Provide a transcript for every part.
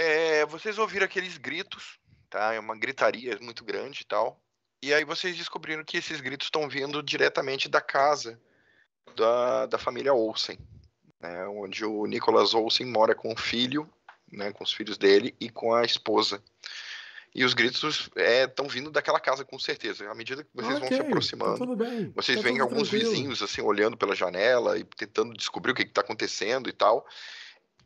É, vocês ouviram aqueles gritos, tá? É uma gritaria muito grande e tal. E aí vocês descobriram que esses gritos estão vindo diretamente da casa da, da família Olsen, né? onde o Nicholas Olsen mora com o filho, né? com os filhos dele e com a esposa. E os gritos estão é, vindo daquela casa com certeza. À medida que vocês ah, vão okay. se tá aproximando, tá vocês tá veem alguns tranquilo. vizinhos assim olhando pela janela e tentando descobrir o que está acontecendo e tal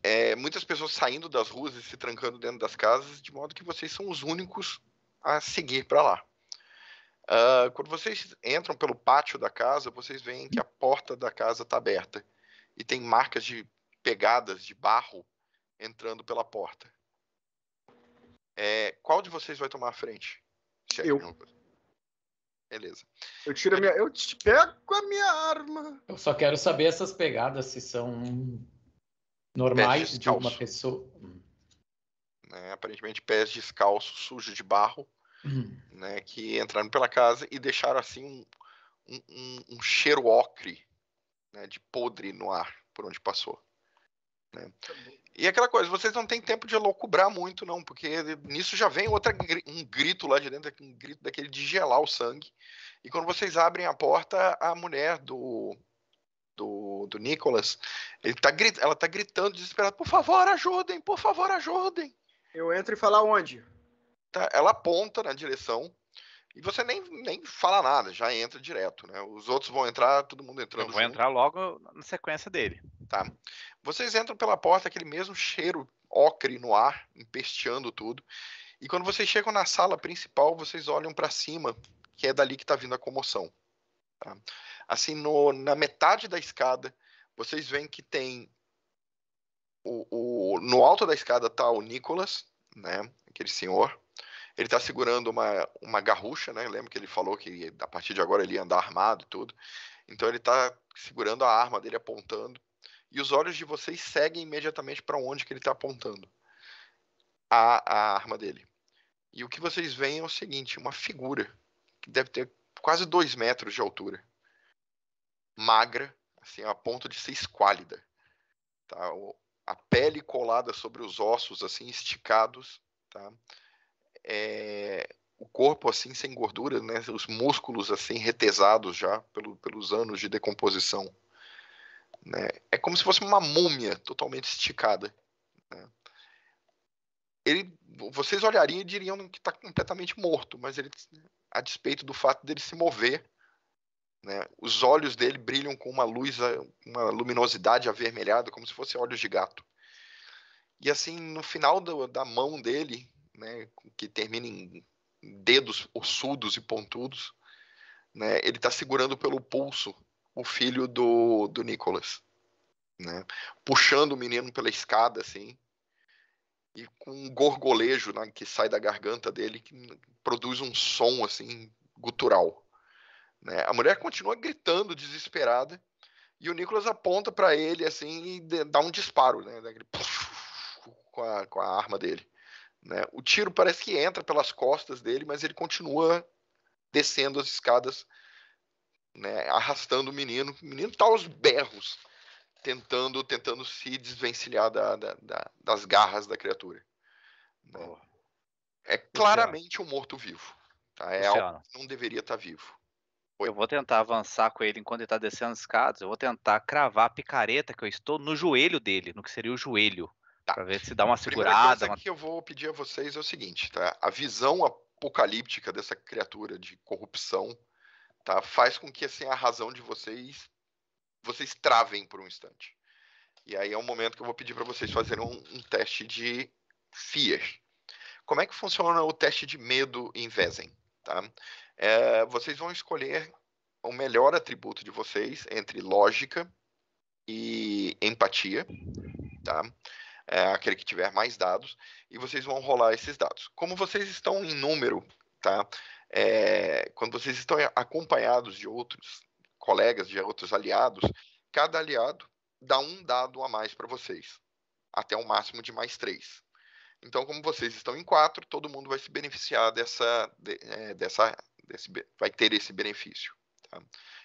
é, muitas pessoas saindo das ruas e se trancando dentro das casas, de modo que vocês são os únicos a seguir para lá. Uh, quando vocês entram pelo pátio da casa, vocês veem que a porta da casa está aberta e tem marcas de pegadas de barro entrando pela porta. É, qual de vocês vai tomar a frente? eu. Beleza. Eu tiro a minha. Eu te pego a minha arma. Eu só quero saber essas pegadas se são normais de uma pessoa. Hum. Né, aparentemente pés descalços, sujos de barro, uhum. né, que entraram pela casa e deixaram assim um, um, um cheiro ocre, né, de podre no ar por onde passou. Né. E aquela coisa, vocês não têm tempo de loucubrar muito, não, porque nisso já vem outra, um grito lá de dentro, um grito daquele de gelar o sangue. E quando vocês abrem a porta, a mulher do, do, do Nicolas, ele tá, ela tá gritando desesperada, por favor, ajudem, por favor, ajudem. Eu entro e falar onde? Tá, ela aponta na direção e você nem, nem fala nada, já entra direto, né? Os outros vão entrar, todo mundo entrando. Eu vou junto. entrar logo na sequência dele. Tá. Vocês entram pela porta, aquele mesmo cheiro ocre no ar, empesteando tudo. E quando vocês chegam na sala principal, vocês olham para cima, que é dali que tá vindo a comoção. Tá? Assim, no, na metade da escada, vocês veem que tem o, o, no alto da escada está o Nicolas, né? Aquele senhor. Ele está segurando uma, uma garrucha, né? Lembra que ele falou que a partir de agora ele ia andar armado e tudo. Então ele está segurando a arma dele apontando. E os olhos de vocês seguem imediatamente para onde que ele está apontando a, a arma dele. E o que vocês veem é o seguinte: uma figura que deve ter quase dois metros de altura. Magra, assim, a ponto de ser esquálida. Tá? A pele colada sobre os ossos, assim, esticados. Tá? É, o corpo, assim, sem gordura, né? Os músculos, assim, retesados já pelo, pelos anos de decomposição. Né? É como se fosse uma múmia totalmente esticada. Né? Ele, vocês olhariam e diriam que está completamente morto, mas ele a despeito do fato dele se mover. Né? Os olhos dele brilham com uma luz, uma luminosidade avermelhada, como se fossem olhos de gato. E assim, no final do, da mão dele, né, que termina em dedos ossudos e pontudos, né, ele está segurando pelo pulso o filho do, do Nicholas, né, puxando o menino pela escada, assim, e com um gorgolejo né, que sai da garganta dele, que produz um som assim gutural. Né? A mulher continua gritando desesperada e o Nicolas aponta para ele assim e dá um disparo, né? com, a, com a arma dele. Né? O tiro parece que entra pelas costas dele, mas ele continua descendo as escadas, né? arrastando o menino. O menino está aos berros tentando tentando se desvencilhar da, da, da, das garras da criatura. Né? É claramente um morto-vivo. Tá? É Luciano. algo que não deveria estar tá vivo. Oi. Eu vou tentar avançar com ele enquanto ele está descendo as escadas. Eu vou tentar cravar a picareta que eu estou no joelho dele, no que seria o joelho. Tá. Para ver se dá uma segurada. O uma... que eu vou pedir a vocês é o seguinte, tá? A visão apocalíptica dessa criatura de corrupção tá? faz com que assim, a razão de vocês vocês travem por um instante. E aí é um momento que eu vou pedir para vocês fazerem um, um, teste de fear. Como é que funciona o teste de medo em Vezem? Tá? É, vocês vão escolher o melhor atributo de vocês entre lógica e empatia, tá? É, aquele que tiver mais dados, e vocês vão rolar esses dados. Como vocês estão em número, tá? É, quando vocês estão acompanhados de outros colegas, de outros aliados, cada aliado dá um dado a mais para vocês, até um máximo de mais três. Então, como vocês estão em quatro, todo mundo vai se beneficiar dessa, de, é, dessa desse, vai ter esse benefício. Tá?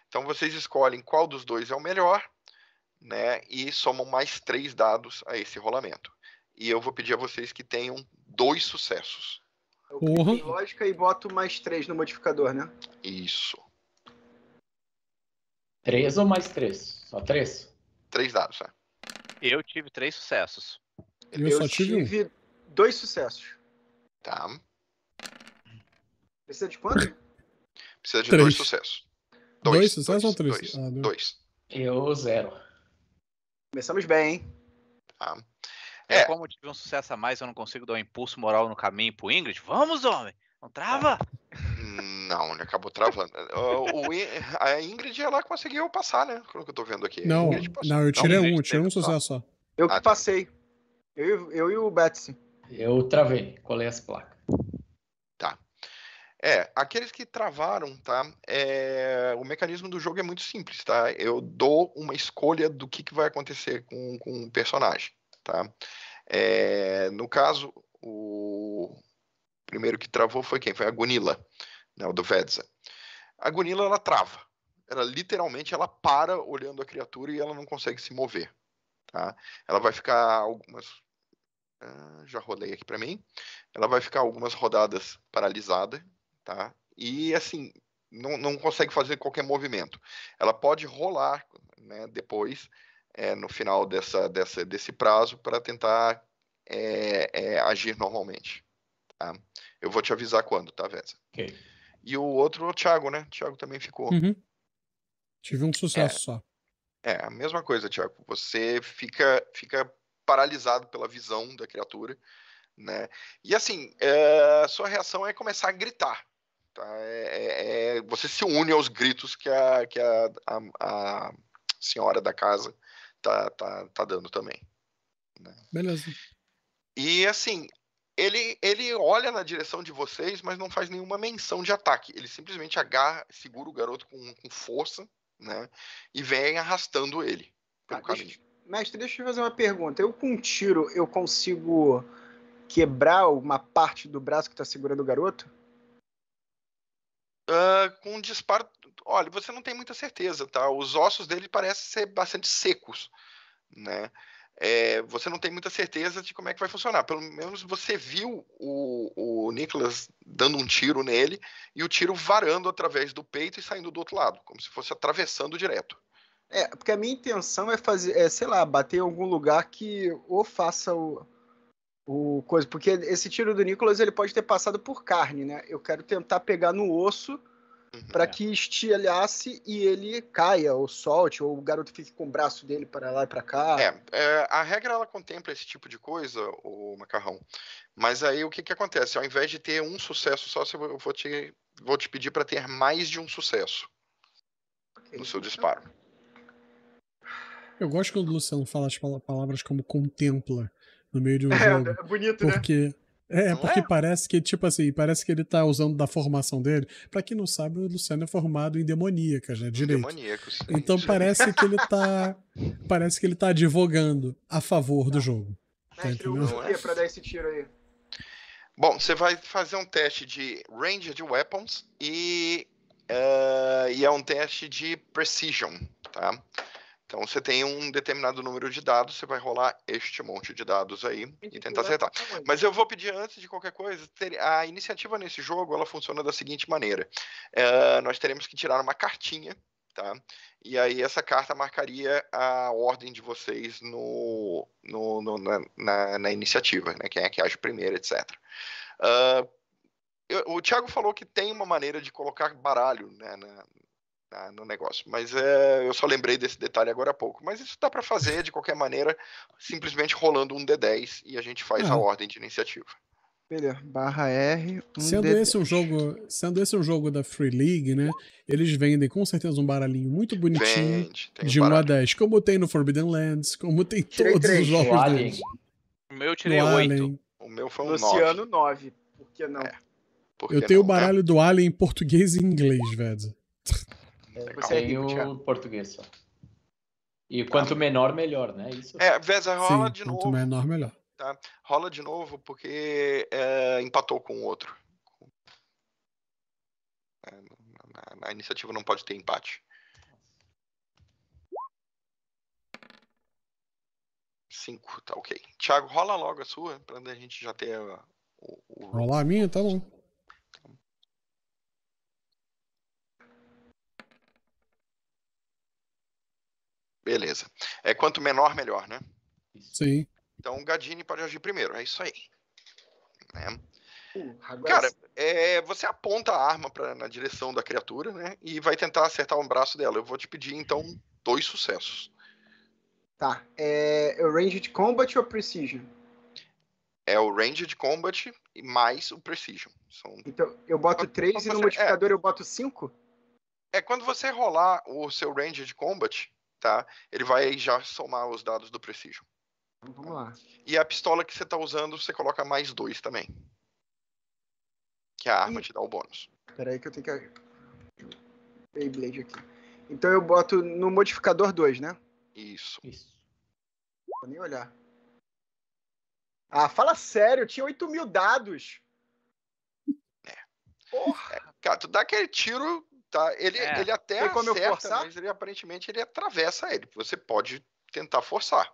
Então, vocês escolhem qual dos dois é o melhor, né? E somam mais três dados a esse rolamento. E eu vou pedir a vocês que tenham dois sucessos. Eu uhum. lógica e boto mais três no modificador, né? Isso. Três ou mais três? Só três? Três dados, tá? Eu tive três sucessos. Eu, Eu só tive, tive dois sucessos. Tá. Precisa de quanto? Precisa de três. dois sucessos. Dois, dois sucessos dois, ou três? Dois, ah, dois. dois. Eu zero. Começamos bem, hein? Tá. É, é. como eu tive um sucesso a mais, eu não consigo dar um impulso moral no caminho pro Ingrid. Vamos, homem! Não trava! Tá. Não, ele acabou travando. o, a Ingrid, ela conseguiu passar, né? Pelo que eu tô vendo aqui. Não, não eu tirei não, um, eu tirei né? um sucesso só. Eu que ah, tá. passei. Eu, eu e o Betsy. Eu travei, colei as placas. Tá. É, aqueles que travaram, tá? É, o mecanismo do jogo é muito simples, tá? Eu dou uma escolha do que, que vai acontecer com, com o personagem, tá? É, no caso, o primeiro que travou foi quem? Foi a Gunilla né, o do Vedza. A Gunilla, ela trava. Ela literalmente, ela para olhando a criatura e ela não consegue se mover. Tá? Ela vai ficar algumas... Uh, já rolei aqui para mim. Ela vai ficar algumas rodadas paralisada, tá? E, assim, não, não consegue fazer qualquer movimento. Ela pode rolar né, depois, é, no final dessa, dessa, desse prazo, para tentar é, é, agir normalmente. Tá? Eu vou te avisar quando, tá, Vessa? Ok. E o outro, o Thiago, né? O Thiago também ficou. Uhum. Tive um sucesso é, só. É, a mesma coisa, Thiago. Você fica, fica paralisado pela visão da criatura, né? E assim, é, sua reação é começar a gritar. Tá? É, é, é, você se une aos gritos que a, que a, a, a senhora da casa tá, tá, tá dando também. Né? Beleza. E assim, ele, ele olha na direção de vocês, mas não faz nenhuma menção de ataque. Ele simplesmente agarra, segura o garoto com, com força, né? E vem arrastando ele tá, pelo ah, caminho. Deixa, mestre, deixa eu fazer uma pergunta. Eu com um tiro eu consigo quebrar uma parte do braço que está segurando o garoto? Uh, com um disparo. Olha, você não tem muita certeza, tá? Os ossos dele parecem ser bastante secos, né? é, você não tem muita certeza de como é que vai funcionar. Pelo menos você viu o, o Nicholas dando um tiro nele e o tiro varando através do peito e saindo do outro lado, como se fosse atravessando direto. É, porque a minha intenção é fazer, é, sei lá, bater em algum lugar que ou faça o, o coisa. Porque esse tiro do Nicholas ele pode ter passado por carne, né? Eu quero tentar pegar no osso Uhum. para é. que estilhasse e ele caia ou solte, ou o garoto fique com o braço dele para lá e para cá. É, é, a regra ela contempla esse tipo de coisa, o macarrão. Mas aí o que, que acontece? Ao invés de ter um sucesso só, eu vou te, vou te pedir para ter mais de um sucesso okay. no seu disparo. Eu gosto quando o Luciano fala as palavras como contempla no meio de um é, jogo. É bonito, né? porque... né? É, não porque é? parece que, tipo assim, parece que ele tá usando da formação dele. Pra quem não sabe, o Luciano é formado em demoníacas, né? Direito. Demoníacos. Então sim. parece que ele tá. parece que ele tá advogando a favor não. do tá. jogo. Tá não é pra dar esse tiro aí. Bom, você vai fazer um teste de range de weapons e, uh, e é um teste de precision, tá? Então você tem um determinado número de dados, você vai rolar este monte de dados aí e tentar acertar. Mas eu vou pedir antes de qualquer coisa, a iniciativa nesse jogo ela funciona da seguinte maneira: é, nós teremos que tirar uma cartinha, tá? E aí essa carta marcaria a ordem de vocês no, no, no na, na, na, iniciativa, né? Quem é que age primeiro, etc. Ah, o Thiago falou que tem uma maneira de colocar baralho né, na, Tá, no negócio. Mas é, eu só lembrei desse detalhe agora há pouco. Mas isso dá para fazer de qualquer maneira, simplesmente rolando um D10 e a gente faz a ordem de iniciativa. Beleza, barra R. Um sendo, D10. esse um jogo, sendo esse um jogo da Free League, né? Eles vendem com certeza um baralhinho muito bonitinho Vende, de 1 a 10, como tem no Forbidden Lands, como tem tirei todos 3. os jogos o deles. O meu eu tirei no 8. Alien. O meu foi um Luciano 9. 9. Por que não? É. Por que eu tenho não, o baralho né? do Alien em português e inglês, velho. É. Você tem é rico, o português só. E tá. quanto menor, melhor, né? Isso. É, Vesa rola Sim, de quanto novo. Quanto menor, melhor. Tá? Rola de novo porque é, empatou com o outro. É, a iniciativa não pode ter empate. Cinco, tá ok. Tiago, rola logo a sua, pra a gente já ter o, o... Rolar a minha, tá bom. Beleza. É quanto menor, melhor, né? Sim. Então o Gadini pode agir primeiro, é isso aí. Né? Uh, agora... Cara, é, você aponta a arma pra, na direção da criatura, né? E vai tentar acertar um braço dela. Eu vou te pedir, então, dois sucessos. Tá. É, é o Ranged Combat ou Precision? É o Ranged Combat mais o Precision. São... Então, eu boto três e no você... É. modificador é... eu boto cinco? É, quando você rolar o seu Ranged Combat, tá? Ele vai já somar os dados do Precision. Vamos lá. E a pistola que você está usando, você coloca mais dois também. Que é a arma e... te dá o bônus. Peraí que eu tenho que... Beyblade aqui. Então eu boto no modificador 2, né? Isso. Isso. Vou nem olhar. Ah, fala sério, eu tinha 8 mil dados. É. Porra. É, cara, tu dá aquele tiro, tá? Ele, é. ele até Tem como acerta, eu forçar? mas ele, aparentemente ele atravessa ele. Você pode tentar forçar.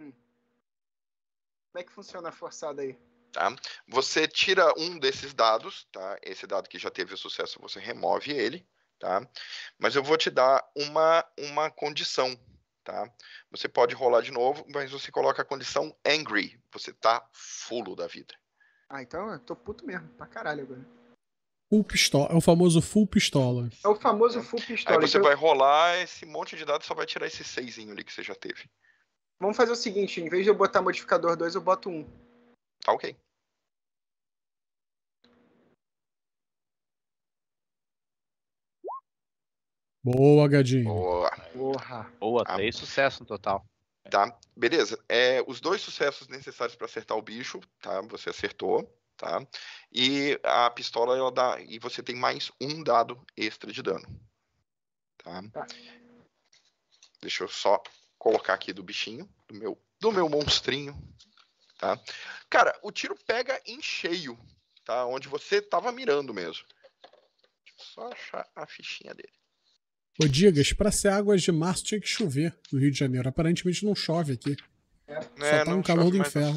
Hum. Como é que funciona a forçada aí? Tá? Você tira um desses dados, tá? Esse dado que já teve o sucesso, você remove ele, tá? Mas eu vou te dar uma, uma condição, tá? Você pode rolar de novo, mas você coloca a condição angry. Você tá fulo da vida. Ah, então eu tô puto mesmo, pra caralho agora full pistola. É o famoso full pistola. É o famoso full pistola. Aí você então... vai rolar esse monte de dados só vai tirar esse seisinho ali que você já teve. Vamos fazer o seguinte, em vez de eu botar modificador 2, eu boto 1. Um. Tá ok. Boa, Gadinho. Boa. Porra. Boa, ah, três ah, sucessos no total. Tá, beleza. É, os dois sucessos necessários para acertar o bicho, tá? Você acertou tá? E a pistola ela dá e você tem mais um dado extra de dano, tá? tá. Deixa eu só colocar aqui do bichinho, do meu, do meu monstrinho, tá? Cara, o tiro pega em cheio, tá? Onde você estava mirando mesmo. Deixa eu só achar a fichinha dele. Ô Digas, para ser águas de março tinha que chover no Rio de Janeiro. Aparentemente não chove aqui. É, Só tá um calor do inferno.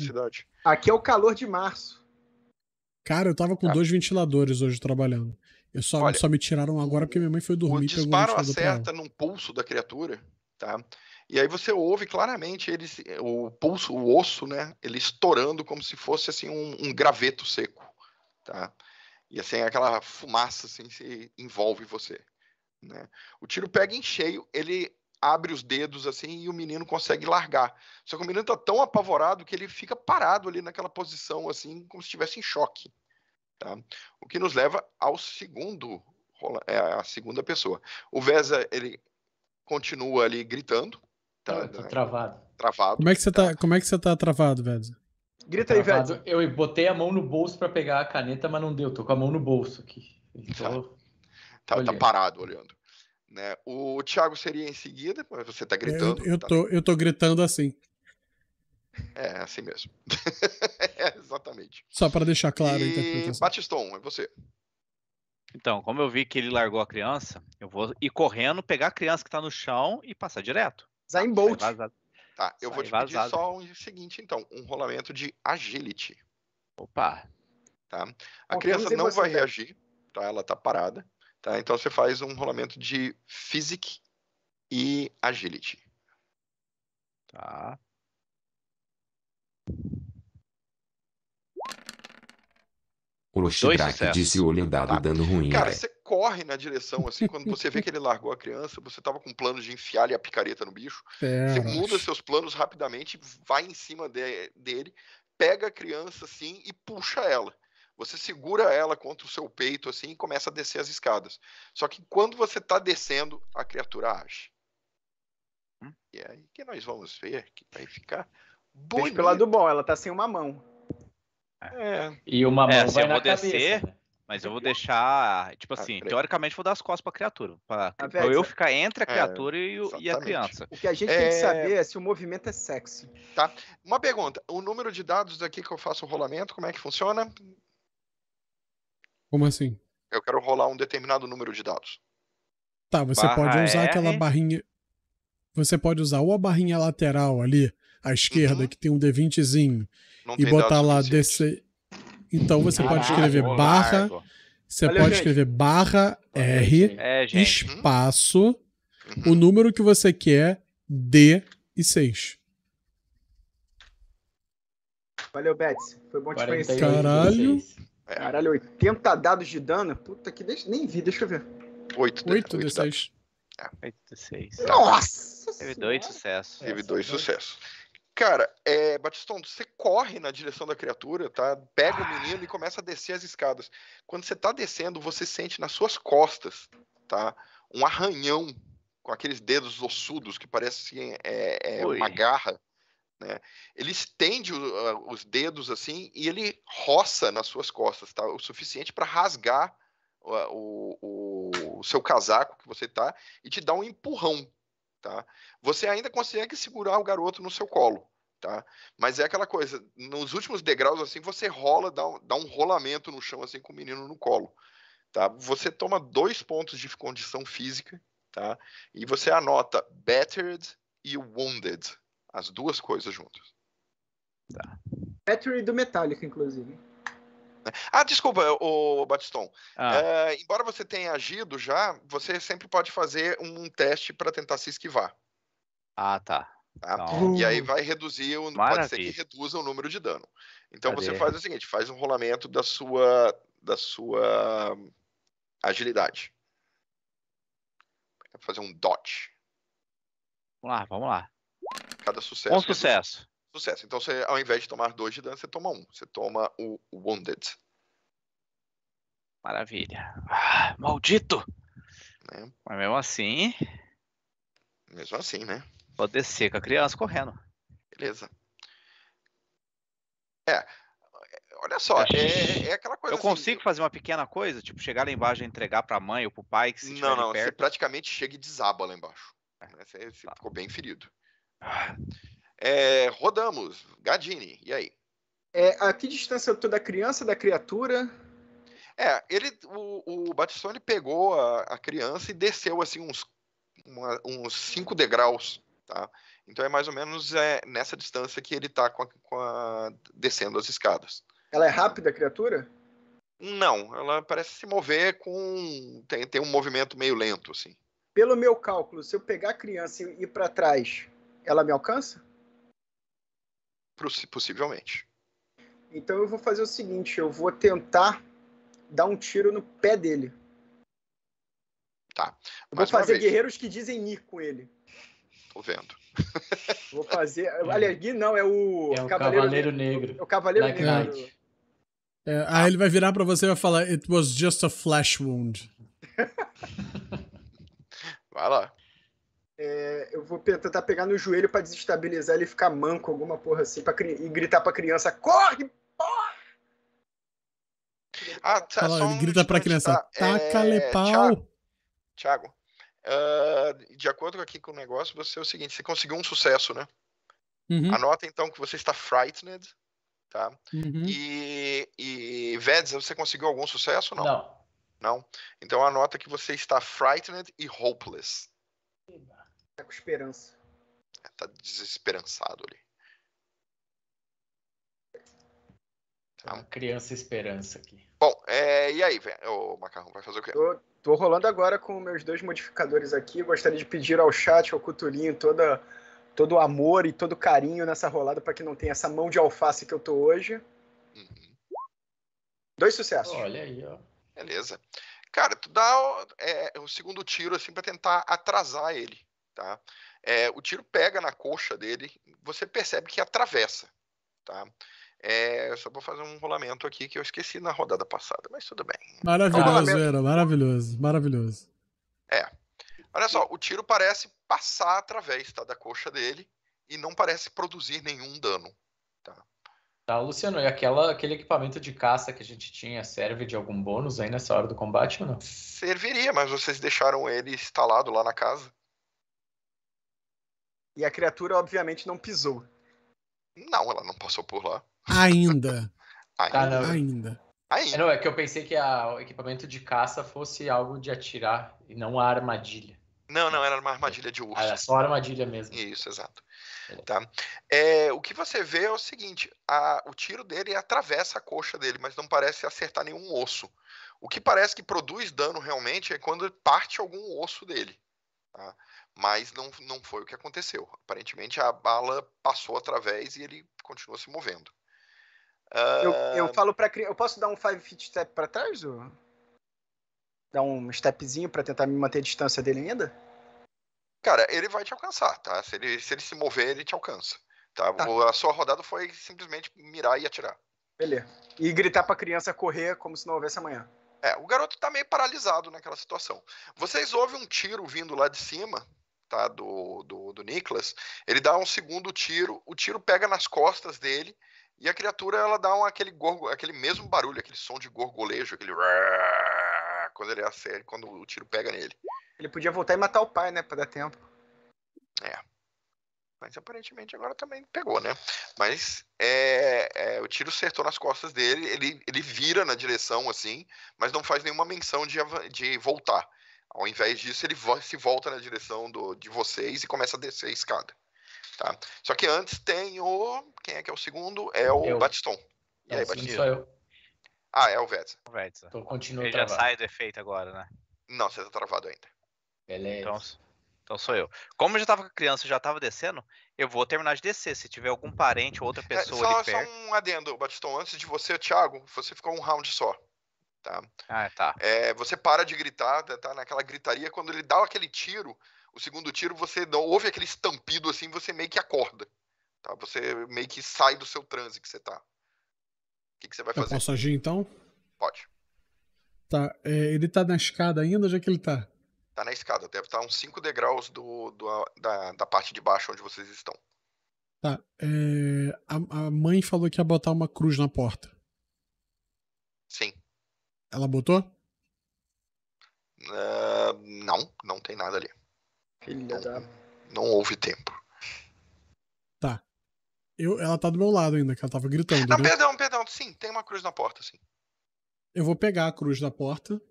Aqui é o calor de março. Cara, eu tava com tá. dois ventiladores hoje trabalhando. Eu só, Olha, só me tiraram agora porque minha mãe foi dormir. O disparo o acerta num pulso da criatura, tá? E aí você ouve claramente ele, o pulso, o osso, né? Ele estourando como se fosse assim um, um graveto seco, tá? E assim aquela fumaça assim se envolve você, né? O tiro pega em cheio, ele abre os dedos assim e o menino consegue largar. Só que o menino está tão apavorado que ele fica parado ali naquela posição assim, como se estivesse em choque. Tá? O que nos leva ao segundo, é a segunda pessoa. O Vesa ele continua ali gritando. Tá? Tá, tá, travado. Travado. Como é que você tá, como é que você tá travado, Vesa? Grita aí, Vesa. Eu botei a mão no bolso para pegar a caneta, mas não deu. Tô com a mão no bolso aqui. Então, tá, tá, tá parado olhando. Né? O Thiago seria em seguida, mas você está é, gritando. Eu, eu, tá... tô, eu tô gritando assim. É, assim mesmo. é, exatamente. Só para deixar claro. E... Batiston, é você. Então, como eu vi que ele largou a criança, eu vou ir correndo, pegar a criança que está no chão e passar direto. Zayn tá, Bolt. Tá, eu Sai vou te vazado. pedir só o seguinte, então. Um rolamento de agility. Opa. Tá? A Bom, criança não vai reagir, tá? Ela tá parada. Tá? Então você faz um rolamento de Physic e Agility. Tá. Orochidraque disse olho tá. dando ruim. Cara, você corre na direção, assim, quando você vê que ele largou a criança, você tava com plano de enfiar a picareta no bicho. É, você muda seus planos rapidamente, vai em cima de, dele, pega a criança assim e puxa ela. Você segura ela contra o seu peito assim e começa a descer as escadas. Só que quando você está descendo, a criatura age. Hum? E aí que nós vamos ver que vai ficar bonito. Deixa pelo lado bom, ela tá sem uma mão. É. E uma é, mão é, vai eu na vou cabeça, descer, né? Mas eu vou deixar, tipo assim, teoricamente vou dar as costas para a criatura, para ah, eu ficar entre a é, criatura é, e, e, a criança. O que a gente é... tem que é. saber é se o movimento é sexy. Tá. Uma pergunta, o número de dados aqui que eu faço o rolamento, como é que funciona? Como assim? Eu quero rolar um determinado número de dados. Tá, você Barra pode usar R. aquela barrinha. Você pode usar ou a barrinha lateral ali, à esquerda, uhum. que tem um D20zinho, e botar lá DC. Então você ah, pode escrever barra. Largo. Você Valeu, pode gente. escrever barra R, é, uhum. espaço, uhum. o número que você quer, D e 6. Valeu, Betsy. Foi bom te conhecer. Caralho. 46. É. Caralho, 80 dados de dano? Puta que deixa... nem vi, deixa eu ver. 8, 8 de 6 8 D6. Nossa! Teve dois sucessos. Teve dois sucessos. Cara, é, Batistão, você corre na direção da criatura, tá? Pega o menino e começa a descer as escadas. Quando você tá descendo, você sente nas suas costas, tá? Um arranhão com aqueles dedos ossudos que parecem assim, é, é, é uma garra. Né? Ele estende o, os dedos assim e ele roça nas suas costas, tá? O suficiente para rasgar o, o, o, seu casaco que você tá e te dá um empurrão, tá? Você ainda consegue segurar o garoto no seu colo, tá? Mas é aquela coisa, nos últimos degraus assim você rola, dá um, dá um rolamento no chão assim com o menino no colo, tá? Você toma dois pontos de condição física, tá? E você anota battered e wounded, as duas coisas juntas. Tá. Battery do Metallica, inclusive. Ah, desculpa, o Batiston. Ah. É, embora você tenha agido já, você sempre pode fazer um teste para tentar se esquivar. Ah, tá. tá? Então, e aí vai reduzir, o, pode ser que reduza o número de dano. Então Cadê? você faz o seguinte, faz um rolamento da sua da sua agilidade. Fazer um dot. Vamos lá, vamos lá. Cada sucesso. Um é sucesso. É sucesso. Então, você, ao invés de tomar dois de dano, você toma um. Você toma o Wounded. Maravilha. Ah, maldito! É. Mas mesmo assim. Mesmo assim, né? pode descer com a criança correndo. Beleza. É. Olha só, é, é aquela coisa. Eu assim, consigo fazer uma pequena coisa, tipo chegar lá embaixo e entregar para a mãe ou para o pai que se Não, não, perto. você praticamente chega e desaba lá embaixo. É. Né? Você, você tá. ficou bem ferido. É, rodamos. Gadini, e aí? É, a que distância eu tô da criança, da criatura? É, ele, o, o Batistone pegou a, a, criança e desceu assim uns, uma, uns cinco degraus, tá? Então é mais ou menos é, nessa distância que ele tá com a, com a, descendo as escadas. Ela é rápida, a criatura? Não, ela parece se mover com. Tem, tem um movimento meio lento, assim. Pelo meu cálculo, se eu pegar a criança e ir para trás, ela me alcança? Possivelmente. Então eu vou fazer o seguinte, eu vou tentar dar um tiro no pé dele. Tá. vou fazer guerreiros que dizem ir com ele. Tô vendo. Vou fazer. Aliás, Gui não, é o. É o Cavaleiro, Cavaleiro Negro. Negro. É o Cavaleiro Black Negro. Knight. É, aí ele vai virar pra você e vai falar: It was just a flash wound. vai lá. É, eu vou tentar pegar no joelho para desestabilizar ele e ficar manco, alguma porra assim, pra, e gritar pra criança: corre, porra! Ah, tá, Olha, ele grita pra criança: tá? taca é, pau! Tiago, uh, ah, de acordo aqui com o negócio, você é o seguinte: você conseguiu um sucesso, né? Uhum. Anota então que você está frightened, tá? Uhum. E, e Veds, você conseguiu algum sucesso? Não. Não. Não? Então anota que você está frightened e hopeless. Tá com esperança. Tá desesperançado ali. Tá uma criança esperança aqui. Bom, é, e aí, velho? O Macarrão vai fazer o quê? Tô, tô, rolando agora com meus dois modificadores aqui. Gostaria de pedir ao chat, ao Cutulinho, toda, todo o amor e todo o carinho nessa rolada para que não tenha essa mão de alface que eu tô hoje. Uhum. Dois sucessos. Olha aí, ó. Beleza. Cara, tu dá é, o segundo tiro assim para tentar atrasar ele, tá? É, o tiro pega na coxa dele, você percebe que atravessa, tá? É, só vou fazer um rolamento aqui que eu esqueci na rodada passada, mas tudo bem. Maravilhoso, é era maravilhoso, maravilhoso. É. Olha só, o tiro parece passar através tá, da coxa dele e não parece produzir nenhum dano. Tá, Luciano, e aquela, aquele equipamento de caça que a gente tinha serve de algum bônus aí nessa hora do combate ou não? Serviria, mas vocês deixaram ele instalado lá na casa. E a criatura, obviamente, não pisou. Não, ela não passou por lá. Ainda. Ainda. Tá, não. Ainda. Ainda. É, não, é que eu pensei que a, o equipamento de caça fosse algo de atirar e não a armadilha. Não, não, era uma armadilha de urso. Era só armadilha mesmo. Isso, exato. Tá? É, o que você vê é o seguinte: a, o tiro dele atravessa a coxa dele, mas não parece acertar nenhum osso. O que parece que produz dano realmente é quando parte algum osso dele. Tá? Mas não, não foi o que aconteceu. Aparentemente a bala passou através e ele continua se movendo. Eu, eu ah, falo para eu posso dar um five feet step para trás? Ou? Dar um stepzinho para tentar me manter a distância dele ainda? Cara, ele vai te alcançar, tá? Se ele se, ele se mover, ele te alcança. Tá? tá. A sua rodada foi simplesmente mirar e atirar. Beleza. E gritar pra criança correr como se não houvesse amanhã. É, o garoto tá meio paralisado naquela situação. Vocês ouvem um tiro vindo lá de cima, tá? Do, do, do Nicholas. Ele dá um segundo tiro, o tiro pega nas costas dele e a criatura ela dá um, aquele, gorgo, aquele mesmo barulho, aquele som de gorgolejo, aquele. quando, ele acerta, quando o tiro pega nele. Ele podia voltar e matar o pai, né? Pra dar tempo. É. Mas aparentemente agora também pegou, né? Mas é, é, o tiro acertou nas costas dele, ele, ele vira na direção assim, mas não faz nenhuma menção de, de voltar. Ao invés disso, ele se volta na direção do, de vocês e começa a descer a escada. Tá? Só que antes tem o. Quem é que é o segundo? É o eu. Batiston. E não, aí, Batiston? Sou eu. Ah, é o Vetsa. O Vetsa. Então, continua ele já sai do efeito agora, né? Não, você tá travado ainda. Beleza. Então, então sou eu. Como eu já tava com a criança e já tava descendo, eu vou terminar de descer. Se tiver algum parente ou outra é, pessoa é, só, ali perto... Só um adendo, Batistão. Antes de você, Thiago, você ficou um round só. Tá? Ah, tá. É, você para de gritar, tá, tá naquela gritaria. Quando ele dá aquele tiro, o segundo tiro, você ouve aquele estampido assim, você meio que acorda. Tá? Você meio que sai do seu transe que você tá. O que, que você vai fazer? Eu posso agir então? Pode. Tá. É, ele tá na escada ainda? Onde é que ele tá? Tá na escada, deve estar tá uns 5 degraus do, do da, da, parte de baixo onde vocês estão. Tá. É, a, a mãe falou que ia botar uma cruz na porta. Sim. Ela botou? Uh, não, não tem nada ali. Filha não, da... não houve tempo. Tá. Eu, ela tá do meu lado ainda, que ela tava gritando. Não, né? perdão, perdão. Sim, tem uma cruz na porta, sim. Eu vou pegar a cruz da porta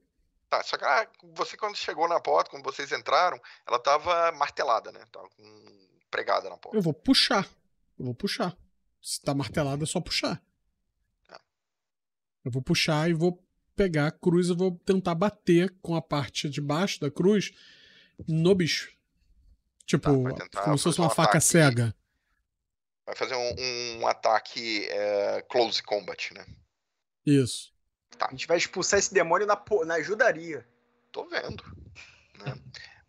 Tá, só que ah, você quando chegou na porta, quando vocês entraram, ela tava martelada, né? Tava com pregada na porta. Eu vou puxar. Eu vou puxar. Se tá martelada, é só puxar. Tá. Eu vou puxar e vou pegar a cruz e vou tentar bater com a parte de baixo da cruz no bicho. Tipo, tá, como se fosse uma um faca ataque, cega. Vai fazer um, um ataque é, close combat, né? Isso. Tá. A gente vai expulsar esse demônio na, na ajudaria. Tô vendo. Né?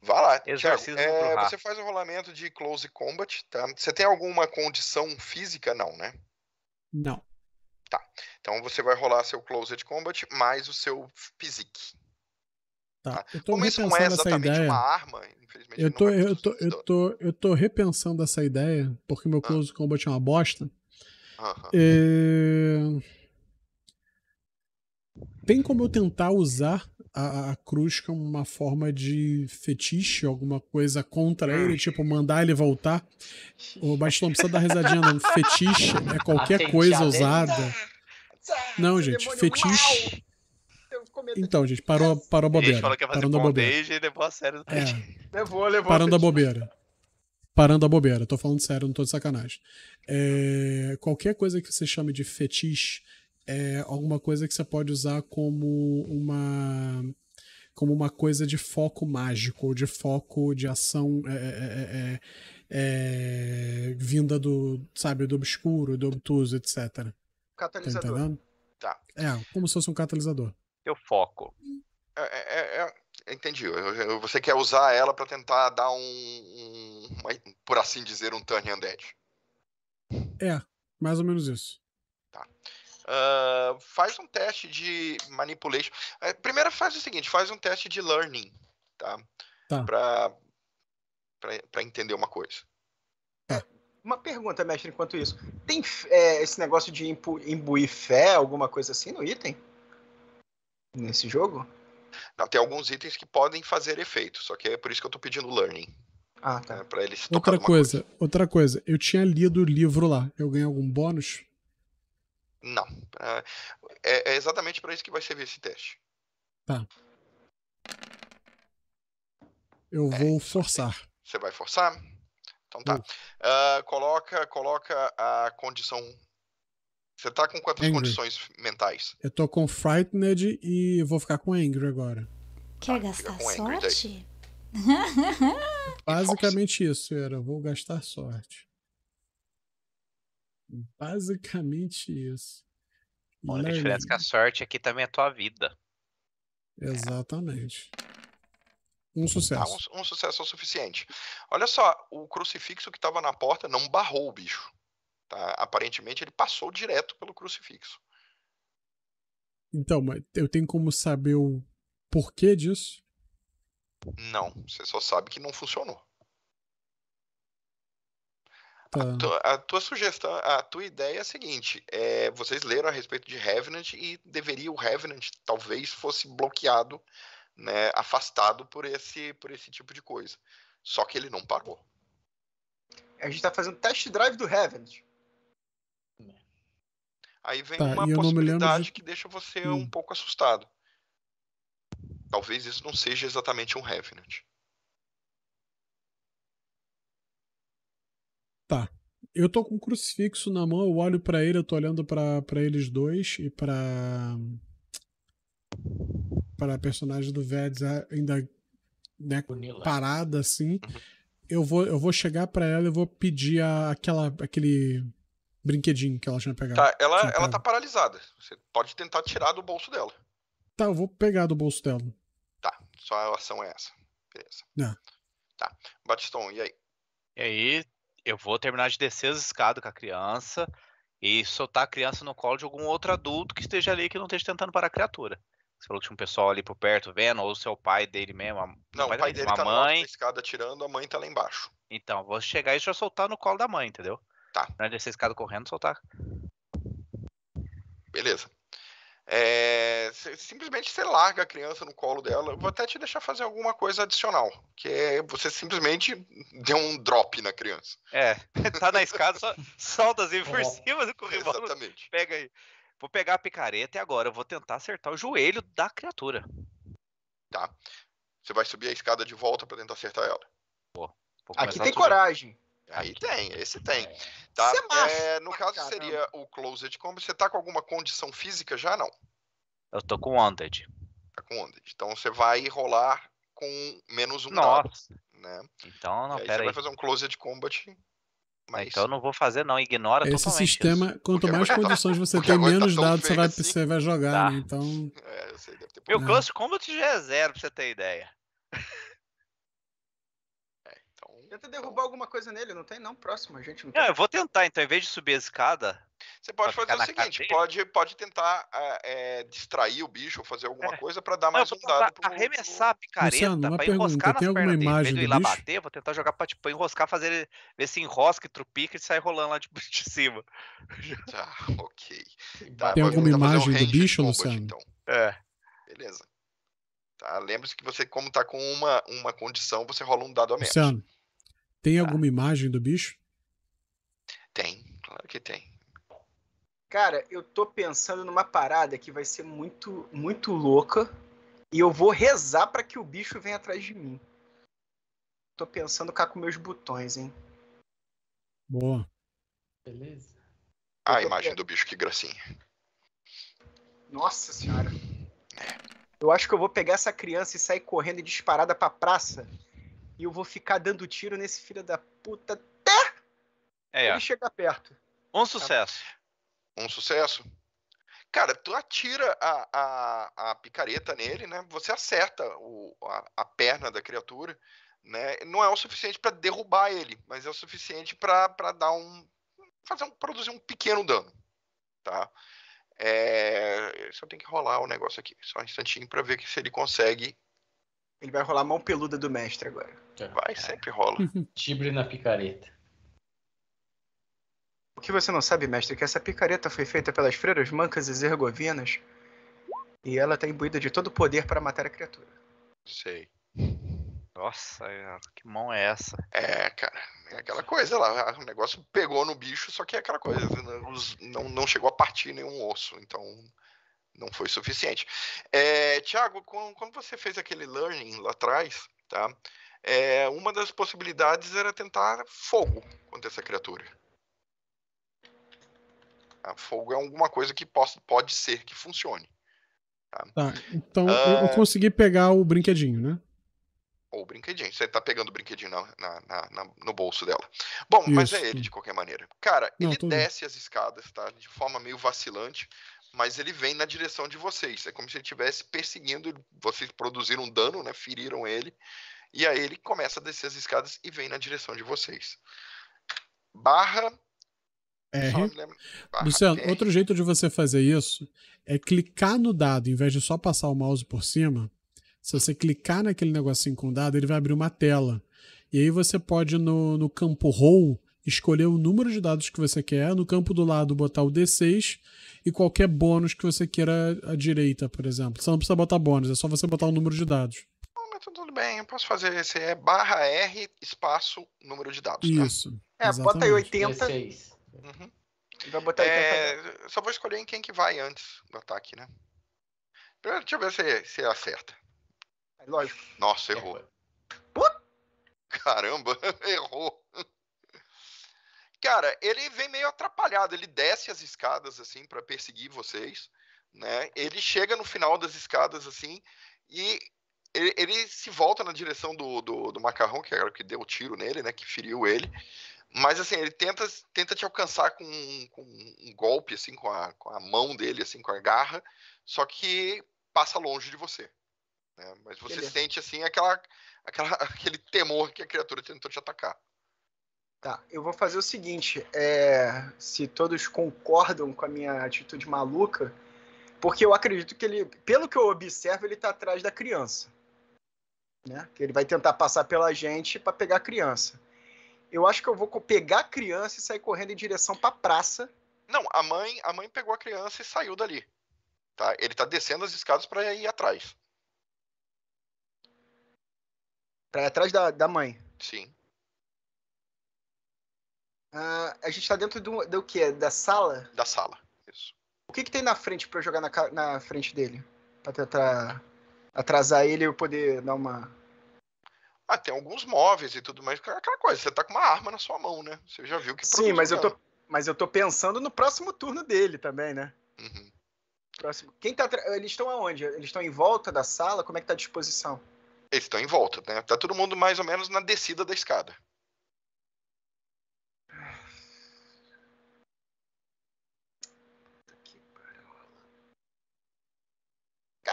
Vá lá, Thiago, é, você faz o rolamento de Close Combat, tá? Você tem alguma condição física? Não, né? Não. Tá. Então você vai rolar seu close Combat mais o seu Physique. Tá. tá. Eu tô Como isso não é exatamente ideia. uma arma, infelizmente. Eu tô, é eu, tô, eu, tô, eu tô repensando essa ideia, porque meu ah. Close ah. Combat é uma bosta. Aham. É, tem como eu tentar usar a, a cruz como uma forma de fetiche, alguma coisa contra hum. ele, tipo, mandar ele voltar? O Bastilão precisa dar risadinha, não. Fetiche é qualquer coisa usada. Não, gente, fetiche. Então, gente, parou, parou a bobeira. parando a bobeira. levou a sério é. levou, levou Parando a bobeira. Parando a bobeira. Tô falando sério, não tô de sacanagem. É, qualquer coisa que você chame de fetiche é alguma coisa que você pode usar como uma como uma coisa de foco mágico, ou de foco de ação é, é, é, é, é vinda do, sabe, do obscuro, do obtuso, etc. Tá catalisador. Tá, tá. É, como se fosse um catalisador. Eu foco. é, entendi. Você quer usar ela para tentar dar um, um, por assim dizer, um turn undead. É, mais ou menos isso. Tá. Uh, faz um teste de manipulation. É, primeiro primeira faz o seguinte, faz um teste de learning, tá? tá. Pra, pra, pra entender uma coisa. É. Uma pergunta, mestre, enquanto isso. Tem é, esse negócio de imbu imbuir fé, alguma coisa assim no item? Nesse jogo? Não, tem alguns itens que podem fazer efeito, só que é por isso que eu tô pedindo learning. Ah, tá. É, pra ele se outra coisa, coisa, outra coisa. Eu tinha lido o livro lá. Eu ganhei algum bônus não. É, é, é exatamente para isso que vai servir esse teste. Tá. Eu é, vou forçar. Você vai forçar? Então tá. Uh. coloca, coloca a condição. Você tá com quantas angry. condições mentais? Eu tô com Frightened e vou ficar com Angry agora. Quer ah, gastar sorte? Basicamente isso, era. Vou gastar sorte. Basicamente isso. A única diferença é que a sorte aqui também é a tua vida. É. Exatamente. Um tá, sucesso. um, um, sucesso é o suficiente. Olha só, o crucifixo que estava na porta não barrou o bicho. Tá? Aparentemente ele passou direto pelo crucifixo. Então, mas eu tenho como saber o porquê disso? Não, você só sabe que não funcionou. A, tá. a, tua sugestão, a tua ideia é a seguinte: é, vocês leram a respeito de Revenant e deveria o Revenant talvez fosse bloqueado, né, afastado por esse, por esse tipo de coisa. Só que ele não parou. A gente está fazendo test drive do Revenant. Aí vem tá, uma possibilidade de... que deixa você hum. um pouco assustado. Talvez isso não seja exatamente um Revenant. Tá. Eu tô com um crucifixo na mão, eu olho para ele, eu tô olhando para eles dois e para para a personagem do Veds é, ainda né, parada assim. Uhum. Eu vou eu vou chegar para ela e vou pedir a, aquela aquele brinquedinho que ela tinha pegado. Tá, ela ela tá paralisada. Você pode tentar tirar do bolso dela. Tá, eu vou pegar do bolso dela. Tá, só a ação é essa. Beleza. É. Tá. Batiston, e aí? E aí, eu vou terminar de descer as escadas com a criança e soltar a criança no colo de algum outro adulto que esteja ali que não esteja tentando parar a criatura. Você falou que tinha um pessoal ali por perto vendo, ou se é o pai dele mesmo. não, o pai, pai dele uma tá mãe. na escada tirando, a mãe tá lá embaixo. Então, vou chegar e já soltar no colo da mãe, entendeu? Tá. Não é descer a escada correndo, soltar. Beleza. É, simplesmente você larga a criança no colo dela. Eu vou até te deixar fazer alguma coisa adicional, que é você simplesmente deu um drop na criança. É, tá na escada, só solta assim por é. cima do corrimão. Exatamente. Pega aí. Vou pegar a picareta e agora eu vou tentar acertar o joelho da criatura. Tá. Você vai subir a escada de volta para tentar acertar ela. Pô, Aqui tem coragem. Aí tem, esse tem. É. Tá? é macho, é, no caso caramba. seria o Closed Combat. Você tá com alguma condição física já, não? Eu tô com Wanted. Tá com Wanted. Então você vai rolar com menos um Nossa. Dado, né? Então, não, aí pera você aí. vai fazer um Closed Combat. Mas... Então eu não vou fazer não, ignora Esse totalmente. Esse sistema, isso. quanto mais tá- condições você tem, tá menos tá dados você vai, assim. você vai jogar, tá. né? Então... É, eu sei, Meu Close Combat já é zero, pra você ter ideia. Tenta derrubar alguma coisa nele, não tem não, próximo, a gente. Não, não é, eu vou tentar, então, em vez de subir a escada. Você pode fazer o seguinte, pode, pode tentar é, é, distrair o bicho ou fazer alguma é. coisa para dar mais não, um dado pro... Arremessar a picareta Luciano, pra enroscar pergunta, nas pernas dele, imagem dele ir lá bicho? bater, vou tentar jogar pra tipo, enroscar, fazer ele ver se enrosca e trupica e sai rolando lá de, de cima. Tá, ok. Tá, tem alguma imagem um do bicho, combat, Luciano? Então. É. Beleza. Tá, Lembre-se que você, como tá com uma, uma condição, você rola um dado a menos. Luciano, tem tá. alguma imagem do bicho? Tem, claro que tem. Cara, eu tô pensando numa parada que vai ser muito, muito louca. E eu vou rezar para que o bicho venha atrás de mim. Tô pensando cá com meus botões, hein? Boa. Beleza. Ah, a imagem do bicho, que gracinha. Nossa senhora. É. Eu acho que eu vou pegar essa criança e sair correndo e disparada pra praça e eu vou ficar dando tiro nesse filho da puta até é, ele é. chegar perto. Um tá sucesso. Um sucesso. Cara, tu atira a, a, a picareta nele, né? Você acerta o, a, a perna da criatura, né? Não é o suficiente para derrubar ele, mas é o suficiente para dar um fazer um produzir um pequeno dano, tá? É, só tem que rolar o negócio aqui, só um instantinho para ver se ele consegue ele vai rolar a mão peluda do mestre agora. É. Vai, é. sempre rola. Tibre na picareta. O que você não sabe, mestre, é que essa picareta foi feita pelas freiras mancas e zergovinas e ela está imbuída de todo o poder para matar a criatura. Sei. Nossa, é, que mão é essa? É, cara, é aquela coisa lá. O negócio pegou no bicho, só que é aquela coisa. Né? Não, não chegou a partir nenhum osso, então não foi suficiente. É, Tiago, quando você fez aquele learning lá atrás, tá? É, uma das possibilidades era tentar fogo contra essa criatura. A ah, fogo é alguma coisa que possa, pode ser que funcione. Tá? Tá, então eu ah, consegui pegar o brinquedinho, né? Ou brinquedinho. Você tá pegando o brinquedinho na, na, na, no bolso dela. Bom, Isso. mas é ele de qualquer maneira. Cara, Não, ele desce as escadas, tá? De forma meio vacilante mas ele vem na direção de vocês. É como se ele estivesse perseguindo, vocês produziram um dano, né? Feriram ele. E aí ele começa a descer as escadas e vem na direção de vocês. Barra. Lembra... Luciano, R. outro jeito de você fazer isso é clicar no dado, em vez de só passar o mouse por cima. Se você clicar naquele negocinho com o dado, ele vai abrir uma tela. E aí você pode, no, no campo roll, escolher o número de dados que você quer, no campo do lado botar o D6 e qualquer bônus que você queira à direita, por exemplo. Você não precisa botar bônus, é só você botar o número de dados. Não, mas tudo bem, eu posso fazer esse é barra R espaço número de dados. Né? Isso. É, exatamente. bota aí 80. D6. Uhum. Vai botar 80 é, só vou escolher em quem que vai antes do ataque, né? Primeiro, deixa eu ver se, se acerta. É lógico. Nossa, errou. É. Caramba, errou. Cara, ele vem meio atrapalhado, ele desce as escadas assim para perseguir vocês, né? Ele chega no final das escadas assim e ele, ele se volta na direção do, do, do macarrão, que era o que deu o tiro nele, né? Que feriu ele. Mas assim, ele tenta, tenta te alcançar com, com um golpe, assim, com a, com a mão dele, assim, com a garra, só que passa longe de você. Né? Mas você Beleza. sente assim aquela, aquela, aquele temor que a criatura tentou te atacar. Tá, eu vou fazer o seguinte: é, se todos concordam com a minha atitude maluca, porque eu acredito que ele, pelo que eu observo, ele está atrás da criança. Né? Que ele vai tentar passar pela gente para pegar a criança. Eu acho que eu vou pegar a criança e sair correndo em direção para a praça. Não, a mãe, a mãe pegou a criança e saiu dali. Tá? Ele está descendo as escadas para ir atrás. Para ir atrás da, da mãe. Sim. Uh, a gente tá dentro do, do que? Da sala? Da sala, isso. O que, que tem na frente para jogar na, na frente dele? Pra tentar atrasar ele e eu poder dar uma. Ah, tem alguns móveis e tudo mais. Aquela coisa, você tá com uma arma na sua mão, né? Você já viu que. Sim, mas eu, tô, mas eu tô pensando no próximo turno dele também, né? Uhum. Próximo. Quem tá, eles estão aonde? Eles estão em volta da sala? Como é que tá a disposição? Eles estão em volta, né? Tá todo mundo mais ou menos na descida da escada.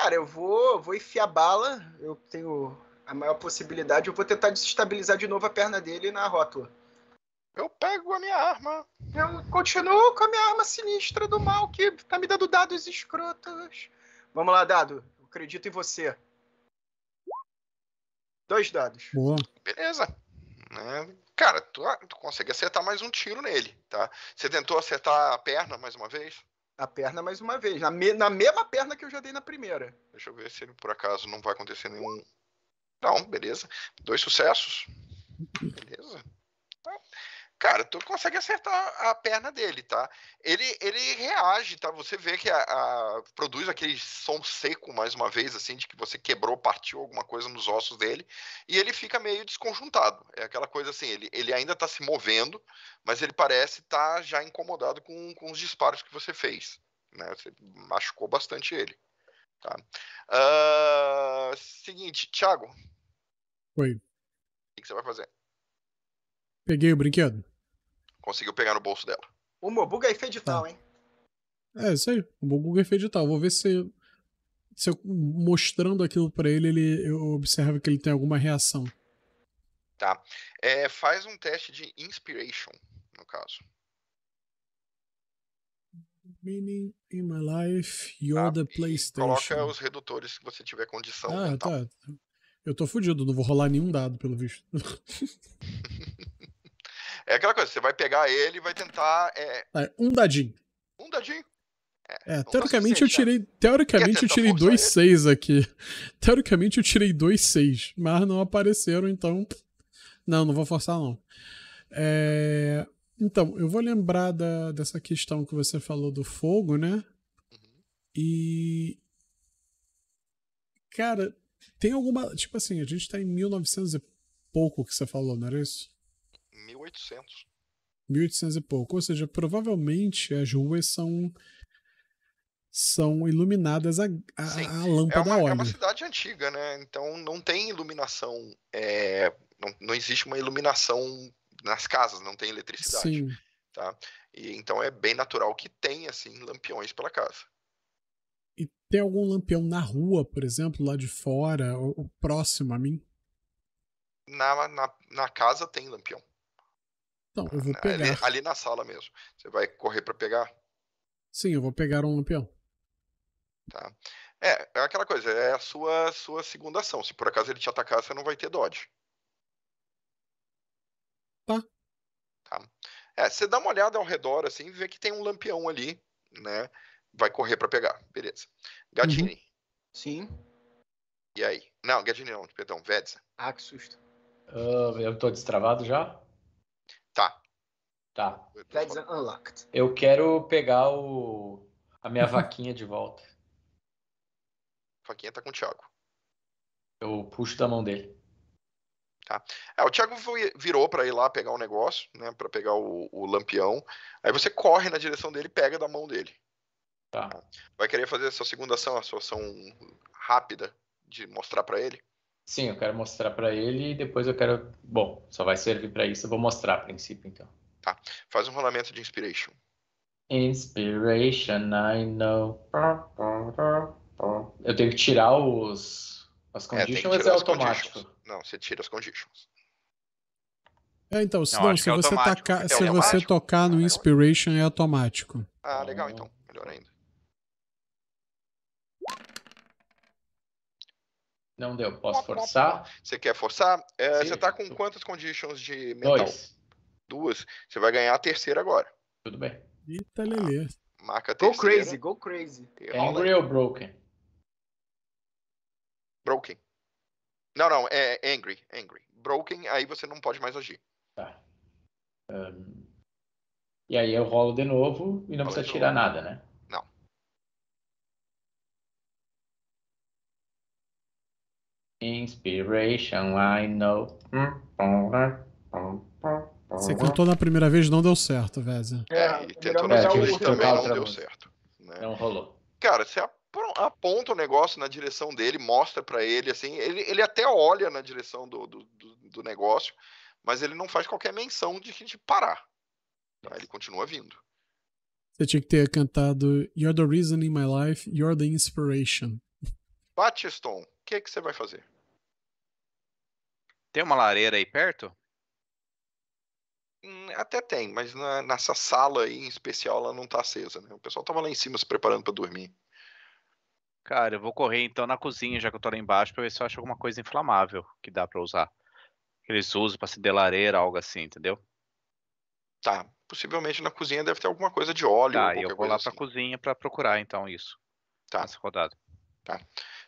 cara, eu vou, vou enfiar bala, eu tenho a maior possibilidade, eu vou tentar desestabilizar de novo a perna dele na rótula. Eu pego a minha arma. Eu continuo com a minha arma sinistra do mal que tá me dando dados escrotos. Vamos lá, dado. Eu acredito em você. Dois dados. Bom. Beleza. É, cara, tu, tu consegue acertar mais um tiro nele, tá? Você tentou acertar a perna mais uma vez? A perna mais uma vez. Na, me, na mesma perna que eu já dei na primeira. Deixa eu ver se ele, por acaso não vai acontecer nenhum. Não, beleza. Dois sucessos. Beleza cara, tu consegue acertar a perna dele, tá? Ele, ele reage, tá? Você vê que a, a, produz aquele som seco, mais uma vez, assim, de que você quebrou, partiu alguma coisa nos ossos dele, e ele fica meio desconjuntado. É aquela coisa assim, ele, ele ainda tá se movendo, mas ele parece estar tá já incomodado com, com os disparos que você fez, né? Você machucou bastante ele, tá? Uh, seguinte, Thiago. Oi. O que você vai fazer? Peguei o brinquedo? conseguiu pegar no bolso dela. O Mobuga é de ah. hein? É, isso aí. O Mobuga é tal. Vou ver se, se eu, mostrando aquilo para ele, ele eu observo que ele tem alguma reação. Tá. É, faz um teste de inspiration, no caso. Meaning in my life, you're tá. the PlayStation. Coloca os redutores se você tiver condição. Ah, mental. tá. Eu tô fudido, não vou rolar nenhum dado, pelo visto. É aquela coisa, você vai pegar ele e vai tentar. É... é um dadinho. Um dadinho. É, é tá teoricamente eu tirei. Né? Teoricamente eu tirei dois seis aqui. Teoricamente eu tirei dois seis, mas não apareceram, então. Não, não vou forçar, não. É... Então, eu vou lembrar da, dessa questão que você falou do fogo, né? Uhum. E. Cara, tem alguma. Tipo assim, a gente tá em 1900 e pouco que você falou, não era isso? 1800. 1800 e pouco. Ou seja, provavelmente as ruas são são iluminadas a, a, a lâmpada é uma, óleo. É uma cidade antiga, né? Então não tem iluminação, é, não, não existe uma iluminação nas casas, não tem eletricidade. Sim. Tá? E, então é bem natural que tenha assim lampiões pela casa. E tem algum lampião na rua, por exemplo, lá de fora, ou, ou próximo a mim? Na, na, na casa tem lampião. Então, eu vou é, pegar. Ali, ali na sala mesmo. Você vai correr para pegar? Sim, eu vou pegar um lampião. Tá. É, é aquela coisa, é a sua, sua segunda ação. Se por acaso ele te atacar, você não vai ter dodge. Tá. Tá. É, você dá uma olhada ao redor, assim, vê que tem um lampião ali, né? Vai correr para pegar. Beleza. Gatini. Uhum. Sim. E aí? Não, Gatini não, perdão, Vedza. Ah, que susto. Uh, eu tô destravado já? Tá. Tá. That's unlocked. Eu quero pegar o... a minha vaquinha de volta. A vaquinha tá com o Thiago. Eu puxo da mão dele. Tá. é o Thiago virou para ir lá pegar o um negócio, né? Para pegar o, o, lampião. Aí você corre na direção dele e pega da mão dele. Tá. Vai querer fazer a sua segunda ação, a sua ação rápida de mostrar para ele? Sim, eu quero mostrar para ele e depois eu quero. Bom, só vai servir para isso, eu vou mostrar a princípio então. Tá. Faz um rolamento de inspiration. Inspiration, I know. Eu tenho que tirar os. As é, conditions é, tirar ou é automático? Conditions. Não, você tira as conditions. É, então, se, não, não, é se, é você, taca, se você, tocar no ah, é Inspiration, é automático. Ah, legal, então. Ah. Melhor ainda. Não deu. Posso forçar? Você quer forçar? É, você tá com quantas conditions de mental? Dois. Duas. Você vai ganhar a terceira agora. Tudo bem. Eita, Lelê. Ah, marca a terceira. Go crazy, go crazy. Angry ou broken? Broken. Não, não, é angry, angry. Broken, aí você não pode mais agir. Tá. Um... E aí eu rolo de novo e não precisa tirar nada, né? Inspiration, I know. Você cantou na primeira vez não deu certo, Vezia. É, é, e tentou na segunda vez também não deu certo. Né? Não rolou. Cara, você aponta o negócio na direção dele, mostra para ele, assim, ele, ele até olha na direção do, do, do negócio, mas ele não faz qualquer menção de que de parar. Tá? Ele continua vindo. Você tinha que ter cantado You're the reason in my life, you're the inspiration. Batiston, o que, que você vai fazer? Tem uma lareira aí perto? Hum, até tem, mas na, nessa sala aí em especial ela não tá acesa, né? O pessoal tava lá em cima se preparando para dormir. Cara, eu vou correr então na cozinha, já que eu tô lá embaixo, pra ver se eu acho alguma coisa inflamável que dá para usar. Que eles usam pra acender lareira, algo assim, entendeu? Tá. Possivelmente na cozinha deve ter alguma coisa de óleo. Tá, eu vou lá assim. pra cozinha para procurar então isso. Tá. Nessa rodada. Tá.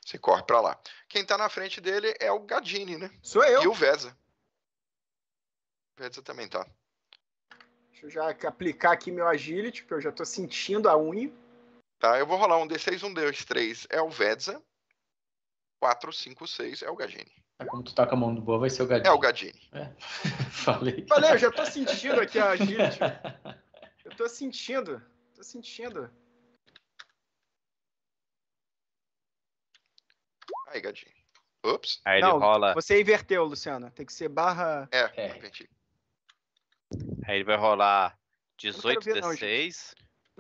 Você corre para lá. Quem está na frente dele é o Gadini, né? Sou eu. E o Veza. O Veza também tá. Deixa eu já aplicar aqui meu agility, porque eu já estou sentindo a unha. Tá, eu vou rolar um D6, um D3 é o Veza. 4, 5, 6 é o Gadini. É, como tu tá com a mão do boa, vai ser o Gadini. É o Gadini. É. Falei. Falei, eu já tô sentindo aqui a agility. Eu tô sentindo, tô sentindo. Aí, Ups. Aí ele Não, rola. Você inverteu, Luciano. Tem que ser barra. É, é. Aí ele vai rolar 18 ver, d Não,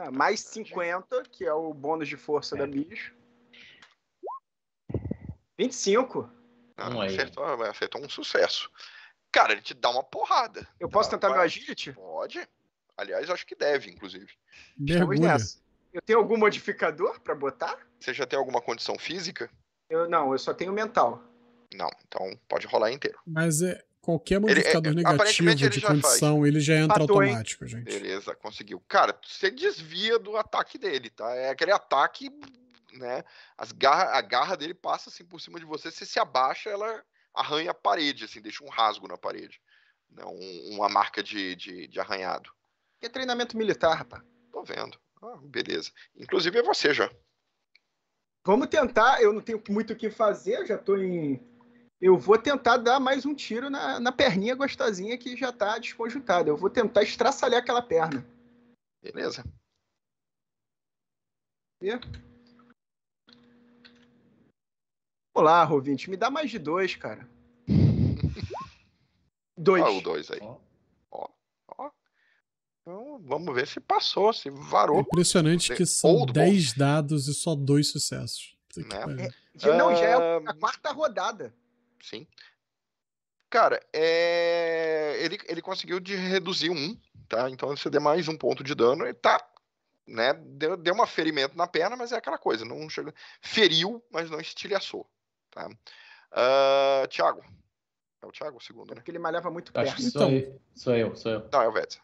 não, mais 50, que é o bônus de força é. da bicho. 25. Não, não acertou, acertou um sucesso. Cara, ele te dá uma porrada. Eu posso tentar meu agility? Pode. Aliás, acho que deve, inclusive. Mergulha. Eu tenho algum modificador para botar? Você já tem alguma condição física? Eu não, eu só tenho mental. Não, então pode rolar inteiro. Mas é, qualquer modificador ele, é, é negativo de condição, faz. ele já entra automático, gente. Beleza, conseguiu. Cara, você desvia do ataque dele, tá? É aquele ataque, né? As garra, a garra dele passa assim por cima de você, você se abaixa, ela arranha a parede, assim, deixa um rasgo na parede. Né? Um, uma marca de, de, de, arranhado. É treinamento militar, rapaz. Tô vendo. Ah, beleza. Inclusive é você já. Vamos tentar, eu não tenho muito o que fazer, já estou em. Eu vou tentar dar mais um tiro na, na perninha gostosinha que já está desconjuntada. Eu vou tentar estraçalhar aquela perna. Beleza. E... Olá, Rovinte, me dá mais de dois, cara. Dois. Olha o dois aí. Oh. Então, vamos ver se passou, se varou. É impressionante que são 10 dados e só dois sucessos. Né? É, não, já é a quarta rodada. Sim. Cara, é... ele, ele conseguiu de reduzir um, tá? Então você deu mais um ponto de dano e tá. Né? Deu, deu uma ferimento na perna, mas é aquela coisa, não chega. Feriu, mas não estilhaçou. Tá? Uh, Tiago. É o Thiago, o segundo, né? Porque ele malhava muito perto. Acho que sou, então... eu, sou eu, sou eu. Não, é o Vettel.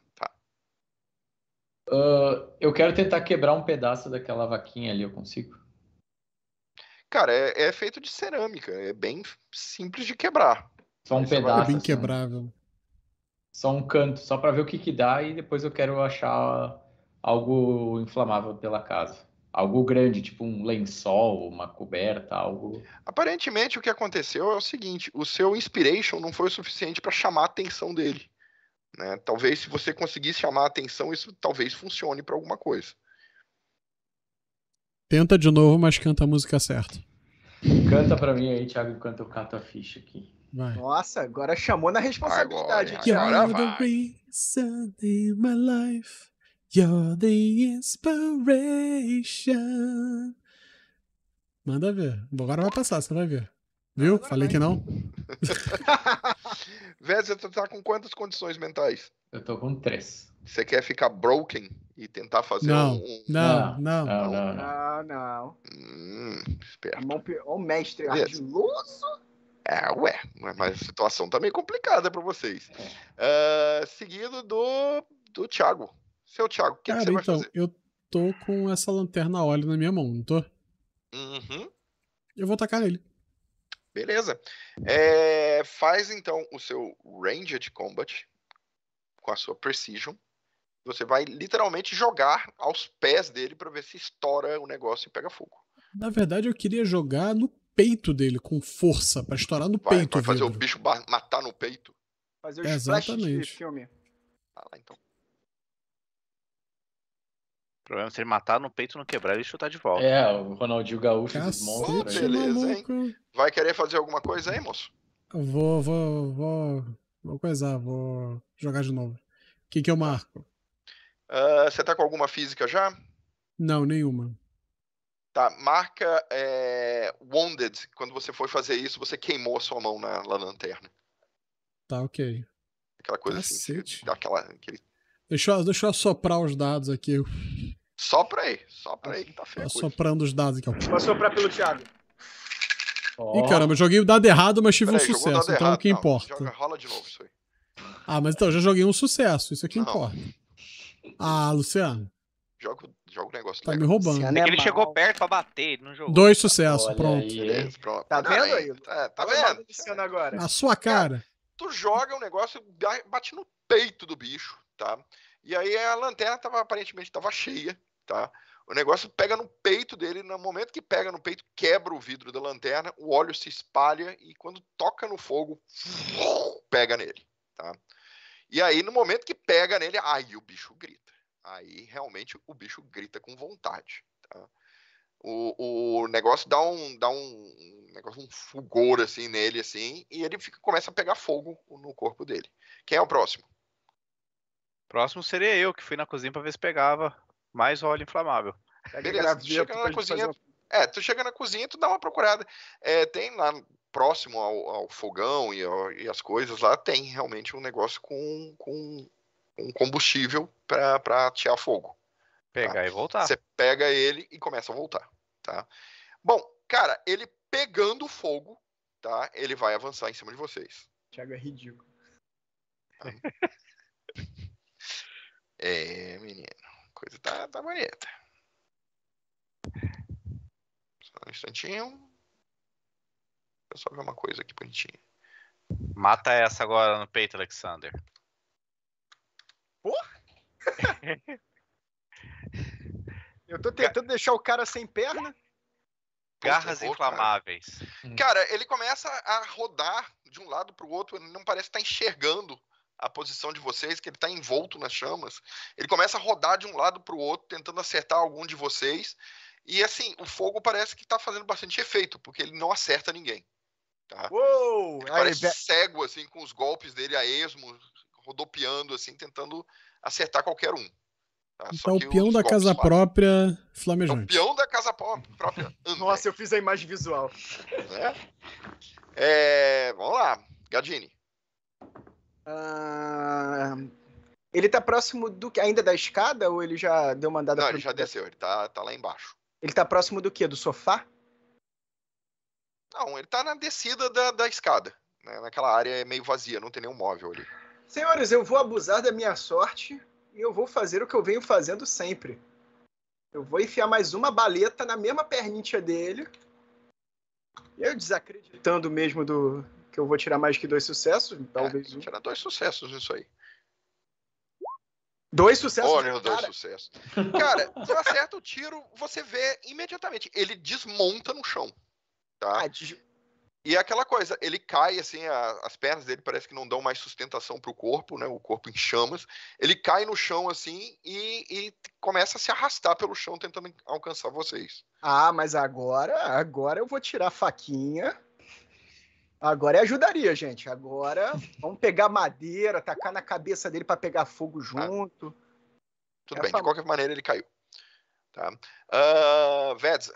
Uh, eu quero tentar quebrar um pedaço daquela vaquinha ali, eu consigo? Cara, é, é feito de cerâmica, é bem simples de quebrar. Só um Aí pedaço. É bem assim. Né? quebrável. Só um canto, só para ver o que, que dá e depois eu quero achar algo inflamável pela casa. Algo grande, tipo um lençol, uma coberta, algo. Aparentemente, o que aconteceu é o seguinte: o seu inspiration não foi o suficiente para chamar a atenção dele. Né? Talvez se você conseguir chamar a atenção, isso talvez funcione para alguma coisa. Tenta de novo, mas canta a música certa. Canta para mim aí, Thiago, enquanto eu cato a ficha aqui. Vai. Nossa, agora chamou na responsabilidade. Agora, agora You're vai. the reason in my life. You're the inspiration. Manda ver. Agora vai passar, você vai ver. Viu? Agora Falei vai. que não. Vézia, você tá com quantas condições mentais? Eu tô com três. Você quer ficar broken e tentar fazer não, um. Não, não, não. Não, não. não, ah, não. Hum, esperto. O mestre yes. É, ué, mas a situação tá meio complicada para vocês. É. Uh, seguido do, do Thiago. Seu Thiago, o que, que você então, vai fazer? Eu tô com essa lanterna óleo na minha mão, não tô? Uhum. Eu vou tacar nele. Beleza. É, faz então o seu Ranged Combat com a sua Precision. Você vai literalmente jogar aos pés dele para ver se estoura o negócio e pega fogo. Na verdade, eu queria jogar no peito dele com força para estourar no vai, peito. Vai fazer vidro. o bicho matar no peito. Fazer o Exatamente. de filme. Tá lá, então problema se ele matar no peito, não quebrar, ele chutar de volta. É, o Ronaldinho Gaúcho Cacete, monstros. beleza, hein? Vai querer fazer alguma coisa aí, moço? Vou, vou, vou. Vou coisar, vou jogar de novo. O que, que eu marco? Uh, você tá com alguma física já? Não, nenhuma. Tá, marca é, Wounded. Quando você foi fazer isso, você queimou a sua mão na, na lanterna. Tá, ok. Aquela coisa assim, Cacete. assim, aquela, aquele... deixa, eu, deixa eu soprar os dados aqui. Só pra aí. Só pra aí que tá feio. Tá soprando os dados aqui, ó. Vou soprar pelo Thiago. Oh. Ih, caramba, eu joguei o dado errado, mas tive um sucesso. Então o que tá. importa? Joga, rola de novo isso aí. Ah, mas então, eu já joguei um sucesso. Isso aqui é não. importa. Ah, Luciano. Joga, joga o negócio Tá legal. me roubando. É, é ele chegou perto pra bater, ele não jogou. Dois sucessos, pronto. pronto. Tá vendo aí? É, tá, tá, vendo? Luciano agora. a sua cara. É, tu joga um negócio, bate no peito do bicho, tá? E aí a lanterna tava, aparentemente estava cheia tá? O negócio pega no peito dele, no momento que pega no peito, quebra o vidro da lanterna, o óleo se espalha e quando toca no fogo, pega nele, tá? E aí, no momento que pega nele, aí o bicho grita. Aí realmente o bicho grita com vontade. Tá? O, o negócio dá um dá um, um negócio um fulgor assim nele assim e ele fica, começa a pegar fogo no corpo dele. Quem é o próximo? Próximo seria eu que fui na cozinha para ver se pegava mais óleo inflamável. Beleza, assim, tu chega na cozinha. Uma... É, tu chega na cozinha, tu dá uma procurada. É, tem lá próximo ao, ao fogão e, ao, e, as coisas lá, tem realmente um negócio com, com um combustível para atear fogo. Pegar tá? e voltar. Você pega ele e começa a voltar, tá? Bom, cara, ele pegando fogo, tá? Ele vai avançar em cima de vocês. Thiago é ridículo. É, menino coisa tá, tá bonita. Só um instantinho. Eu só ver uma coisa aqui bonitinha. Mata essa agora no peito, Alexander. Porra! Eu tô tentando deixar o cara sem perna. Garras inflamáveis. Cara. Hum. cara. ele começa a rodar de um lado pro outro, ele não parece estar tá enxergando a posição de vocês, que ele está envolto nas chamas. Ele começa a rodar de um lado para o outro, tentando acertar algum de vocês. E assim, o fogo parece que está fazendo bastante efeito, porque ele não acerta ninguém. Tá? Uou, ele parece cego, assim, com os golpes dele a esmo, rodopiando, assim, tentando acertar qualquer um. Tá? Então, o é peão da casa própria flamejante. Então, o peão da casa própria. Nossa, eu fiz a imagem visual. É? É, vamos lá, Gadini. Uh, ele tá próximo do que? Ainda da escada ou ele já deu uma andada? Não, pro... ele já desceu, ele tá, tá lá embaixo. Ele tá próximo do que? Do sofá? Não, ele tá na descida da, da escada. Né? Naquela área meio vazia, não tem nenhum móvel ali. Senhores, eu vou abusar da minha sorte e eu vou fazer o que eu venho fazendo sempre. Eu vou enfiar mais uma baleta na mesma perninha dele. Eu desacreditando mesmo do, que eu vou tirar mais que dois sucessos, então, é, talvez. É, um. Tirar dois sucessos isso aí. Dois sucessos. Olha, cara. dois sucessos. Cara, se eu acerto o tiro, você vê imediatamente. Ele desmonta no chão. Tá? Ah, E é aquela coisa, ele cai, assim, a, as pernas dele parece que não dão mais sustentação pro corpo, né? O corpo em chamas. Ele cai no chão, assim, e, e começa a se arrastar pelo chão tentando alcançar vocês. Ah, mas agora, agora eu vou tirar a faquinha Agora é ajudaria, gente. Agora vamos pegar madeira, tacar na cabeça dele para pegar fogo ah, junto. Tudo bem, de qualquer maneira ele caiu. Tá. Uh, Vedza.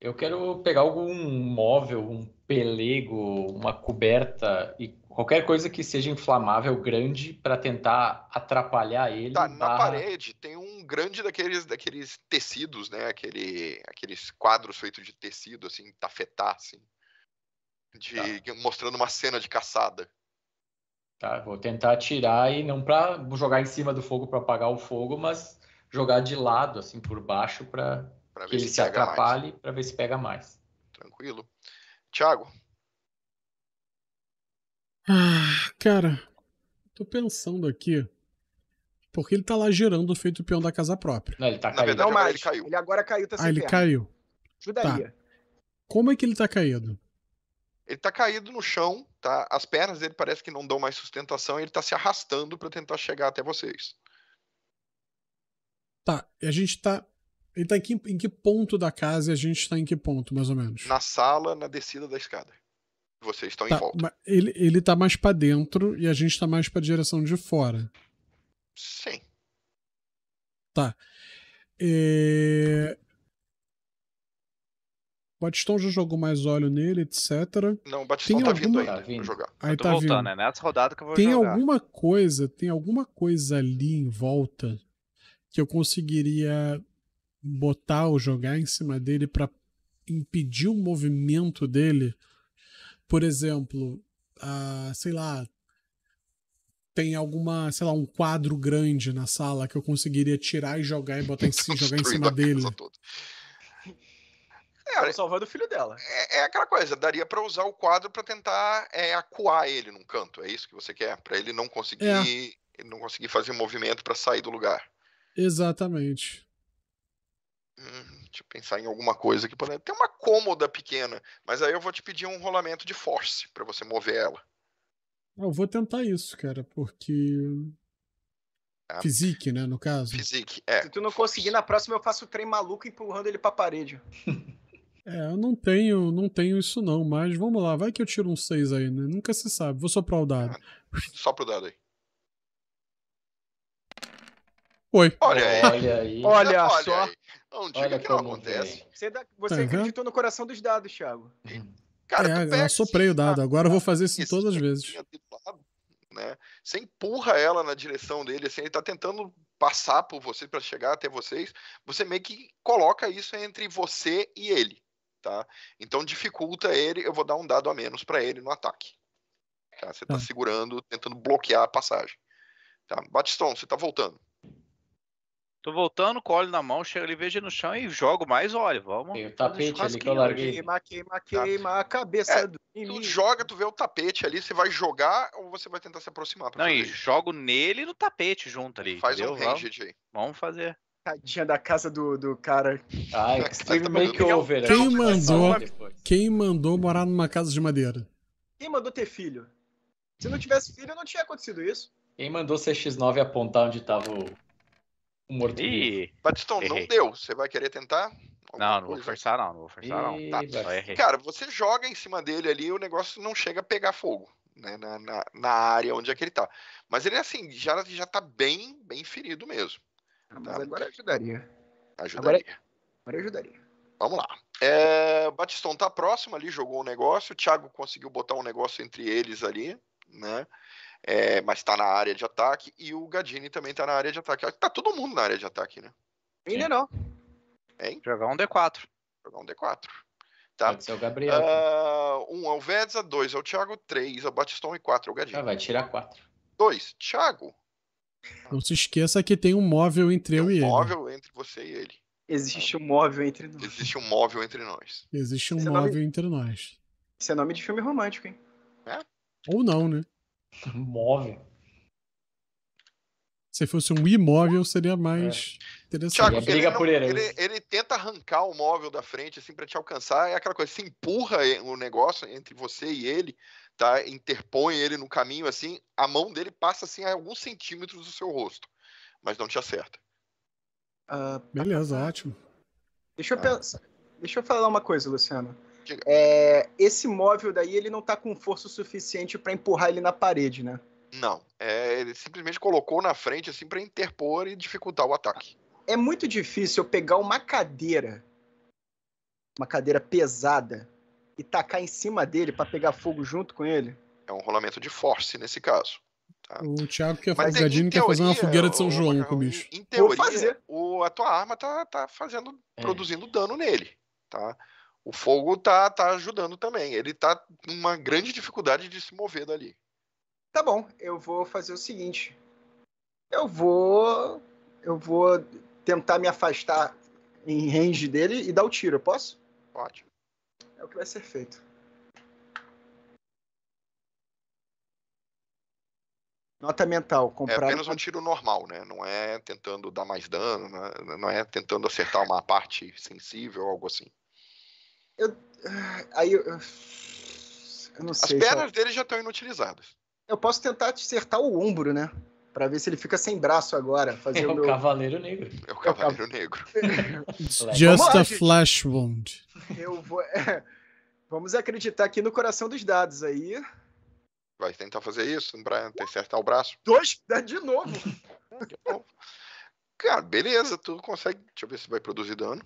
Eu quero pegar algum móvel, um pelego, uma coberta e qualquer coisa que seja inflamável grande para tentar atrapalhar ele. Tá, barra... na parede tem um grande daqueles, daqueles tecidos, né? Aquele, aqueles quadros feitos de tecido, assim, tafetá, assim. Tá. de tá. mostrando uma cena de caçada. Tá, vou tentar atirar e não para jogar em cima do fogo para apagar o fogo, mas jogar de lado, assim, por baixo para que ele se, se atrapalhe para ver se pega mais. Tranquilo. Tiago? Ah, cara, tô pensando aqui. Porque ele tá lá girando feito o peão da casa própria. Não, ele tá Na Verdade, não, mas ele caiu. Ele agora caiu, tá ah, sem Ah, ele perna. caiu. Ajudaria. Tá. Como é que ele tá caído? Ele está caído no chão, tá? As pernas dele parece que não dão mais sustentação e ele está se arrastando para tentar chegar até vocês. Tá, E a gente tá. Ele tá em que, em que ponto da casa e a gente tá em que ponto, mais ou menos? Na sala, na descida da escada. Vocês estão tá, em volta. Ele, ele tá mais para dentro e a gente tá mais pra direção de fora. Sim. Tá. É... Batistão já jogou mais óleo nele, etc. Não, o Batistão tem tá alguma... vindo aí, tá vindo. jogar. Aí tá voltando, vindo. é nessa rodada que eu vou tem jogar. Tem alguma coisa, tem alguma coisa ali em volta que eu conseguiria botar ou jogar em cima dele para impedir o movimento dele. Por exemplo, uh, sei lá, tem alguma, sei lá, um quadro grande na sala que eu conseguiria tirar e jogar e botar em, jogar em cima dele. Toda. É, salvando é o filho dela. É, é aquela coisa, daria para usar o quadro para tentar é, acuar ele num canto, é isso que você quer? para ele não conseguir é. ele não conseguir fazer movimento para sair do lugar. Exatamente. Hum, deixa eu pensar em alguma coisa que pode Tem uma cômoda pequena, mas aí eu vou te pedir um rolamento de force para você mover ela. Ah, eu vou tentar isso, cara, porque física, ah. Physique, né, no caso. Physique, é. Se tu não conseguir na próxima, eu faço o trem maluco empurrando ele pra parede. É, eu não tenho, não tenho isso não, mas vamos lá, vai que eu tiro um 6 aí, né? Nunca se sabe. Vou soprar o dado. Só o dado aí. Oi. Olha aí. Olha, aí. Olha, Olha só. Aí. Não diga Olha que não acontece. Você, dá, é você uhum. acreditou no coração dos dados, Thiago. Cara, é, pega, eu soprei o dado, agora eu vou fazer isso, isso todas as vezes. Lado, né? Você empurra ela na direção dele, assim, ele tá tentando passar por você para chegar até vocês. Você meio que coloca isso entre você e ele. Tá? Então dificulta ele, eu vou dar um dado a menos para ele no ataque. Tá? Você está tá. segurando, tentando bloquear a passagem. Tá? Batistão, você está voltando. Tô voltando com óleo na mão, chega ali, veja no chão e jogo mais óleo. Vamos. Tem o tapete ali que eu larguei. Queima, queima, queima tá. a cabeça é, do. Tu joga, tu vê o tapete ali, você vai jogar ou você vai tentar se aproximar? Não, e jogo nele e no tapete junto ali. Faz entendeu? um ranged aí. Vamos fazer. Tadinha da casa do, do cara. Ah, Extreme Makeover. Quem mandou, quem mandou morar numa casa de madeira? Quem mandou ter filho? Se não tivesse filho, não tinha acontecido isso. Quem mandou CX9 apontar onde tava o, o morto? Ih, Batistão, não deu. Você vai querer tentar? Não, não vou forçar não, não vou forçar não. Tá. Cara, você joga em cima dele ali e o negócio não chega a pegar fogo. Né, na, na, na, área onde é que ele tá. Mas ele, assim, já, já tá bem, bem ferido mesmo. Ah, mas tá? agora ajudaria. Ajudaria. Agora, agora ajudaria. Vamos lá. É, Batistão tá próximo ali, jogou um negócio. O Thiago conseguiu botar um negócio entre eles ali, né? É, mas tá na área de ataque. E o Gadini também tá na área de ataque. Tá todo mundo na área de ataque, né? Sim. Ainda não. Hein? Jogar um D4. Jogar um D4. Tá. Pode ser o Gabriel. Uh, um é o Vedza, dois é o Thiago, três é o Batistão e quatro é o Gadini. Ah, vai tirar quatro. Dois, Thiago. Não se esqueça que tem um móvel entre tem eu um e ele. Um móvel entre você e ele. Existe um móvel entre nós. Existe um móvel entre nós. Existe um Esse móvel é nome... entre nós. Esse é nome de filme romântico, hein? É? Ou não, né? Móvel. Se fosse um imóvel, seria mais é. interessante. Tiago, ele, briga por ele, ele, ele, tenta arrancar o móvel da frente, assim, para te alcançar. É aquela coisa, se empurra eh, o negócio entre você e ele tá? Interpõe ele no caminho assim, a mão dele passa assim a alguns centímetros do seu rosto, mas não te acerta. Uh, Beleza, ah, ótimo. Deixa eu, ah. pensar, deixa eu falar uma coisa, Luciano. É, esse móvel daí, ele não tá com força suficiente para empurrar ele na parede, né? Não. É, ele simplesmente colocou na frente, assim, para interpor e dificultar o ataque. É muito difícil eu pegar uma cadeira, uma cadeira pesada, e tacar em cima dele para pegar fogo junto com ele? É um rolamento de force nesse caso. Tá? O Thiago quer, Mas, fazer, teoria, quer fazer uma fogueira de São João com o bicho. Em teoria, O, a tua arma tá, tá fazendo, é. produzindo dano nele, tá? O fogo tá, tá ajudando também. Ele tá numa grande dificuldade de se mover dali. Tá bom, eu vou fazer o seguinte. Eu vou. Eu vou tentar me afastar em range dele e dar o tiro, posso? ótimo é o que vai ser feito. Nota mental, é comprar. É apenas um tiro normal, né? Não é tentando dar mais dano, é, não é tentando acertar uma parte sensível, ou algo assim. Eu, aí eu, eu não sei. As pernas eu... dele já estão inutilizadas. Eu posso tentar acertar o ombro, né? para ver se ele fica sem braço agora. Fazer é o, meu... Cavaleiro Negro. É o Cavaleiro Negro. just a flash wound. Eu vou... É. Vamos acreditar aqui no coração dos dados aí. Vai tentar fazer isso para acertar o braço? Dois, é, de novo. de novo. Cara, beleza, tu consegue. Deixa eu ver se vai produzir dano.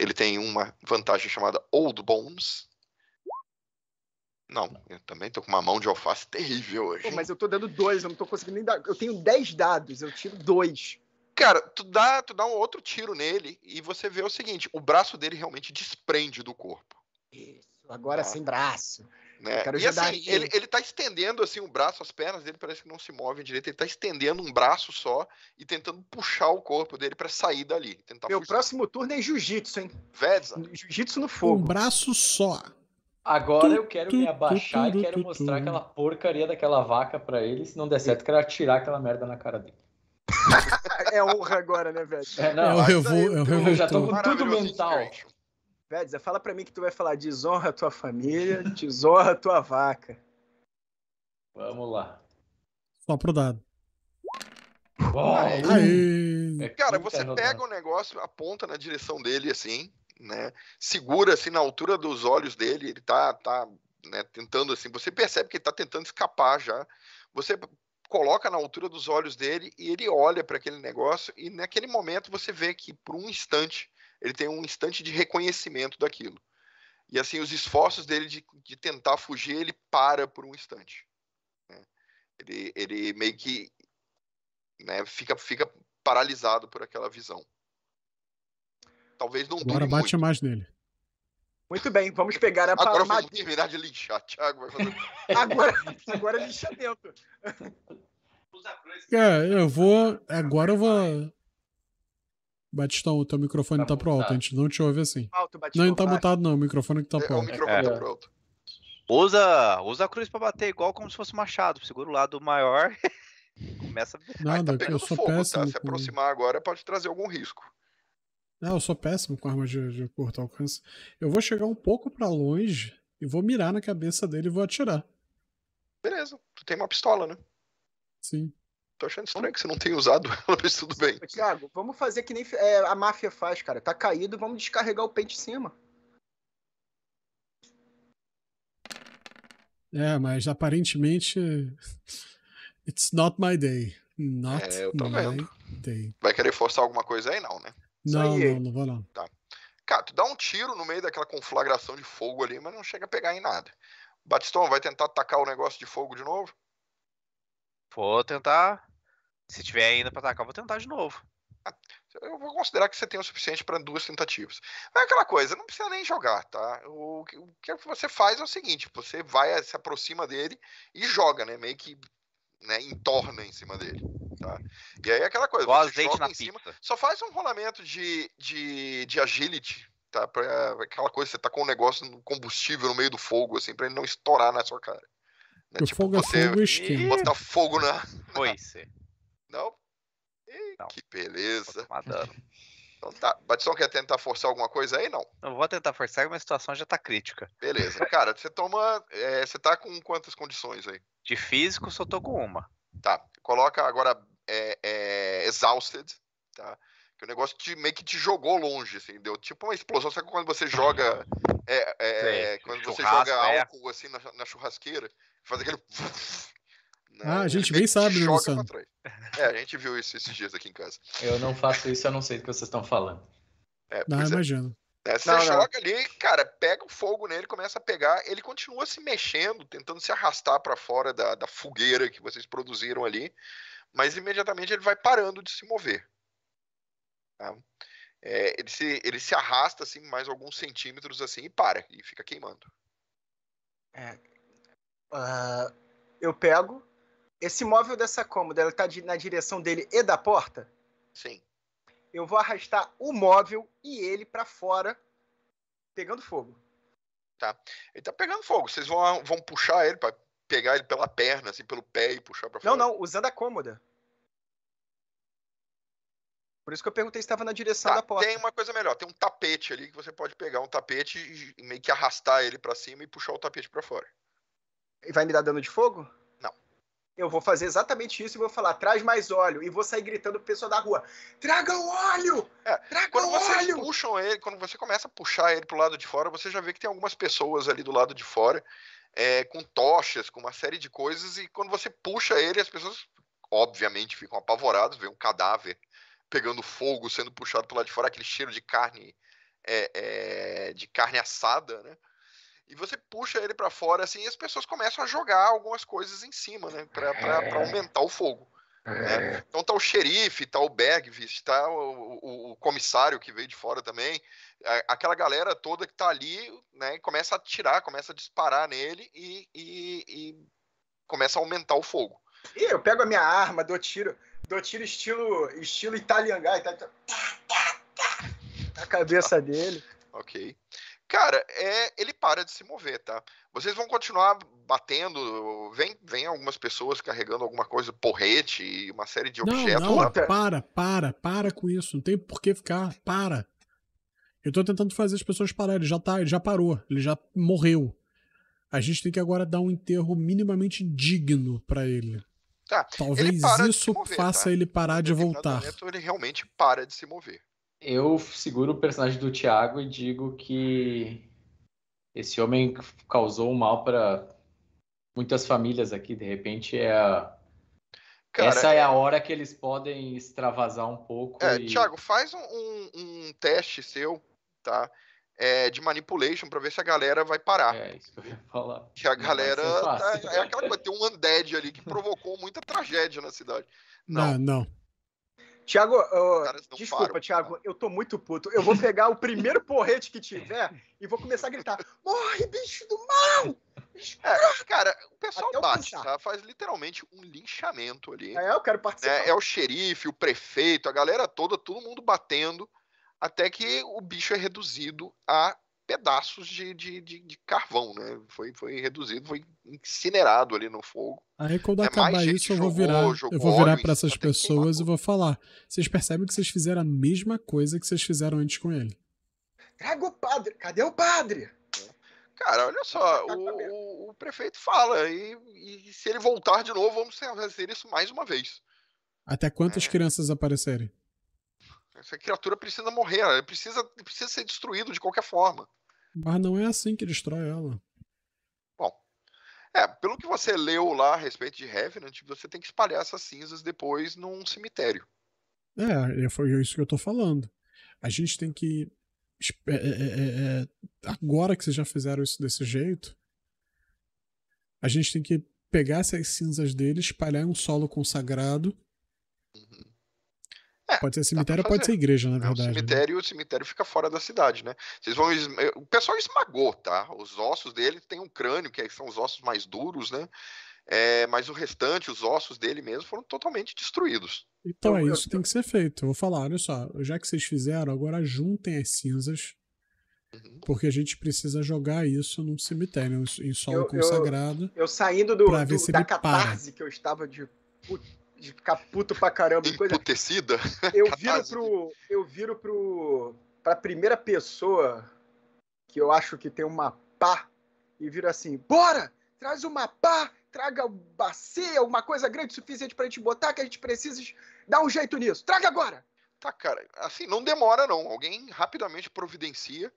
Ele tem uma vantagem chamada Old Bones. Não, eu também tô com uma mão de alface terrível hoje. Pô, mas eu tô dando dois, eu não tô conseguindo nem dar. Eu tenho dez dados, eu tiro dois. Cara, tu dá, tu dá um outro tiro nele e você vê o seguinte: o braço dele realmente desprende do corpo. Isso, agora tá? sem braço. Né? e assim, ele, ele tá estendendo assim o braço, as pernas dele parece que não se movem direito, ele tá estendendo um braço só e tentando puxar o corpo dele para sair dali. Meu fugir. próximo turno é jiu-jitsu, hein? Vedza. Jiu-jitsu no fogo. Um braço só. Agora eu quero me abaixar e quero mostrar aquela porcaria daquela vaca pra ele. Se não der certo, eu quero atirar aquela merda na cara dele. é honra agora, né, velho? É, não, é o revo, eu, eu, eu já tô com tudo mental. Védia, fala pra mim que tu vai falar desonra tua família, desonra tua vaca. Vamos lá. Só pro dado. Uou, É Cara, você pega o um negócio, aponta na direção dele assim, né? Segura assim na altura dos olhos dele, ele tá, tá né, tentando assim. Você percebe que ele tá tentando escapar já. Você coloca na altura dos olhos dele e ele olha para aquele negócio e naquele momento você vê que por um instante ele tem um instante de reconhecimento daquilo. E assim os esforços dele de, de tentar fugir ele para por um instante. Né? Ele, ele meio que né, fica, fica paralisado por aquela visão. Talvez não Agora bate muito. mais nele. Muito bem, vamos pegar a Agora vamos virar de lixar, Thiago. Vai fazer... agora, agora lixa dentro. É, eu vou. Agora eu vou. Batistão, o teu microfone tá, tá pro alto, a gente não te ouve assim. Alto, Batistão, não, ele tá mutado, não, o microfone que tá é, pro alto. É, o microfone é. tá pro alto. Usa, usa a cruz pra bater igual como se fosse machado. Segura o lado maior. começa a. Nada, tá pegando eu sou fogo, tá? péssimo, tá? Se aproximar agora pode trazer algum risco. Ah, eu sou péssimo com armas de, de curto alcance. Eu vou chegar um pouco para longe e vou mirar na cabeça dele e vou atirar. Beleza, tu tem uma pistola, né? Sim. Tô achando estranho que você não tenha usado ela, mas tudo bem. Tiago, vamos fazer que nem é, a máfia faz, cara. Tá caído, vamos descarregar o pente em cima. É, mas aparentemente. It's not my day. Not é, eu tô my vendo. day. Vai querer forçar alguma coisa aí, não, né? Não, não, não vou não. Tá. Cara, tu dá um tiro no meio daquela conflagração de fogo ali, mas não chega a pegar em nada. Batistão, vai tentar atacar o negócio de fogo de novo? Vou tentar. Se tiver ainda pra atacar, vou tentar de novo. Eu vou considerar que você tem o suficiente para duas tentativas. Mas é aquela coisa, não precisa nem jogar, tá? O que, o que você faz é o seguinte: você vai, se aproxima dele e joga, né? Meio que né, entorna em cima dele. Tá? Uhum. E aí é aquela coisa, você azeite na em pizza. cima, só faz um rolamento de, de, de agility, tá? Pra aquela coisa, você tá com um negócio no combustível no meio do fogo, assim, pra ele não estourar na sua cara. Né? O tipo, fogo é você é fogo botar fogo na. Foi Não? não. Que beleza. Então tá. Batistão quer tentar forçar alguma coisa aí? Não. Não vou tentar forçar, mas a situação já tá crítica. Beleza. Cara, você toma. É, você tá com quantas condições aí? De físico, só tô com uma. Tá. Coloca agora é, é exhausted, tá? Que o é negócio te, meio que te jogou longe, assim, deu tipo uma explosão, sabe quando você joga. É, é, é quando você joga álcool assim na, na churrasqueira, faz aquele. Não, ah, a gente bem sabe, né, É, a gente viu isso esses dias aqui em casa. Eu não faço isso, eu não sei do que vocês estão falando. É, não, é. imagino. É, você não, joga não. ali, cara, pega o fogo nele, começa a pegar, ele continua se mexendo, tentando se arrastar para fora da, da fogueira que vocês produziram ali, mas imediatamente ele vai parando de se mover. Tá? É, ele, se, ele se arrasta assim mais alguns centímetros assim e para e fica queimando. É. Uh, eu pego esse móvel dessa cômoda, ela tá na direção dele e da porta? Sim eu vou arrastar o móvel e ele para fora, pegando fogo. Tá. Ele tá pegando fogo. Vocês vão, vão puxar ele para pegar ele pela perna, assim, pelo pé e puxar para fora? Não, não, usando a cômoda. Por isso que eu perguntei se estava na direção tá, da porta. Tem uma coisa melhor, tem um tapete ali que você pode pegar um tapete e meio que arrastar ele para cima e puxar o tapete para fora. E vai me dar dano de fogo? Eu vou fazer exatamente isso e vou falar, traz mais óleo. E vou sair gritando pro pessoal da rua, traga o óleo! É, traga quando o vocês óleo! puxam ele, quando você começa a puxar ele pro lado de fora, você já vê que tem algumas pessoas ali do lado de fora é, com tochas, com uma série de coisas, e quando você puxa ele, as pessoas obviamente ficam apavoradas, vê um cadáver pegando fogo, sendo puxado pro lado de fora, aquele cheiro de carne é, é, de carne assada, né? e você puxa ele para fora assim e as pessoas começam a jogar algumas coisas em cima, né, para é. aumentar o fogo. Então tá o xerife, tá o Bergvist, tá o, o, o, comissário que veio de fora também, aquela galera toda que tá ali, né, começa a atirar, começa a disparar nele e, e, e começa a aumentar o fogo. E eu pego a minha arma, dou tiro, dou tiro estilo, estilo italiangá, a na cabeça dele. Ok cara, é, ele para de se mover, tá? Vocês vão continuar batendo, vem, vem algumas pessoas carregando alguma coisa, porrete e uma série de não, objetos. Não, não, para, para, para com isso, não tem por que ficar, para. Eu tô tentando fazer as pessoas pararem, ele já tá, ele já parou, ele já morreu. A gente tem que agora dar um enterro minimamente digno para ele. Tá. Talvez ele isso mover, faça tá? ele parar de voltar. Momento, ele realmente para de se mover eu seguro o personagem do Thiago e digo que esse homem causou um mal para muitas famílias aqui. De repente é a... Cara, essa é, é a hora que eles podem extravasar um pouco. É, e... Thiago, faz um, um, um teste seu, tá? É, de manipulation para ver se a galera vai parar. É isso que eu ia falar. Que a não galera. Tá, é aquela coisa, tem um undead ali que provocou muita tragédia na cidade. Não, não. não. Tiago, desculpa, Tiago, eu tô muito puto. Eu vou pegar o primeiro porrete que tiver e vou começar a gritar: morre, bicho do mal! É, cara, o pessoal Até bate, tá? faz literalmente um linchamento ali. É, eu quero participar. Né? É o xerife, o prefeito, a galera toda, todo mundo batendo até que o bicho é reduzido a pedaços de, de, de, de, carvão, né? Foi, foi reduzido, foi incinerado ali no fogo. Aí quando é, acabar isso, eu vou jogou, virar, eu vou virar para essas pessoas e vou falar: vocês percebem que vocês fizeram a mesma coisa que vocês fizeram antes com ele? Traga o padre, cadê o padre? Cara, olha só, o, o, o prefeito fala, e, e, se ele voltar de novo, vamos fazer isso mais uma vez. Até quantas é. crianças aparecerem? Essa criatura precisa morrer, ela precisa, precisa ser destruído de qualquer forma. Mas não é assim que destrói ela. Bom, é, pelo que você leu lá a respeito de Revenant, você tem que espalhar essas cinzas depois num cemitério. É, é foi isso que eu tô falando. A gente tem que. É é, é, é, é, agora que vocês já fizeram isso desse jeito, a gente tem que pegar essas cinzas dele, espalhar em um solo consagrado uhum. É, pode ser cemitério ou pode ser igreja, na verdade. É, o né? cemitério, né? o cemitério fica fora da cidade, né? Vocês vão. Eh, o pessoal esmagou, tá? Os ossos dele tem um crânio, que é, são os ossos mais duros, né? É, mas o restante, os ossos dele mesmo, foram totalmente destruídos. Então, é isso que tem que ser feito. Eu vou falar, olha só, já que vocês fizeram, agora juntem as cinzas, uhum. porque a gente precisa jogar isso num cemitério, em solo eu, consagrado. Eu, eu saindo do, do da catarse para. que eu estava de de ficar puto pra caramba. Emputecida? Eu viro pro. Eu viro pro. pra primeira pessoa que eu acho que tem uma pá e viro assim: bora! Traz uma pá! Traga bacia, uma coisa grande o suficiente pra gente botar, que a gente precisa dar um jeito nisso. Traga agora! Tá, cara, assim, não demora não. Alguém rapidamente providencia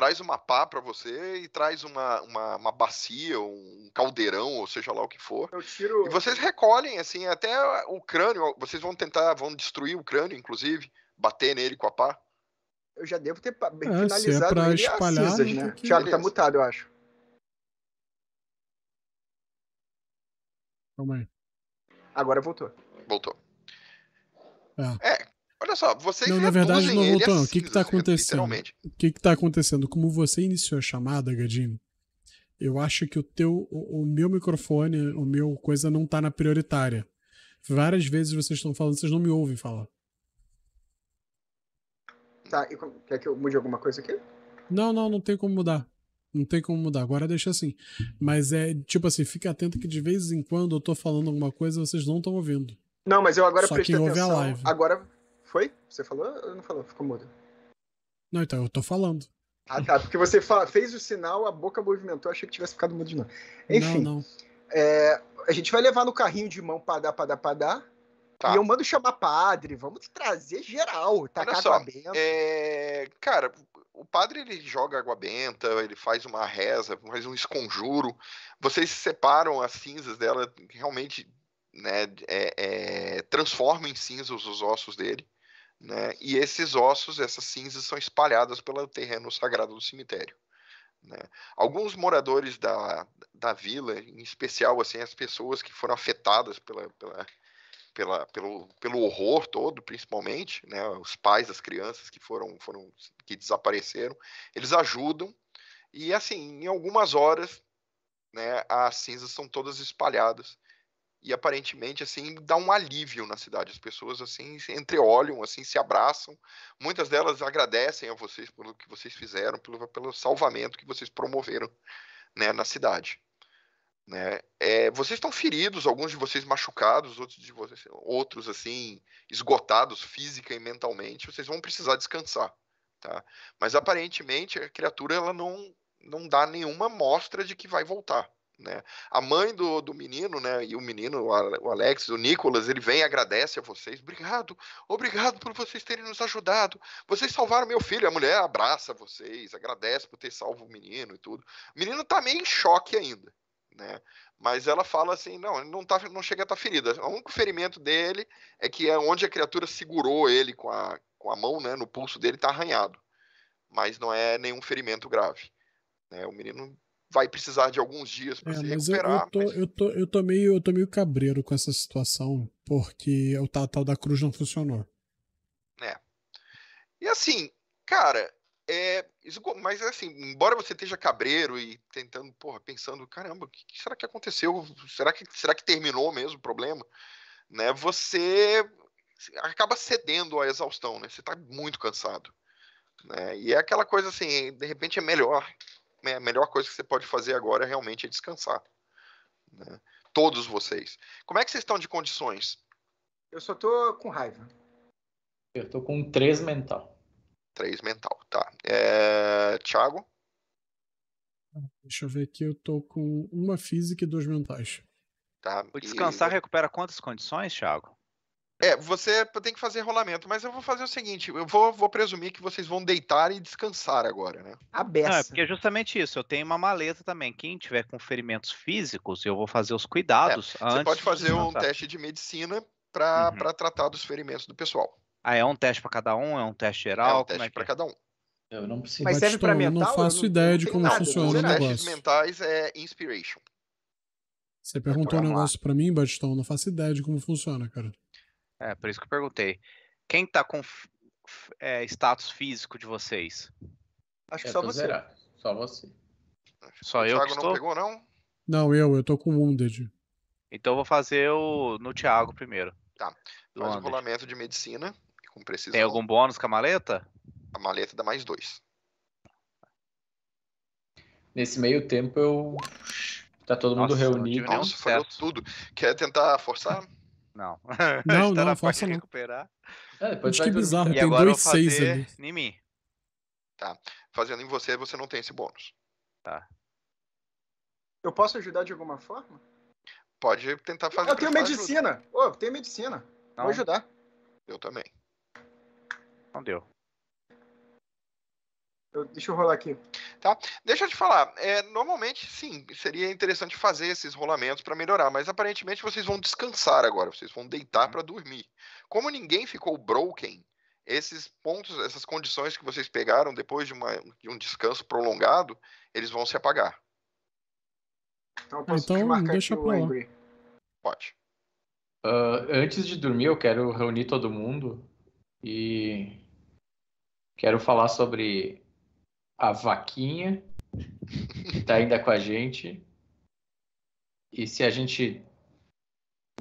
traz uma pá para você e traz uma, uma, uma, bacia, um caldeirão, ou seja lá o que for. Eu tiro... E vocês recolhem, assim, até o crânio. Vocês vão tentar, vão destruir o crânio, inclusive, bater nele com a pá. Eu já devo ter ah, é, finalizado é pra ele as cinzas, né? né? Que... está tá mutado, eu acho. Calma aí. Agora voltou. Voltou. Ah. É. é. Olha só, vocês Não, na é verdade, não, é Voltão, o que que tá acontecendo? O que que tá acontecendo? Como você iniciou a chamada, Gadinho, eu acho que o teu, o, o meu microfone, o meu coisa não tá na prioritária. Várias vezes vocês estão falando, vocês não me ouvem falar. Tá, e quer que eu mude alguma coisa aqui? Não, não, não tem como mudar. Não tem como mudar. Agora deixa assim. Mas é tipo assim, fica atento que de vez em quando eu tô falando alguma coisa e vocês não estão ouvindo. Não, mas eu agora Só prestei atenção. Agora foi? Você falou ou não falou? Ficou mudo. Não, então eu tô falando. Ah, tá. Porque você fez o sinal, a boca movimentou, achei que tivesse ficado mudo de novo. Enfim. Não, não. É, a gente vai levar no carrinho de mão pra dar, pra dar, pra dar. Tá. E eu mando chamar padre, vamos trazer geral, tá Olha só, É... Cara, o padre ele joga água benta, ele faz uma reza, faz um esconjuro. Vocês separam as cinzas dela, realmente né, é, é, transforma em cinzas os ossos dele. Né? E esses ossos, essas cinzas, são espalhadas pelo terreno sagrado do cemitério. Né? Alguns moradores da, da vila, em especial assim, as pessoas que foram afetadas pela, pela, pela, pelo, pelo horror todo, principalmente, né? os pais das crianças que foram, foram que desapareceram, eles ajudam. E assim, em algumas horas, né, as cinzas são todas espalhadas e aparentemente assim dá um alívio na cidade. As pessoas assim se entreolham, assim se abraçam. Muitas delas agradecem a vocês pelo que vocês fizeram, pelo, pelo salvamento que vocês promoveram, né, na cidade. Né? É, vocês estão feridos, alguns de vocês machucados, outros de vocês, outros assim esgotados física e mentalmente. Vocês vão precisar descansar, tá? Mas aparentemente a criatura ela não não dá nenhuma mostra de que vai voltar. Né? A mãe do, do menino, né? E o menino, o Alex, o Nicolas, ele vem e agradece a vocês. Obrigado, obrigado por vocês terem nos ajudado. Vocês salvaram meu filho. A mulher abraça vocês, agradece por ter salvo o menino e tudo. O menino tá meio em choque ainda, né? Mas ela fala assim, não, ele não, tá, não chega a estar tá O único ferimento dele é que é onde a criatura segurou ele com a, com a mão, né? No pulso dele tá arranhado. Mas não é nenhum ferimento grave. Né? O menino vai precisar de alguns dias para é, se recuperar. Eu, eu, tô, mas... eu, tô, eu, tô meio, eu tô meio cabreiro com essa situação, porque o tal, tal da cruz não funcionou. É. E assim, cara, é, isso, mas assim, embora você esteja cabreiro e tentando, porra, pensando, caramba, o que, que, será que aconteceu? Será que, será que terminou mesmo o problema? Né, você acaba cedendo à exaustão, né? Você está muito cansado. Né? E é aquela coisa assim, de repente é melhor é, a melhor coisa que você pode fazer agora realmente é descansar. Né? Todos vocês. Como é que vocês estão de condições? Eu só tô com raiva. Eu tô com três mental. Três mental, tá. É... Thiago? Deixa eu ver aqui, eu tô com uma física e dois mentais. Tá. O descansar e... recupera quantas condições, Thiago? É, você tem que fazer rolamento, mas eu vou fazer o seguinte: eu vou, vou presumir que vocês vão deitar e descansar agora, né? A beça. Não, é porque é justamente isso. Eu tenho uma maleta também. Quem tiver com ferimentos físicos, eu vou fazer os cuidados. É, você pode fazer de um teste de medicina para uhum. tratar dos ferimentos do pessoal. Ah, é um teste para cada um? É um teste geral? É um teste é para é? cada um. É, eu não preciso. Mas serve para tipo, mental? Eu não faço eu não... ideia de como nada, funciona o negócio. Testes mentais é inspiration. Você perguntou então, um negócio para mim, Batistão, não faço ideia de como funciona, cara. É, por isso que eu perguntei. Quem tá com é, status físico de vocês? Acho que só você. Zerado. Só você. Só o eu Thiago não estou? pegou, não? Não, eu, eu tô com Wounded. Então eu vou fazer o no Thiago primeiro. Tá. Faz o rolamento de medicina, com precisão. Tem algum bônus com a maleta? A maleta dá mais dois. Nesse meio tempo eu. Tá todo Nossa, mundo reunido. Nossa, falhou tudo. Quer tentar forçar? Não. Não, tá não, força não. Recuperar. É, Acho que é bizarro, tem dois seis ali. em mim. Tá. Fazendo em você, você não tem esse bônus. Tá. Eu posso ajudar de alguma forma? Pode tentar fazer. Eu tenho medicina. Ô, oh, eu tenho medicina. Não. Vou ajudar. Eu também. Não deu. Eu, deixa eu rolar aqui. Tá? Deixa eu te falar, é, normalmente sim, seria interessante fazer esses rolamentos para melhorar, mas aparentemente vocês vão descansar agora, vocês vão deitar uhum. para dormir. Como ninguém ficou broken, esses pontos, essas condições que vocês pegaram depois de, uma, de um descanso prolongado, eles vão se apagar. Então, ah, posso então, deixa eu o Pode. Uh, antes de dormir, eu quero reunir todo mundo e quero falar sobre a Vaquinha, que está ainda com a gente. E se a gente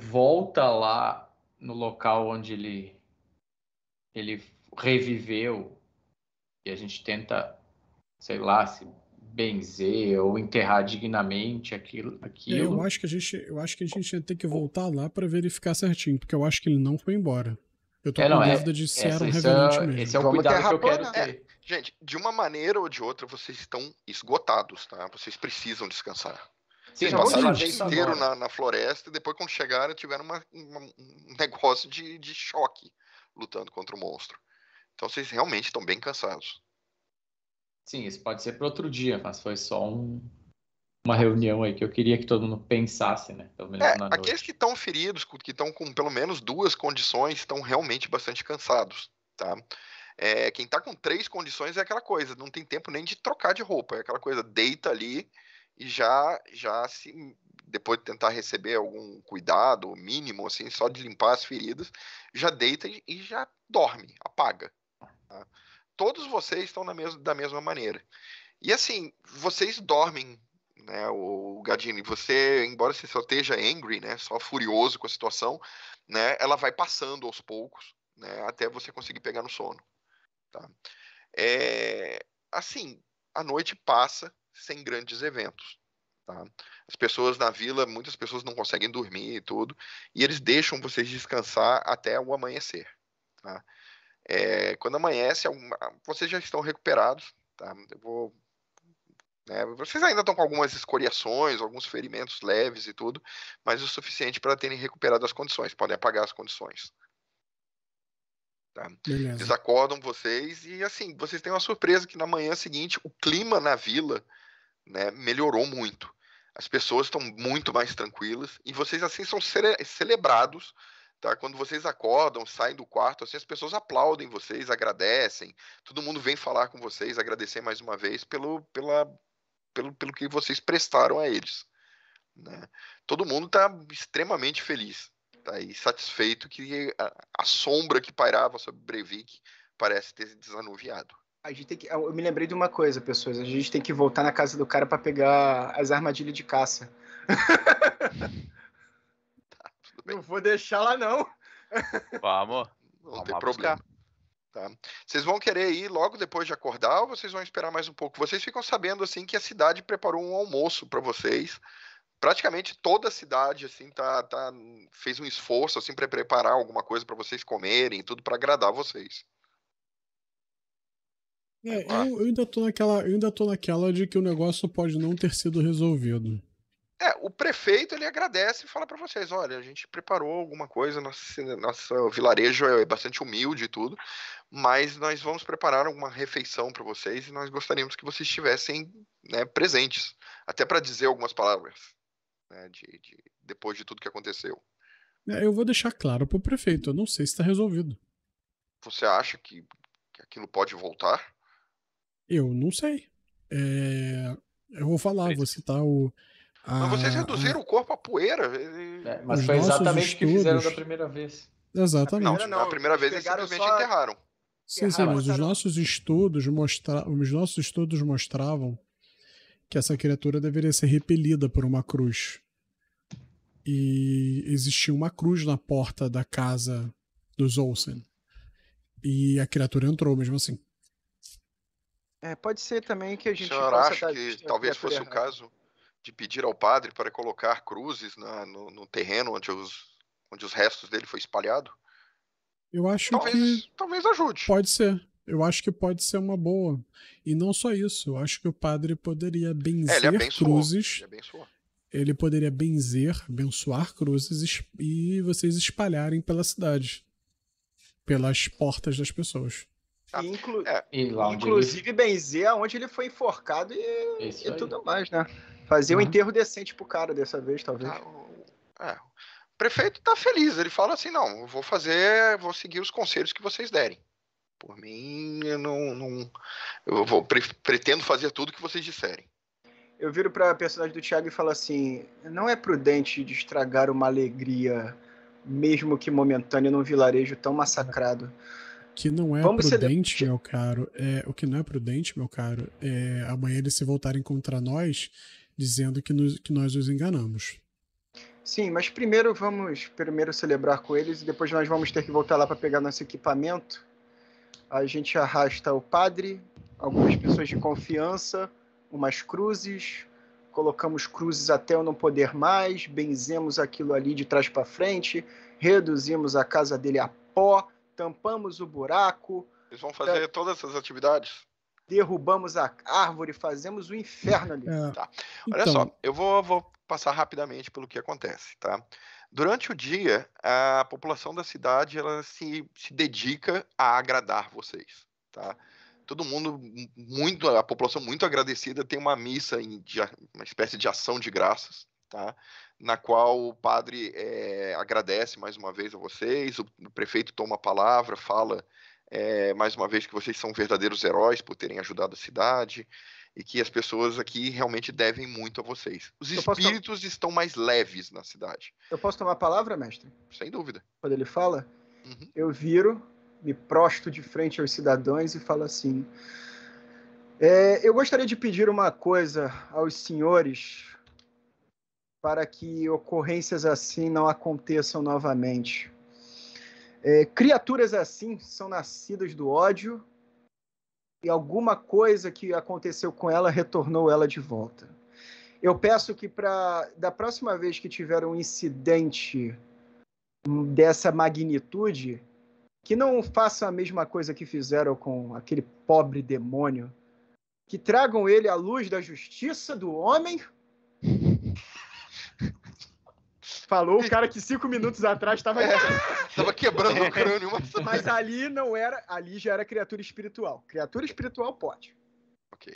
volta lá no local onde ele, ele reviveu e a gente tenta, sei lá, se benzer ou enterrar dignamente aquilo. É, aquilo. Eu acho que a gente, eu acho que a gente ia ter que voltar lá para verificar certinho, porque eu acho que ele não foi embora. Eu tô é, com a é, dúvida é, de se era um revelante mesmo. Esse é o cuidado que eu quero ter. Gente, de uma maneira ou de outra, vocês estão esgotados, tá? Vocês precisam descansar. Vocês passaram o dia tá inteiro na, na, floresta e depois, quando chegaram, tiveram uma, uma, um negócio de, de choque lutando contra o monstro. Então, vocês realmente estão bem cansados. Sim, isso pode ser para outro dia, mas foi só um, uma reunião aí que eu queria que todo mundo pensasse, né? É, aqueles que estão feridos, que estão com pelo menos duas condições, estão realmente bastante cansados, tá? É, quem tá com três condições é aquela coisa, não tem tempo nem de trocar de roupa, é aquela coisa, deita ali e já, já se depois de tentar receber algum cuidado mínimo, assim, só de limpar as feridas, já deita e, já dorme, apaga. Tá? Todos vocês estão mes da mesma maneira. E assim, vocês dormem, né, o Gadini, você, embora você só esteja angry, né, só furioso com a situação, né, ela vai passando aos poucos, né, até você conseguir pegar no sono. Tá? É, assim, a noite passa sem grandes eventos. Tá? As pessoas na vila, muitas pessoas não conseguem dormir e tudo, e eles deixam vocês descansar até o amanhecer. Tá? É, quando amanhece, ah, vocês já estão recuperados. Tá? Eu vou né, vocês ainda estão com algumas escoriações, alguns ferimentos leves e tudo, mas o suficiente para terem recuperado as condições, podem apagar as condições. Tá? Eles acordam vocês e assim, vocês têm uma surpresa que na manhã seguinte o clima na vila né, melhorou muito. As pessoas estão muito mais tranquilas e vocês assim são cele celebrados tá? Quando vocês acordam, saem do quarto, assim, as pessoas aplaudem vocês, agradecem. Todo mundo vem falar com vocês, agradecer mais uma vez pelo, pela, pelo, pelo que vocês prestaram a eles. Né? Todo mundo está extremamente feliz tá aí satisfeito que a, a sombra que pairava sobre Breivik parece ter se desanuviado. A gente tem que, eu me lembrei de uma coisa, pessoas. A gente tem que voltar na casa do cara para pegar as armadilhas de caça. tá, não vou deixar lá, não. Vamos. Não Vamos tem problema. Tá. Vocês vão querer ir logo depois de acordar ou vocês vão esperar mais um pouco? Vocês ficam sabendo assim que a cidade preparou um almoço para vocês praticamente toda a cidade assim tá, tá fez um esforço assim para preparar alguma coisa para vocês comerem, tudo para agradar vocês. É, ah. eu, eu, ainda tô naquela, ainda tô naquela de que o negócio pode não ter sido resolvido. É, o prefeito ele agradece e fala para vocês, olha, a gente preparou alguma coisa, nosso, nosso vilarejo é bastante humilde e tudo, mas nós vamos preparar alguma refeição para vocês e nós gostaríamos que vocês estivessem né, presentes, até para dizer algumas palavras né, de, de, depois de tudo que aconteceu. É, eu vou deixar claro para o prefeito, eu não sei se está resolvido. Você acha que, que, aquilo pode voltar? Eu não sei. É... Eu vou falar, vou citar o. A, mas vocês reduziram a... o corpo à poeira. É, é mas Os foi exatamente o que fizeram da primeira vez. Exatamente. Não, não, a primeira vez eles simplesmente só... enterraram. Sim, sim, mas os nossos estudos mostra... os nossos estudos mostravam que essa criatura deveria ser repelida por uma cruz. E existia uma cruz na porta da casa dos Olsen. E a criatura entrou mesmo assim. É, pode ser também que a gente. O senhor acha que talvez fosse errada. o caso de pedir ao padre para colocar cruzes na, no, no, terreno onde os, onde os restos dele foi espalhado? Eu acho talvez, que. Talvez ajude. Pode ser. Eu acho que pode ser uma boa. E não só isso, eu acho que o padre poderia benzer é, ele cruzes. Ele, ele poderia benzer, abençoar cruzes e vocês espalharem pela cidade. Pelas portas das pessoas. Tá. Inclu é, inclusive ele... benzer onde ele foi enforcado e, e tudo mais, né? Fazer uhum. um enterro decente pro cara dessa vez, talvez. Ah, é. O prefeito tá feliz, ele fala assim, não, vou fazer, vou seguir os conselhos que vocês derem. Por mim, eu não. não eu vou, pre, pretendo fazer tudo o que vocês disserem. Eu viro para a personagem do Thiago e falo assim: não é prudente de estragar uma alegria, mesmo que momentânea, num vilarejo tão massacrado. Que não é Vamos prudente, ser... meu caro. É, o que não é prudente, meu caro, é amanhã eles se voltarem contra nós dizendo que, nos, que nós os enganamos. Sim, mas primeiro vamos primeiro celebrar com eles e depois nós vamos ter que voltar lá para pegar nosso equipamento a gente arrasta o padre, algumas pessoas de confiança, umas cruzes, colocamos cruzes até eu não poder mais, benzemos aquilo ali de trás para frente, reduzimos a casa dele a pó, tampamos o buraco. Eles vão fazer tá. todas essas atividades? Derrubamos a árvore, fazemos o inferno ali. É. Tá. Olha então... só, eu vou, vou passar rapidamente pelo que acontece, tá? Durante o dia, a população da cidade ela se, se dedica a agradar vocês, tá? Todo mundo muito, a população muito agradecida tem uma missa em, uma espécie de ação de graças, tá? Na qual o padre é, agradece mais uma vez a vocês, o, prefeito toma a palavra, fala é, mais uma vez que vocês são verdadeiros heróis por terem ajudado a cidade e que as pessoas aqui realmente devem muito a vocês. Os eu espíritos estão mais leves na cidade. Eu posso tomar a palavra, mestre? Sem dúvida. Quando ele fala, uhum. eu viro, me prosto de frente aos cidadãos e falo assim: é, Eu gostaria de pedir uma coisa aos senhores para que ocorrências assim não aconteçam novamente. É, criaturas assim são nascidas do ódio e alguma coisa que aconteceu com ela retornou ela de volta. Eu peço que para da próxima vez que tiver um incidente dessa magnitude, que não façam a mesma coisa que fizeram com aquele pobre demônio, que tragam ele à luz da justiça do homem Falou o cara que cinco minutos atrás estava é, tava quebrando é. o crânio. Mas... mas ali não era, ali já era criatura espiritual. Criatura espiritual pode. Ok.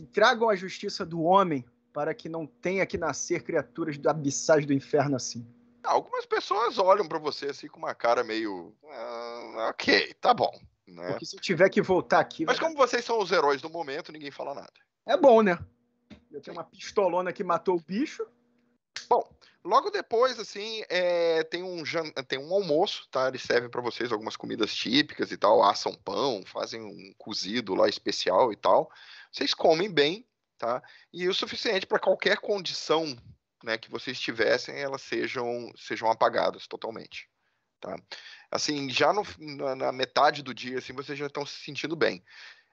E tragam a justiça do homem para que não tenha que nascer criaturas do abissais do inferno assim. Ah, algumas pessoas olham para você assim com uma cara meio. Ah, ok, tá bom. Né? Porque se tiver que voltar aqui. Mas como vocês são os heróis do momento, ninguém fala nada. É bom, né? Eu tenho uma pistolona que matou o bicho. Bom, Logo depois, assim, é, tem, um tem um almoço, tá? Eles servem para vocês algumas comidas típicas e tal, assam pão, fazem um cozido lá especial e tal. Vocês comem bem, tá? E o suficiente para qualquer condição né, que vocês tivessem, elas sejam, sejam apagadas totalmente. Tá? Assim, já no, na, na, metade do dia, assim, vocês já estão se sentindo bem.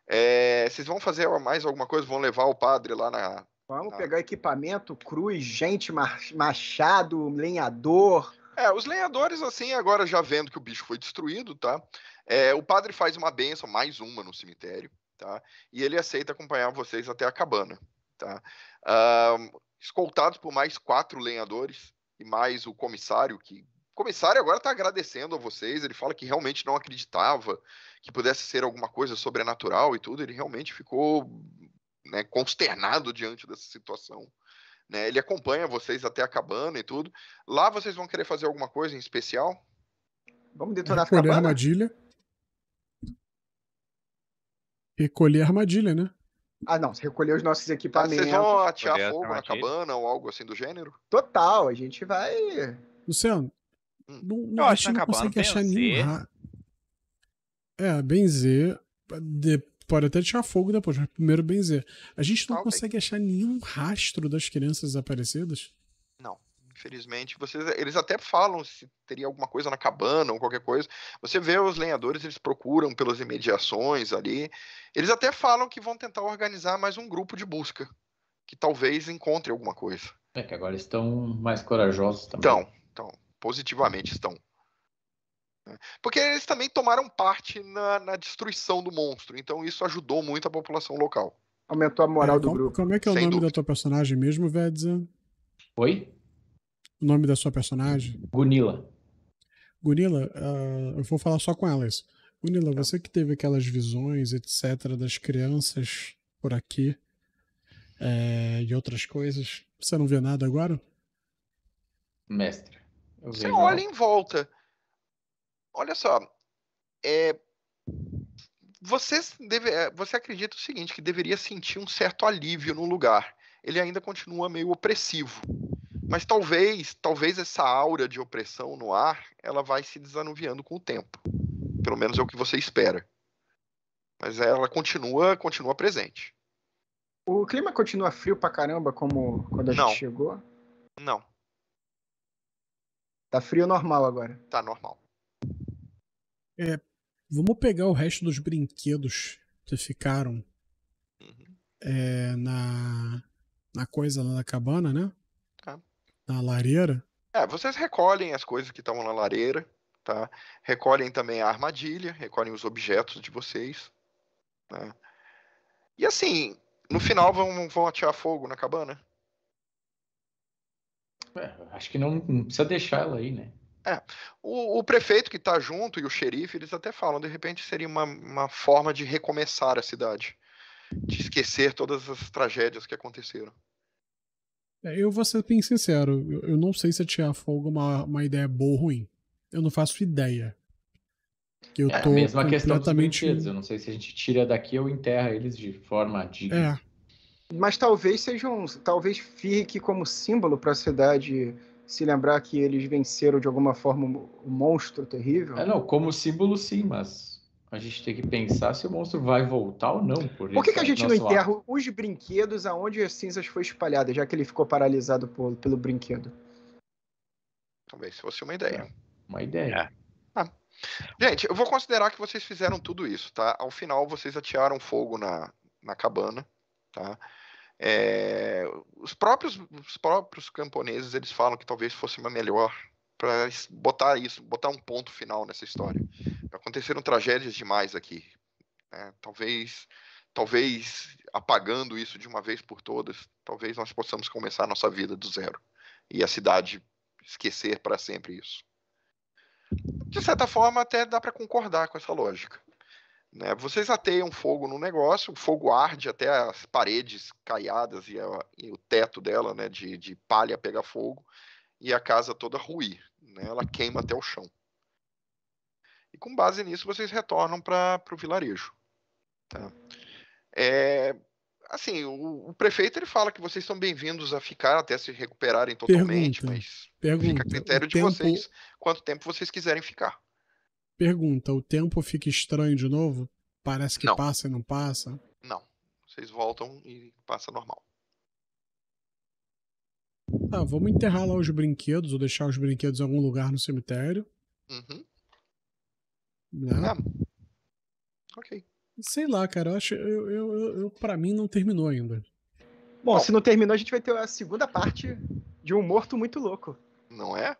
É, vocês vão fazer mais alguma coisa? Vão levar o padre lá na, Vamos tá. pegar equipamento, cruz, gente, machado, lenhador. É, os lenhadores, assim, agora já vendo que o bicho foi destruído, tá? É, o padre faz uma benção, mais uma no cemitério, tá? E ele aceita acompanhar vocês até a cabana, tá? Uh, escoltados por mais quatro lenhadores e mais o comissário, que o comissário agora está agradecendo a vocês, ele fala que realmente não acreditava que pudesse ser alguma coisa sobrenatural e tudo, ele realmente ficou né, consternado diante dessa situação. Né? Ele acompanha vocês até a cabana e tudo. Lá vocês vão querer fazer alguma coisa em especial? Vamos detonar Recolher a cabana? armadilha. Recolher a armadilha, né? Ah, não. Recolher os nossos equipamentos. Tá, vocês vão atear fogo na cabana ou algo assim do gênero? Total. A gente vai... Luciano, hum. Não, não, não, a gente não cabana, consegue achar nenhum... É, benzer... De pode até tirar fogo depois, mas primeiro benzer. A gente não Talvez. consegue achar nenhum rastro das crianças desaparecidas? Não. Infelizmente, vocês, eles até falam se teria alguma coisa na cabana ou qualquer coisa. Você vê os lenhadores, eles procuram pelas imediações ali. Eles até falam que vão tentar organizar mais um grupo de busca, que talvez encontre alguma coisa. É que agora estão mais corajosos também. Então, então positivamente estão. Né? Porque eles também tomaram parte na, na, destruição do monstro, então isso ajudou muito a população local. Aumentou a é, moral é, do grupo. Como é que é o nome dúvida. da tua personagem mesmo, Vedza? Oi? O nome da sua personagem? Gunila. Gunila, uh, ah, eu vou falar só com elas. Gunila, tá. você que teve aquelas visões, etc., das crianças por aqui é, e outras coisas, você não vê nada agora? Mestre. você olha em volta olha só, é, você, deve, é, você acredita o seguinte, que deveria sentir um certo alívio no lugar. Ele ainda continua meio opressivo. Mas talvez, talvez essa aura de opressão no ar, ela vai se desanuviando com o tempo. Pelo menos é o que você espera. Mas ela continua, continua presente. O clima continua frio pra caramba como quando a Não. gente chegou? Não. Tá frio normal agora. Tá normal. É, vamos pegar o resto dos brinquedos que ficaram uhum. é, na, na coisa lá da cabana, né? Tá. Na lareira. É, vocês recolhem as coisas que estavam na lareira, tá? Recolhem também a armadilha, recolhem os objetos de vocês. Tá? E assim, no final vão, vão atirar fogo na cabana? É, acho que não, não precisa deixar ela aí, né? É, o, o prefeito que está junto e o xerife, eles até falam, de repente seria uma, uma forma de recomeçar a cidade, de esquecer todas as tragédias que aconteceram. É, eu vou ser bem sincero, eu, eu não sei se a Fogo é uma, uma ideia boa ou ruim. Eu não faço ideia. Eu é, tô mesma completamente... questão dos Eu não sei se a gente tira daqui ou enterra eles de forma digna. É. Mas talvez sejam, talvez fique como símbolo para a cidade se lembrar que eles venceram de alguma forma o um monstro terrível. É, não, como símbolo sim, mas a gente tem que pensar se o monstro vai voltar ou não. Por, por que, que a é gente não enterra ato? os brinquedos aonde as cinzas foi espalhada, já que ele ficou paralisado por, pelo brinquedo? Talvez fosse uma ideia. É, uma ideia. É. Ah. Gente, eu vou considerar que vocês fizeram tudo isso, tá? Ao final, vocês atearam fogo na, na cabana, tá? É, os, próprios, os próprios camponeses eles falam que talvez fosse uma melhor para botar isso, botar um ponto final nessa história. Aconteceram tragédias demais aqui. Né? Talvez, talvez apagando isso de uma vez por todas, talvez nós possamos começar a nossa vida do zero e a cidade esquecer para sempre isso. De certa forma, até dá para concordar com essa lógica. Né? Vocês ateiam fogo no negócio, o fogo arde até as paredes caiadas e, a, e o teto dela né, de, de, palha pega fogo e a casa toda ruir. Né? Ela queima até o chão. E com base nisso, vocês retornam para o vilarejo. Tá? É, assim, o, o, prefeito ele fala que vocês são bem-vindos a ficar até se recuperarem totalmente, pergunta, mas pergunta, fica a critério de tempo... vocês quanto tempo vocês quiserem ficar. Pergunta: o tempo fica estranho de novo? Parece que não. passa e não passa? Não. Vocês voltam e passa normal. Ah, vamos enterrar lá os brinquedos ou deixar os brinquedos em algum lugar no cemitério. Uhum. Né? Ah. Ok. Sei lá, cara. Eu acho. Eu, eu, eu, eu, pra mim não terminou ainda. Bom, Bom, se não terminou, a gente vai ter a segunda parte de um morto muito louco. Não é?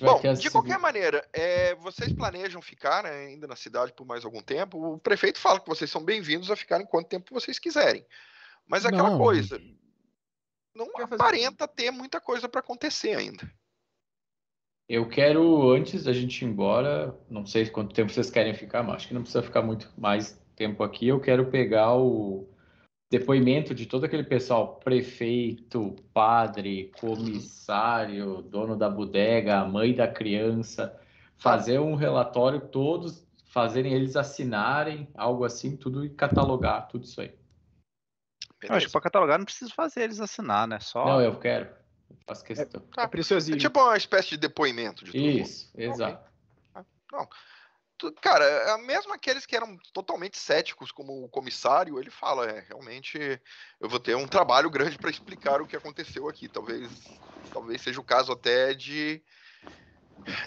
Bom, de qualquer maneira, é, vocês planejam ficar né, ainda na cidade por mais algum tempo? O prefeito fala que vocês são bem-vindos a ficar quanto tempo vocês quiserem. Mas é aquela não. coisa, não aparenta ter muita coisa para acontecer ainda. Eu quero, antes da gente ir embora, não sei quanto tempo vocês querem ficar, mas acho que não precisa ficar muito mais tempo aqui. Eu quero pegar o, depoimento de todo aquele pessoal, prefeito, padre, comissário, dono da bodega, mãe da criança, fazer um relatório, todos fazerem eles assinarem algo assim, tudo e catalogar tudo isso aí. Eu acho que para catalogar não precisa fazer eles assinar, né? Só... Não, eu quero. Eu faço questão. É, é tá. é, é tipo uma espécie de depoimento de Isso, exato. Okay. Não. Tá cara, é, é mesmo aqueles que eram totalmente céticos, como o comissário, ele fala, é, realmente eu vou ter um trabalho grande para explicar o que aconteceu aqui. Talvez, talvez seja o caso até de,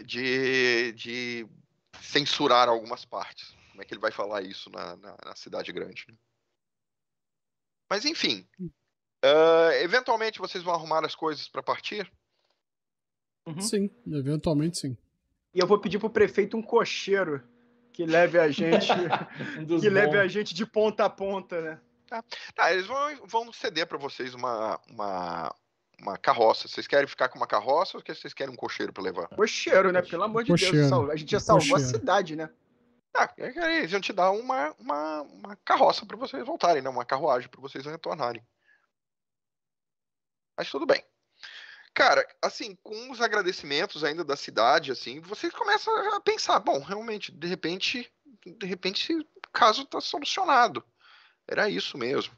de, de censurar algumas partes. Como é que ele vai falar isso na, na, na cidade grande? Né? Mas enfim, uh, eventualmente vocês vão arrumar as coisas para partir? Uhum. Sim, eventualmente sim. E eu vou pedir pro prefeito um cocheiro que leve a gente, um que bons. leve a gente de ponta a ponta, né? Tá, tá eles vão, vão ceder para vocês uma, uma, uma carroça. Vocês querem ficar com uma carroça ou vocês querem um cocheiro para levar? Cocheiro, né? Pelo amor de cocheiro. Deus, a gente já salvou cocheiro. a cidade, né? Ah, eles iam te dar uma, uma, uma carroça para vocês voltarem, né? Uma carruagem para vocês retornarem. Mas tudo bem cara, assim, com os agradecimentos ainda da cidade, assim, vocês começam a pensar, bom, realmente, de repente, de repente, o caso está solucionado. Era isso mesmo,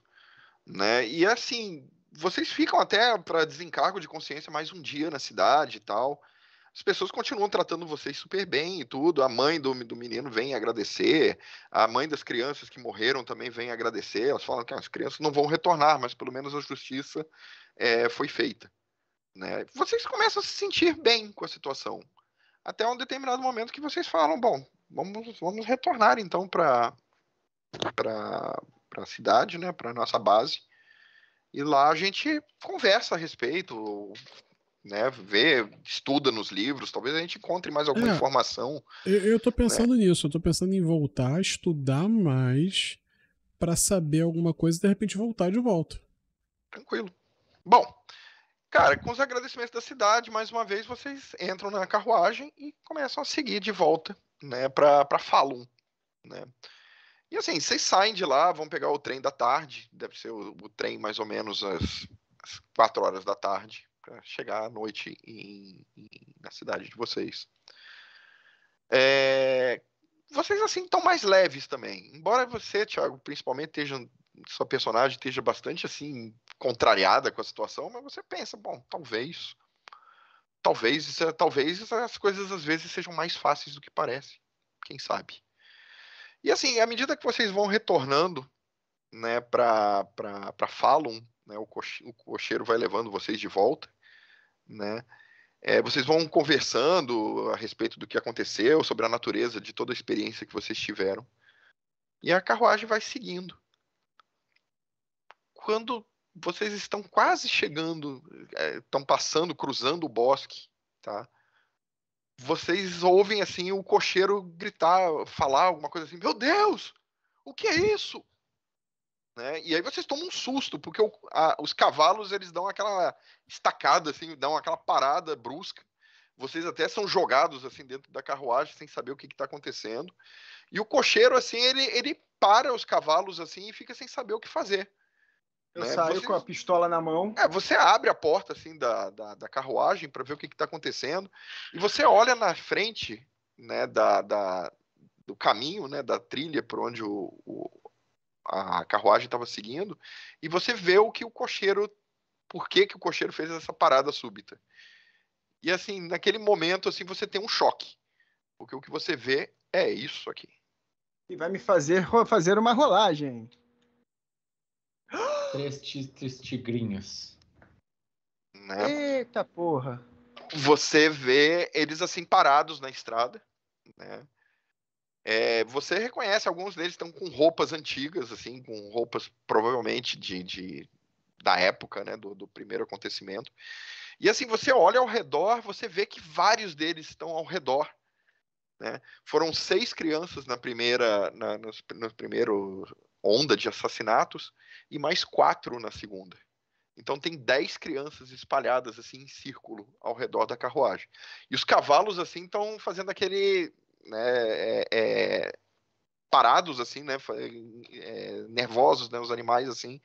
né? E assim, vocês ficam até para desencargo de consciência mais um dia na cidade e tal. As pessoas continuam tratando vocês super bem e tudo. A mãe do, do menino vem agradecer, a mãe das crianças que morreram também vem agradecer. Elas falam que as crianças não vão retornar, mas pelo menos a justiça é, foi feita. Né? Vocês começam a se sentir bem com a situação. Até um determinado momento que vocês falam, bom, vamos, vamos retornar então para a cidade, né? para nossa base. E lá a gente conversa a respeito, né, vê, estuda nos livros, talvez a gente encontre mais alguma é, informação. Eu, estou né? pensando né? nisso, eu tô pensando em voltar, estudar mais para saber alguma coisa e de repente voltar de volta. Tranquilo. Bom, Cara, com os agradecimentos da cidade, mais uma vez, vocês entram na carruagem e começam a seguir de volta, né, pra, pra Falun, né. E assim, vocês saem de lá, vão pegar o trem da tarde, deve ser o, o trem mais ou menos às, às 4 horas da tarde, para chegar à noite em, em, na cidade de vocês. É, vocês assim estão mais leves também. Embora você, Thiago, principalmente esteja sua personagem esteja bastante assim contrariada com a situação, mas você pensa, bom, talvez, talvez, é, talvez as coisas às vezes sejam mais fáceis do que parece, quem sabe. E assim, à medida que vocês vão retornando, né, para para Fallon, né, o, coche, o cocheiro vai levando vocês de volta, né? É, vocês vão conversando a respeito do que aconteceu, sobre a natureza de toda a experiência que vocês tiveram. E a carruagem vai seguindo quando vocês estão quase chegando, estão é, passando, cruzando o bosque, tá? Vocês ouvem assim o cocheiro gritar, falar alguma coisa assim: "Meu Deus! O que é isso?" Né? E aí vocês tomam um susto, porque o, a, os cavalos eles dão aquela estacada assim, dão aquela parada brusca. Vocês até são jogados assim dentro da carruagem sem saber o que está acontecendo. E o cocheiro assim, ele, ele para os cavalos assim e fica sem saber o que fazer. Eu né? saio você, com a pistola na mão. É, você abre a porta assim da, da, da carruagem para ver o que está acontecendo e você olha na frente, né, da, da do caminho, né, da trilha por onde o, o a carruagem estava seguindo e você vê o que o cocheiro, por que que o cocheiro fez essa parada súbita. E assim, naquele momento assim você tem um choque, porque o que você vê é isso aqui. E vai me fazer fazer uma rolagem. Três, três tigrinhos. Né? Eita porra! Você vê eles assim parados na estrada, né? É, você reconhece alguns deles estão com roupas antigas, assim, com roupas provavelmente de, de da época, né, do, do, primeiro acontecimento. E assim você olha ao redor, você vê que vários deles estão ao redor. Né? Foram seis crianças na primeira, na, nos, no primeiro onda de assassinatos e mais quatro na segunda. Então tem dez crianças espalhadas assim em círculo ao redor da carruagem. E os cavalos assim estão fazendo aquele né, é, é, parados assim, né, é, nervosos, né, os animais assim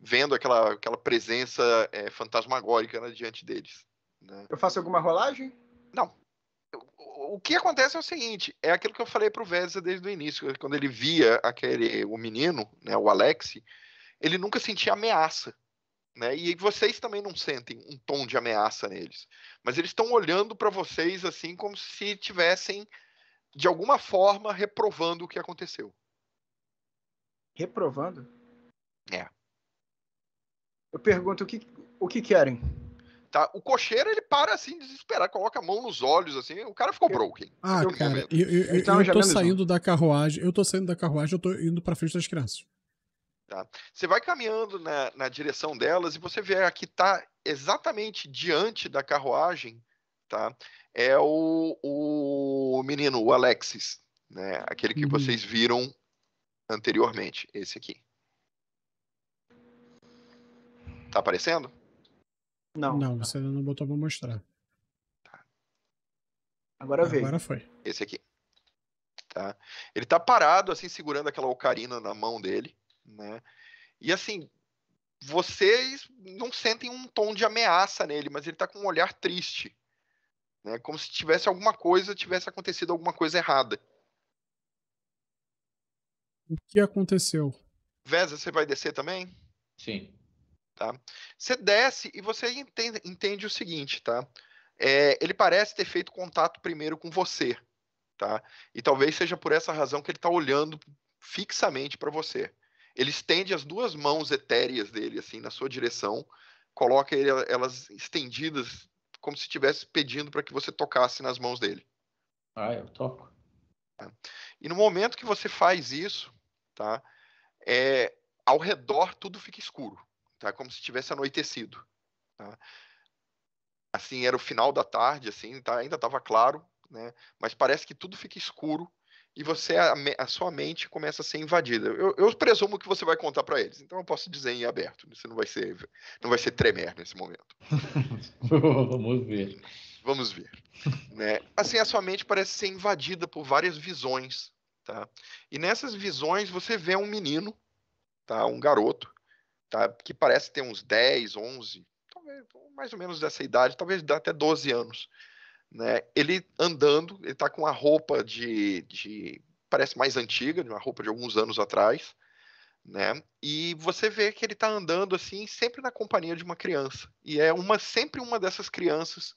vendo aquela, aquela presença é, fantasmagórica né, diante deles. Né? Eu faço alguma rolagem? Não o que acontece é o seguinte, é aquilo que eu falei para o Vezza desde o início, é quando ele via aquele o menino, né, o Alex, ele nunca sentia ameaça, né? E vocês também não sentem um tom de ameaça neles, mas eles estão olhando para vocês assim como se tivessem de alguma forma reprovando o que aconteceu. Reprovando? É. Eu pergunto o que o que querem? tá? O cocheiro, ele para assim, desesperado, coloca a mão nos olhos, assim, o cara ficou broken. Ah, eu cara, eu, eu, eu tô saindo da carruagem, eu tô saindo da carruagem, eu tô indo pra frente das crianças. Tá. Você vai caminhando na, na direção delas e você vê aqui tá exatamente diante da carruagem, tá? É o, o menino, o Alexis, né? Aquele que uhum. vocês viram anteriormente, esse aqui. Tá aparecendo? Não. Não, você não botou pra mostrar. Tá. Agora veio. Agora foi. Esse aqui. Tá. Ele tá parado, assim, segurando aquela ocarina na mão dele, né? E assim, vocês não sentem um tom de ameaça nele, mas ele tá com um olhar triste. Né? Como se tivesse alguma coisa, tivesse acontecido alguma coisa errada. O que aconteceu? Vesa, você vai descer também? Sim. Tá? Você desce e você entende, entende o seguinte, tá? É, ele parece ter feito contato primeiro com você, tá? E talvez seja por essa razão que ele está olhando fixamente para você. Ele estende as duas mãos etéreas dele assim na sua direção, coloca ele, elas estendidas como se estivesse pedindo para que você tocasse nas mãos dele. Ah, eu toco. Tá? E no momento que você faz isso, tá? É, ao redor tudo fica escuro tá? Como se tivesse anoitecido. Tá? Assim era o final da tarde, assim, tá? Ainda estava claro, né? Mas parece que tudo fica escuro e você a, a sua mente começa a ser invadida. Eu, eu presumo que você vai contar para eles, então eu posso dizer em aberto. Você não vai ser, não vai ser tremer nesse momento. Vamos ver. Vamos ver. né? Assim, a sua mente parece ser invadida por várias visões, tá? E nessas visões você vê um menino, tá? Um garoto tá? que parece ter uns 10, 11, talvez, mais ou menos dessa idade, talvez dá até 12 anos. Né? Ele andando, ele está com uma roupa de, de, parece mais antiga, uma roupa de alguns anos atrás, né? E você vê que ele está andando assim, sempre na companhia de uma criança. E é uma sempre uma dessas crianças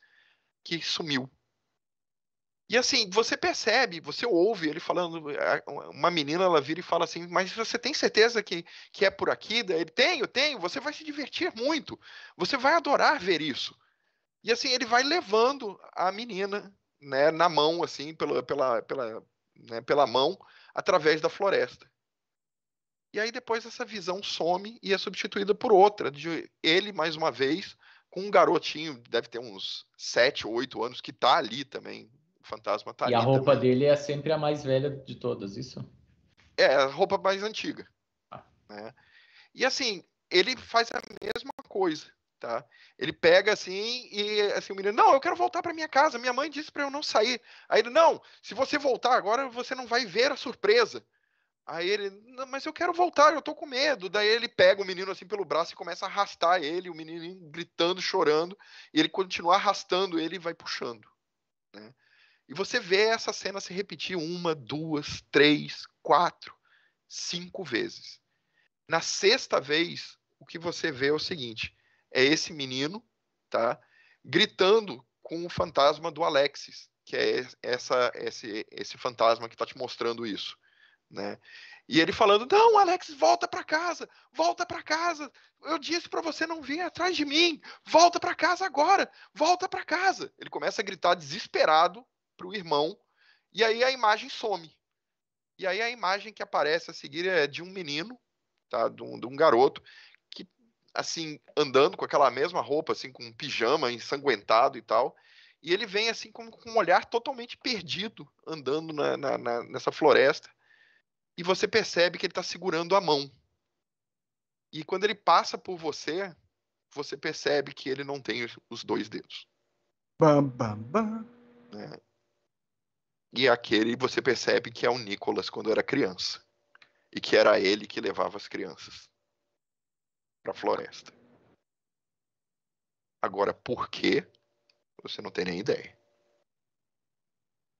que sumiu, e assim, você percebe, você ouve ele falando, eh, uma menina ela vira e fala assim, mas você tem certeza que, que é por aqui? Ele, tenho, tenho, você vai se divertir muito, você vai adorar ver isso. E assim, ele vai levando a menina né, na mão, assim, pela, pela, pela, né, pela mão, através da floresta. E aí depois essa visão some e é substituída por outra, de ele, mais uma vez, com um garotinho, deve ter uns 7 ou 8 anos, que está ali também, fantasma tá E a roupa também. dele é sempre a mais velha de todas, isso? É, a roupa mais antiga. Ah. Né? E assim, ele faz a mesma coisa, tá? Ele pega assim e assim, o menino, não, eu quero voltar para minha casa, minha mãe disse para eu não sair. Aí ele, não, se você voltar agora, você não vai ver a surpresa. Aí ele, mas eu quero voltar, eu tô com medo. Daí ele pega o menino assim pelo braço e começa a arrastar ele, o menino gritando, chorando, e ele continua arrastando ele e vai puxando. Né? E você vê essa cena se repetir uma, duas, três, quatro, cinco vezes. Na sexta vez, o que você vê é o seguinte: é esse menino, tá? Gritando com o fantasma do Alexis, que é essa, esse, esse fantasma que está te mostrando isso, né? E ele falando: "Não, Alexis volta para casa, volta para casa. Eu disse para você não vir atrás de mim. Volta para casa agora, volta para casa." Ele começa a gritar desesperado para o irmão, e aí a imagem some. E aí a imagem que aparece a seguir é de um menino, tá? de, um, de um garoto, que, assim, andando com aquela mesma roupa, assim, com um pijama ensanguentado e tal, e ele vem, assim, com, com um olhar totalmente perdido, andando na, na, na, nessa floresta, e você percebe que ele está segurando a mão. E quando ele passa por você, você percebe que ele não tem os dois dedos. Bam, bam, bam. É e aquele você percebe que é o Nicolas quando era criança e que era ele que levava as crianças para a floresta. Agora, por quê? Você não tem nem ideia.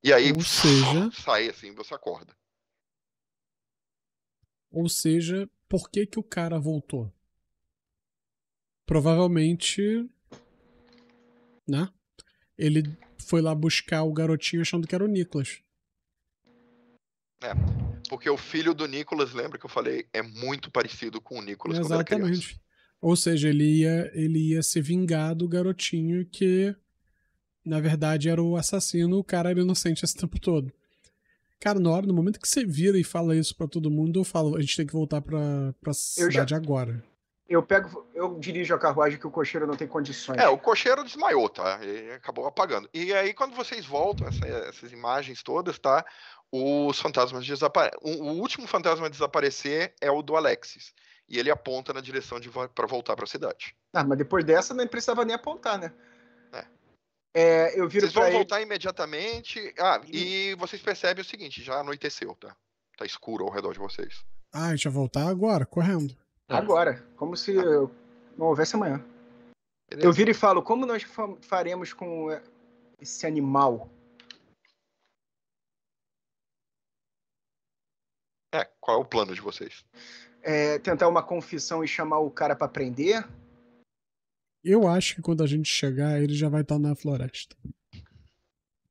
E aí Ou seja... sai assim, você acorda. Ou seja, por que que o cara voltou? Provavelmente, né? ele foi lá buscar o garotinho achando que era o Nicholas. É, porque o filho do Nicholas, lembra que eu falei, é muito parecido com o Nicholas Exatamente. quando era criança. Ou seja, ele ia, ele ia se vingar do garotinho que, na verdade, era o assassino, o cara era inocente esse tempo todo. Cara, na hora, no momento que você vira e fala isso para todo mundo, eu falo, a gente tem que voltar pra, pra cidade já... agora. Eu pego, eu dirijo a carruagem que o cocheiro não tem condições. É, o cocheiro desmaiou, tá? E acabou apagando. E aí, quando vocês voltam, essa, essas imagens todas, tá? Os fantasmas desaparecem. O, último fantasma a desaparecer é o do Alexis. E ele aponta na direção de para voltar para a cidade. Ah, mas depois dessa não precisava nem apontar, né? É. é eu viro vocês vão ele... voltar imediatamente. Ah, e... e vocês percebem o seguinte: já anoiteceu, tá? Tá escuro ao redor de vocês. Ah, a gente vai voltar agora, correndo. Agora, como se ah. não houvesse amanhã. Beleza. Eu viro e falo, como nós faremos com esse animal? É, qual é o plano de vocês? É, tentar uma confissão e chamar o cara para prender? Eu acho que quando a gente chegar, ele já vai estar na floresta.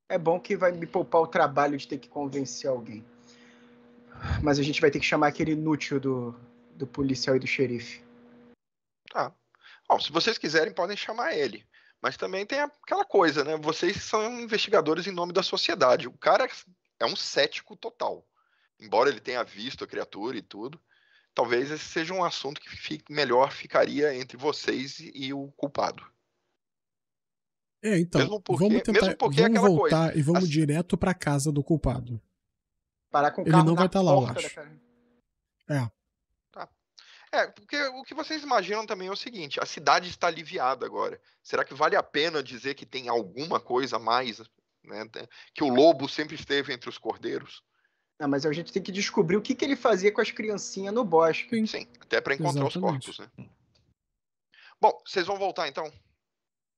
É bom que vai me poupar o trabalho de ter que convencer alguém. Mas a gente vai ter que chamar aquele inútil do, do policial e do xerife. Tá. Bom, se vocês quiserem, podem chamar ele. Mas também tem aquela coisa, né? Vocês são investigadores em nome da sociedade. O cara é um cético total. Embora ele tenha visto a criatura e tudo, talvez esse seja um assunto que fique, melhor ficaria entre vocês e o culpado. É, então, mesmo porque, vamos tentar, mesmo porque é vamos é voltar coisa, e vamos assim, direto para casa do culpado. Parar com o carro Ele não vai estar tá lá, eu acho. Né, é. É, porque o que vocês imaginam também é o seguinte: a cidade está aliviada agora. Será que vale a pena dizer que tem alguma coisa a mais? Né? Que o lobo sempre esteve entre os cordeiros? Não, mas a gente tem que descobrir o que, que ele fazia com as criancinhas no bosque. Sim, Sim até para encontrar Exatamente. os corpos. Né? Bom, vocês vão voltar então?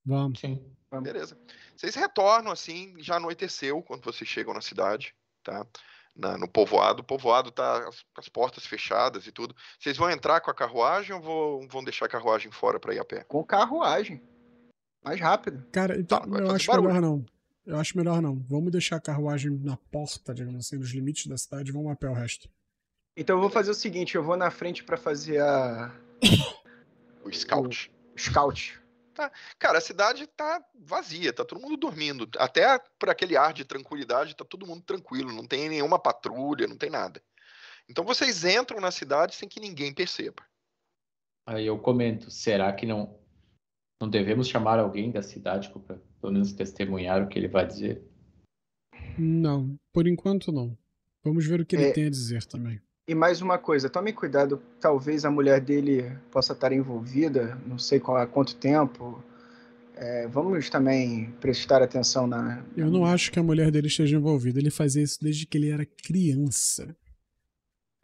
Vamos. Sim. Vamos. Beleza. Vocês retornam assim, já anoiteceu quando vocês chegam na cidade, tá? na, no povoado. O povoado tá as, as, portas fechadas e tudo. Vocês vão entrar com a carruagem ou vão, vão deixar a carruagem fora para ir a pé? Com carruagem. Mais rápido. Cara, então, tá, eu acho barulho. melhor não. Eu acho melhor não. Vamos deixar a carruagem na porta, digamos assim, nos limites da cidade vamos a pé o resto. Então eu vou fazer o seguinte, eu vou na frente para fazer a... o scout. O, o scout tá. Cara, a cidade tá vazia, tá todo mundo dormindo. Até por aquele ar de tranquilidade, tá todo mundo tranquilo, não tem nenhuma patrulha, não tem nada. Então vocês entram na cidade sem que ninguém perceba. Aí eu comento, será que não não devemos chamar alguém da cidade para pelo menos testemunhar o que ele vai dizer? Não, por enquanto não. Vamos ver o que ele é... tem a dizer também. E mais uma coisa, tome cuidado, talvez a mulher dele possa estar envolvida, não sei qual, há quanto tempo. É, vamos também prestar atenção na. Eu não acho que a mulher dele esteja envolvida. Ele fazia isso desde que ele era criança.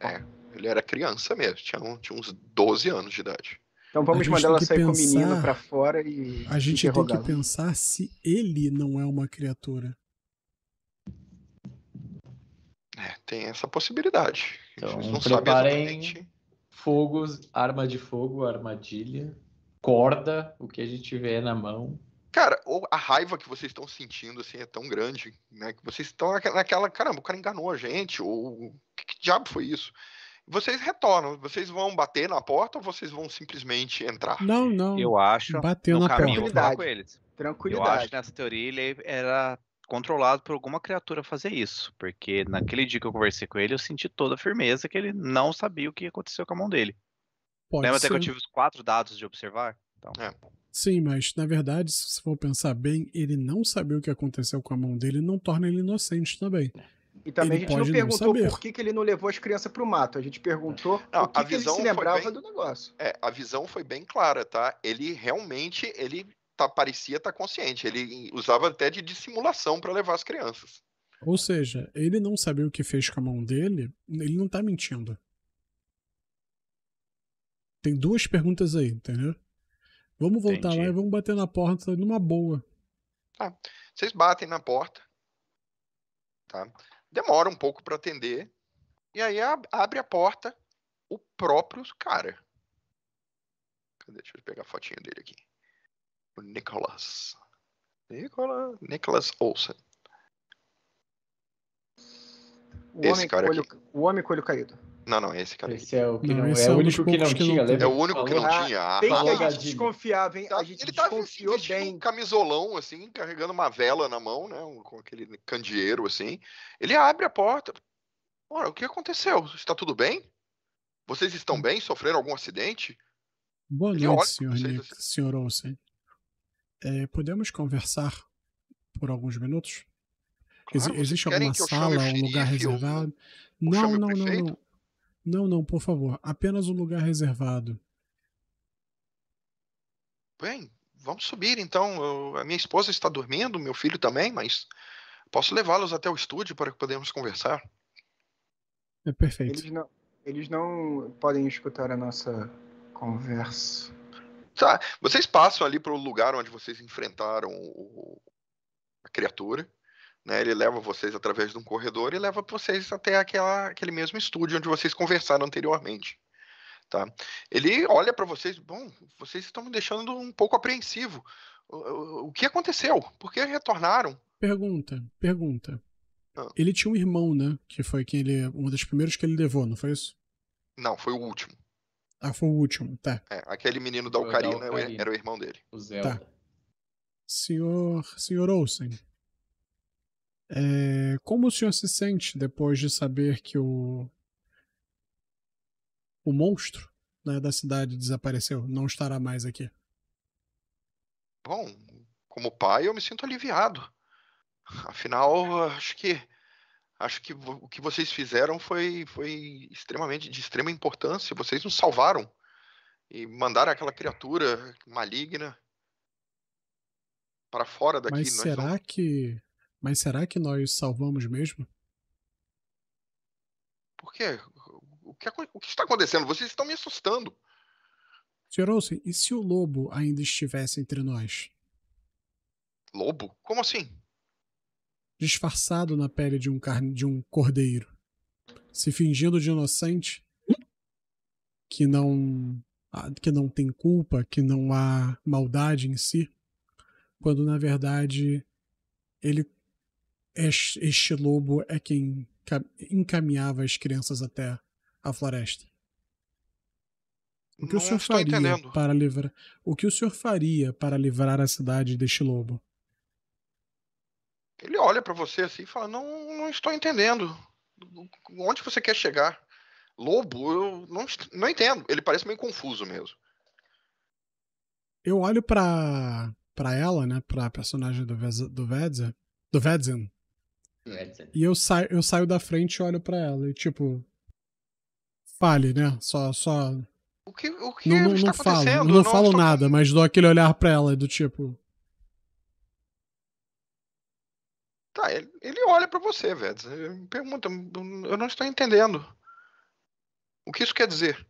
É, ele era criança mesmo, tinha, um, tinha uns 12 anos de idade. Então vamos mandar ela sair pensar... com o menino pra fora e. A gente tem que pensar se ele não é uma criatura. É, tem essa possibilidade. Então, preparem fogos, arma de fogo, armadilha, corda, o que a gente tiver na mão. Cara, ou a raiva que vocês estão sentindo assim é tão grande, né? Que vocês estão naquela, caramba, o cara enganou a gente, ou que, que diabo foi isso? Vocês retornam, vocês vão bater na porta ou vocês vão simplesmente entrar? Não, não. Eu acho. Bateu no na caminho porta. com eles. Tranquilidade. Eu acho que nessa teoria ele era controlado por alguma criatura fazer isso, porque naquele dia que eu conversei com ele, eu senti toda a firmeza que ele não sabia o que aconteceu com a mão dele. Pode Lembra ser. até que eu tive os quatro dados de observar? Então, é. Sim, mas na verdade, se você for pensar bem, ele não sabia o que aconteceu com a mão dele não torna ele inocente também. É. E também ele a gente não perguntou não por que, que ele não levou as crianças para o mato. A gente perguntou é. não, o que, a visão que ele se lembrava bem, do negócio. É, a visão foi bem clara, tá? Ele realmente ele tá, parecia estar tá consciente. Ele usava até de dissimulação para levar as crianças. Ou seja, ele não sabia o que fez com a mão dele, ele não tá mentindo. Tem duas perguntas aí, entendeu? Vamos voltar Entendi. lá e vamos bater na porta numa boa. Tá. Vocês batem na porta. Tá? Demora um pouco para atender. E aí abre a porta o próprio cara. Cadê? Deixa eu pegar a fotinha dele aqui o Nicholas. Nicholas, Nicholas Olsen. O esse cara olho, aqui. O homem com o olho caído. Não, não, é esse cara esse aqui. É o, que não, não é, é o é único que não tinha, ah, lembra? É o único que não tinha. Ah, bem que a gente desconfiava, hein? A tá, gente ele tá desconfiou tava, tá bem. Um camisolão, assim, carregando uma vela na mão, né? Um, com aquele candeeiro, assim. Ele abre a porta. Ora, o que aconteceu? Está tudo bem? Vocês estão hum. bem? Sofreram algum acidente? Boa noite, senhor, assim. senhor Olsen. É, podemos conversar por alguns minutos? Claro, existe alguma sala, um lugar reservado? não, não, não, não. Não, não, por favor. Apenas um lugar reservado. Bem, vamos subir então. Eu, a minha esposa está dormindo, meu filho também, mas posso levá-los até o estúdio para que podemos conversar. É perfeito. Eles não, eles não podem escutar a nossa conversa. Tá, vocês passam ali para o lugar onde vocês enfrentaram o, a criatura. Né? Ele leva vocês através de um corredor e leva vocês até aquela, aquele mesmo estúdio onde vocês conversaram anteriormente. Tá? Ele olha para vocês, bom, vocês estão me deixando um pouco apreensivo. O, o, o que aconteceu? Por que retornaram? Pergunta, pergunta. Ah. Ele tinha um irmão, né? Que foi quem ele, um dos primeiros que ele levou, não foi isso? Não, foi o último. Ah, foi o último, tá. É, aquele menino da Ocarina, da Ocarina, Era, o irmão dele. O tá. Zelda. Tá. Senhor, senhor Olsen, é, como o senhor se sente depois de saber que o, o monstro né, da cidade desapareceu, não estará mais aqui? Bom, como pai, eu me sinto aliviado. Afinal, acho que acho que o que vocês fizeram foi, foi extremamente de extrema importância. Vocês nos salvaram e mandaram aquela criatura maligna para fora daqui. Mas será não... que, mas será que nós salvamos mesmo? Por quê? O que, o que está acontecendo? Vocês estão me assustando. Sr. Olsen, e se o lobo ainda estivesse entre nós? Lobo? Como assim? disfarçado na pele de um, carne, de um cordeiro, se fingindo de inocente, que não ah, que não tem culpa, que não há maldade em si, quando na verdade ele este lobo é quem encaminhava as crianças até a floresta. O que não o senhor faria entendendo. para livrar? O que o senhor faria para livrar a cidade deste lobo? ele olha para você assim e fala: não, não estou entendendo. Onde você quer chegar? Lobo, eu não, não entendo. Ele parece meio confuso mesmo. Eu olho pra, pra ela, né? Pra personagem do, Vez, do Vedzer. Do Vedzen. E eu, saio, eu saio da frente e olho pra ela. E tipo. Fale, né? Só. só... O que, o que não, não, falo, não, não, falo nada, mas dou aquele olhar pra ela do tipo. Tá, ele, ele olha para você, velho. Pergunta, eu não estou entendendo. O que isso quer dizer?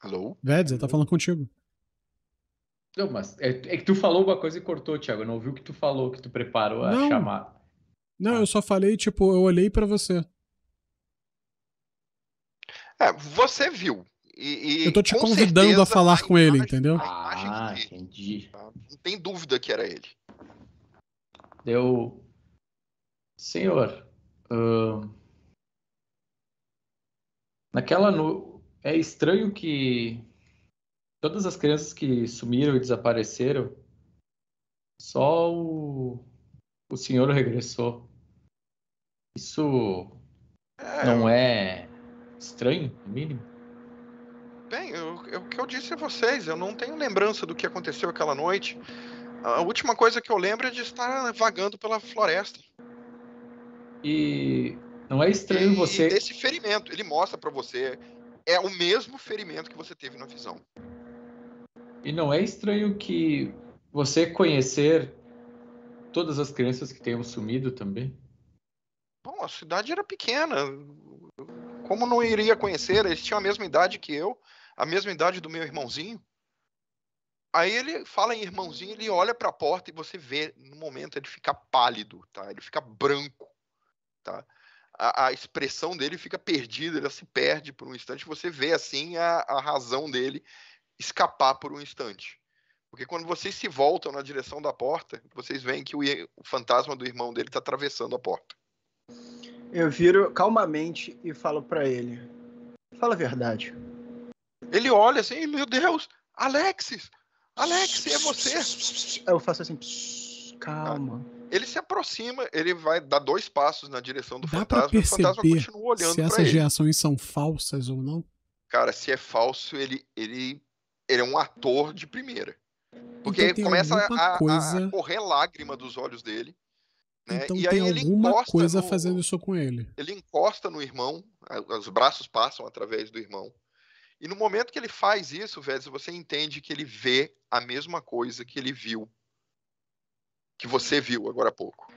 Alô? Vedes, ele tá falando contigo. Não, mas é, é, que tu falou alguma coisa e cortou, Thiago. Eu não ouvi o que tu falou, que tu preparou a não. chamada. Não, ah. eu só falei, tipo, eu olhei para você. É, você viu. E, e, eu tô te convidando certeza, a falar com ele, entendeu? Ah, entendi. Não tem dúvida que era ele. Eu. Senhor. Uh... Naquela. No... É estranho que. Todas as crianças que sumiram e desapareceram. Só o. O senhor regressou. Isso. É... Não é. Estranho, no mínimo? o que eu disse a vocês, eu não tenho lembrança do que aconteceu aquela noite. A última coisa que eu lembro é de estar vagando pela floresta. E não é estranho e, você. E ferimento, ele mostra para você, é o mesmo ferimento que você teve na visão. E não é estranho que você conhecer todas as crianças que tenham sumido também? Bom, a cidade era pequena. Como não iria conhecer? Eles tinham a mesma idade que eu a mesma idade do meu irmãozinho. Aí ele fala em irmãozinho, ele olha para a porta e você vê no momento ele fica pálido, tá? Ele fica branco, tá? A, a expressão dele fica perdida, ele se perde por um instante. Você vê assim a, a razão dele escapar por um instante. Porque quando vocês se voltam na direção da porta, vocês veem que o, o fantasma do irmão dele está atravessando a porta. Eu viro calmamente e falo para ele: Fala a verdade. Ele olha assim, meu Deus, Alexis, Alexis, é você. Eu faço assim, calma. Ah, ele se aproxima, ele vai dar dois passos na direção do Dá fantasma, pra perceber o fantasma continua olhando se essas reações são falsas ou não? Cara, se é falso, ele, ele, ele é um ator de primeira. Porque então, começa a, coisa... a, correr lágrima dos olhos dele. Né? Então e tem alguma coisa no... fazendo isso com ele. Ele encosta no irmão, os braços passam através do irmão. E no momento que ele faz isso, velho, você entende que ele vê a mesma coisa que ele viu, que você viu agora há pouco.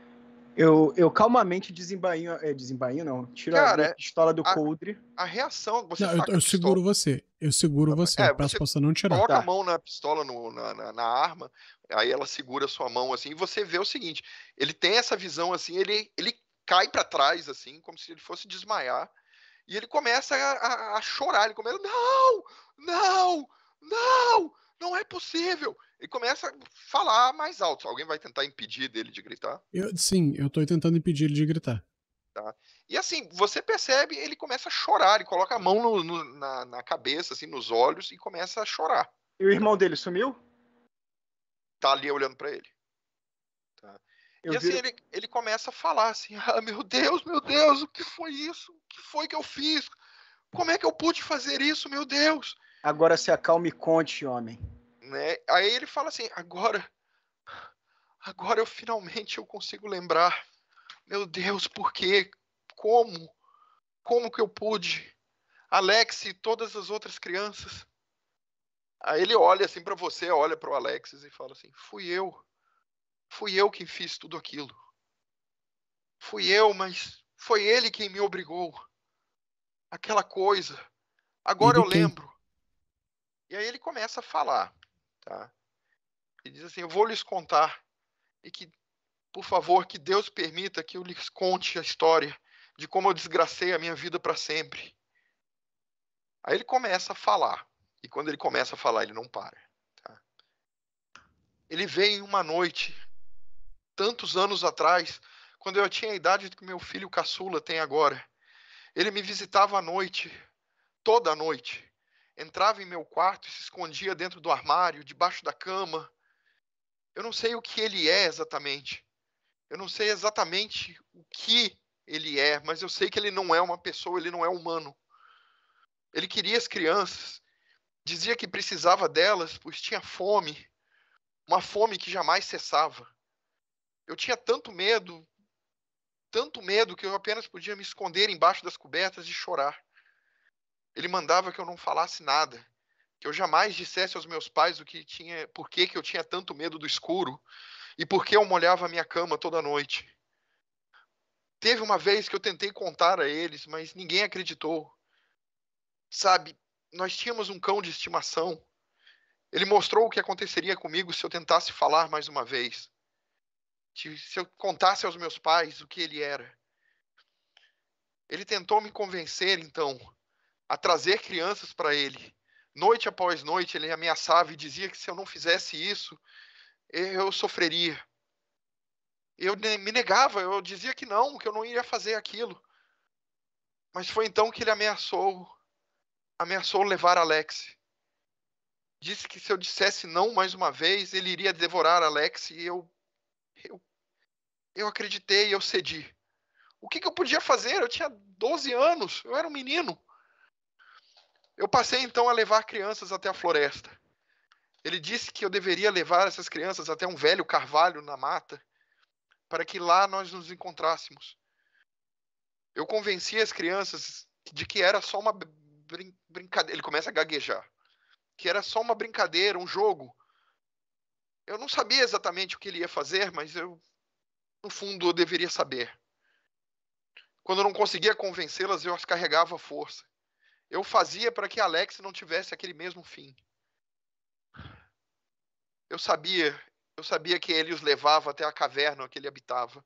Eu, eu calmamente desembainho, é, desembainho não, tiro Cara, a pistola do a, coldre. A reação, você não, eu, eu seguro você, eu seguro tá, você, é, você você não tirar. Coloca tá. a mão na pistola, no, na, na, na, arma, aí ela segura a sua mão assim, e você vê o seguinte, ele tem essa visão assim, ele, ele cai para trás assim, como se ele fosse desmaiar, e ele começa a, a, a chorar, ele começa, não, não, não, não é possível. E começa a falar mais alto. Alguém vai tentar impedir dele de gritar? Eu, sim, eu tô tentando impedir ele de gritar. Tá. E assim, você percebe, ele começa a chorar, ele coloca a mão no, no, na, na, cabeça, assim, nos olhos e começa a chorar. E o irmão dele sumiu? Tá ali olhando para ele. Eu e assim, viro... ele, ele começa a falar assim: ah, meu Deus, meu Deus, o que foi isso? O que foi que eu fiz? Como é que eu pude fazer isso, meu Deus? Agora se acalme e conte, homem. Né? Aí ele fala assim: agora, agora eu finalmente eu consigo lembrar. Meu Deus, por quê? Como? Como que eu pude? Alex e todas as outras crianças. Aí ele olha assim para você, olha para o Alexis e fala assim: fui eu. Fui eu quem fiz tudo aquilo. Fui eu, mas foi ele quem me obrigou. Aquela coisa. Agora eu lembro. E aí ele começa a falar, tá? Ele diz assim: Eu vou lhes contar. E que, por favor, que Deus permita que eu lhes conte a história de como eu desgracei a minha vida para sempre. Aí ele começa a falar. E quando ele começa a falar, ele não para. Tá? Ele vem uma noite tantos anos atrás, quando eu tinha a idade que meu filho caçula tem agora. Ele me visitava à noite, toda a noite. Entrava em meu quarto e se escondia dentro do armário, debaixo da cama. Eu não sei o que ele é exatamente. Eu não sei exatamente o que ele é, mas eu sei que ele não é uma pessoa, ele não é humano. Ele queria as crianças, dizia que precisava delas, pois tinha fome, uma fome que jamais cessava. Eu tinha tanto medo, tanto medo que eu apenas podia me esconder embaixo das cobertas e chorar. Ele mandava que eu não falasse nada, que eu jamais dissesse aos meus pais o que tinha, por que, que eu tinha tanto medo do escuro e por que eu molhava a minha cama toda noite. Teve uma vez que eu tentei contar a eles, mas ninguém acreditou. Sabe, nós tínhamos um cão de estimação. Ele mostrou o que aconteceria comigo se eu tentasse falar mais uma vez se eu contasse aos meus pais o que ele era. Ele tentou me convencer, então, a trazer crianças para ele. Noite após noite, ele ameaçava e dizia que se eu não fizesse isso, eu sofreria. Eu me negava, eu dizia que não, que eu não iria fazer aquilo. Mas foi então que ele ameaçou, ameaçou levar Alex. Disse que se eu dissesse não mais uma vez, ele iria devorar Alex e eu eu acreditei, eu cedi. O que, que eu podia fazer? Eu tinha 12 anos, eu era um menino. Eu passei então a levar crianças até a floresta. Ele disse que eu deveria levar essas crianças até um velho carvalho na mata, para que lá nós nos encontrássemos. Eu convenci as crianças de que era só uma brin brincadeira. Ele começa a gaguejar. Que era só uma brincadeira, um jogo. Eu não sabia exatamente o que ele ia fazer, mas eu no fundo eu deveria saber. Quando eu não conseguia convencê-las, eu as carregava à força. Eu fazia para que Alex não tivesse aquele mesmo fim. Eu sabia, eu sabia que ele os levava até a caverna que ele habitava.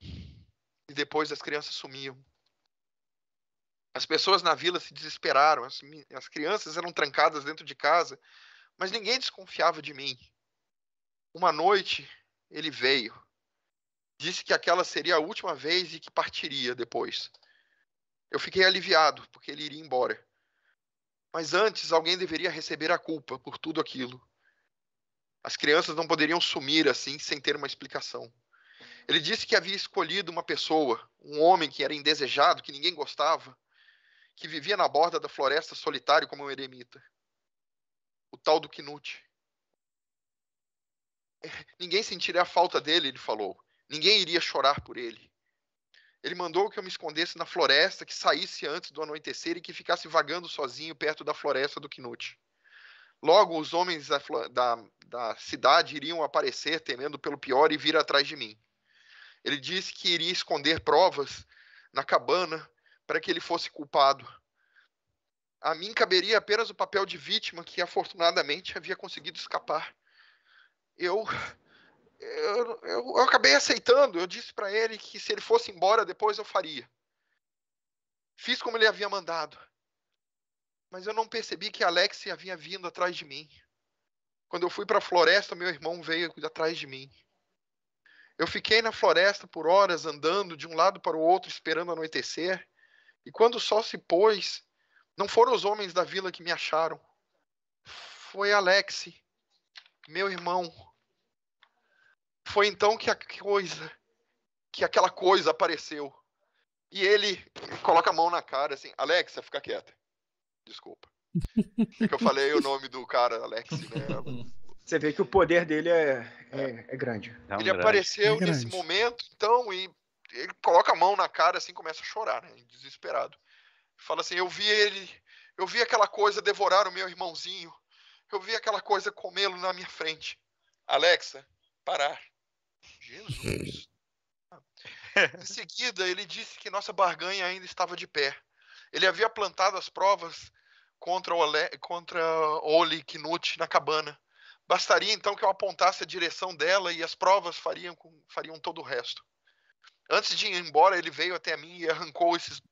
E depois as crianças sumiam. As pessoas na vila se desesperaram, as, as crianças eram trancadas dentro de casa, mas ninguém desconfiava de mim. Uma noite ele veio disse que aquela seria a última vez e que partiria depois. Eu fiquei aliviado, porque ele iria embora. Mas antes, alguém deveria receber a culpa por tudo aquilo. As crianças não poderiam sumir assim sem ter uma explicação. Ele disse que havia escolhido uma pessoa, um homem que era indesejado, que ninguém gostava, que vivia na borda da floresta solitário como um eremita. O tal do Knut. É, ninguém sentiria a falta dele, ele falou. Ninguém iria chorar por ele. Ele mandou que eu me escondesse na floresta, que saísse antes do anoitecer e que ficasse vagando sozinho perto da floresta do Knut. Logo, os homens da, da, da cidade iriam aparecer, temendo pelo pior, e vir atrás de mim. Ele disse que iria esconder provas na cabana para que ele fosse culpado. A mim caberia apenas o papel de vítima que, afortunadamente, havia conseguido escapar. Eu eu, eu, eu acabei aceitando. Eu disse para ele que se ele fosse embora depois eu faria. Fiz como ele havia mandado. Mas eu não percebi que Alex havia vindo atrás de mim. Quando eu fui para a floresta, meu irmão veio atrás de mim. Eu fiquei na floresta por horas andando de um lado para o outro esperando anoitecer. E quando o sol se pôs, não foram os homens da vila que me acharam. Foi Alex, meu irmão, foi então que a coisa, que aquela coisa apareceu. E ele coloca a mão na cara assim, Alexa, fica quieta. Desculpa. É que eu falei o nome do cara, Alex, né? Você vê que o poder dele é, é, é, é grande. Não, é ele grande. apareceu é nesse momento, então, e ele coloca a mão na cara assim começa a chorar, né? Desesperado. Fala assim, eu vi ele, eu vi aquela coisa devorar o meu irmãozinho. Eu vi aquela coisa comê-lo na minha frente. Alexa, parar. Jesus. em seguida, ele disse que nossa barganha ainda estava de pé. Ele havia plantado as provas contra o Ole, contra Oli Knut na cabana. Bastaria então que eu apontasse a direção dela e as provas fariam, fariam todo o resto. Antes de ir embora, ele veio até mim e arrancou esses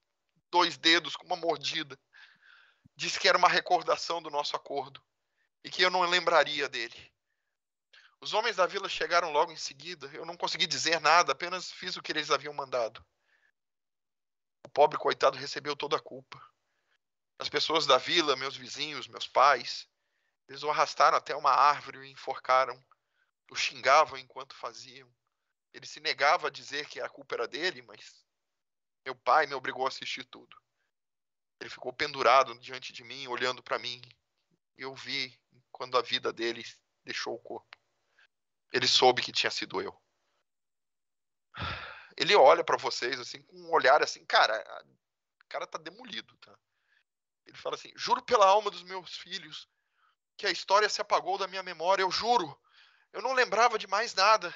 dois dedos com uma mordida. Disse que era uma recordação do nosso acordo e que eu não lembraria dele. Os homens da vila chegaram logo em seguida. Eu não consegui dizer nada, apenas fiz o que eles haviam mandado. O pobre coitado recebeu toda a culpa. As pessoas da vila, meus vizinhos, meus pais, eles o arrastaram até uma árvore e o enforcaram. O xingavam enquanto faziam. Ele se negava a dizer que a culpa era dele, mas meu pai me obrigou a assistir tudo. Ele ficou pendurado diante de mim, olhando para mim. Eu vi quando a vida dele deixou o corpo. Ele soube que tinha sido eu. Ele olha para vocês assim com um olhar assim, cara, o cara tá demolido, tá? Ele fala assim: "Juro pela alma dos meus filhos que a história se apagou da minha memória, eu juro. Eu não lembrava de mais nada.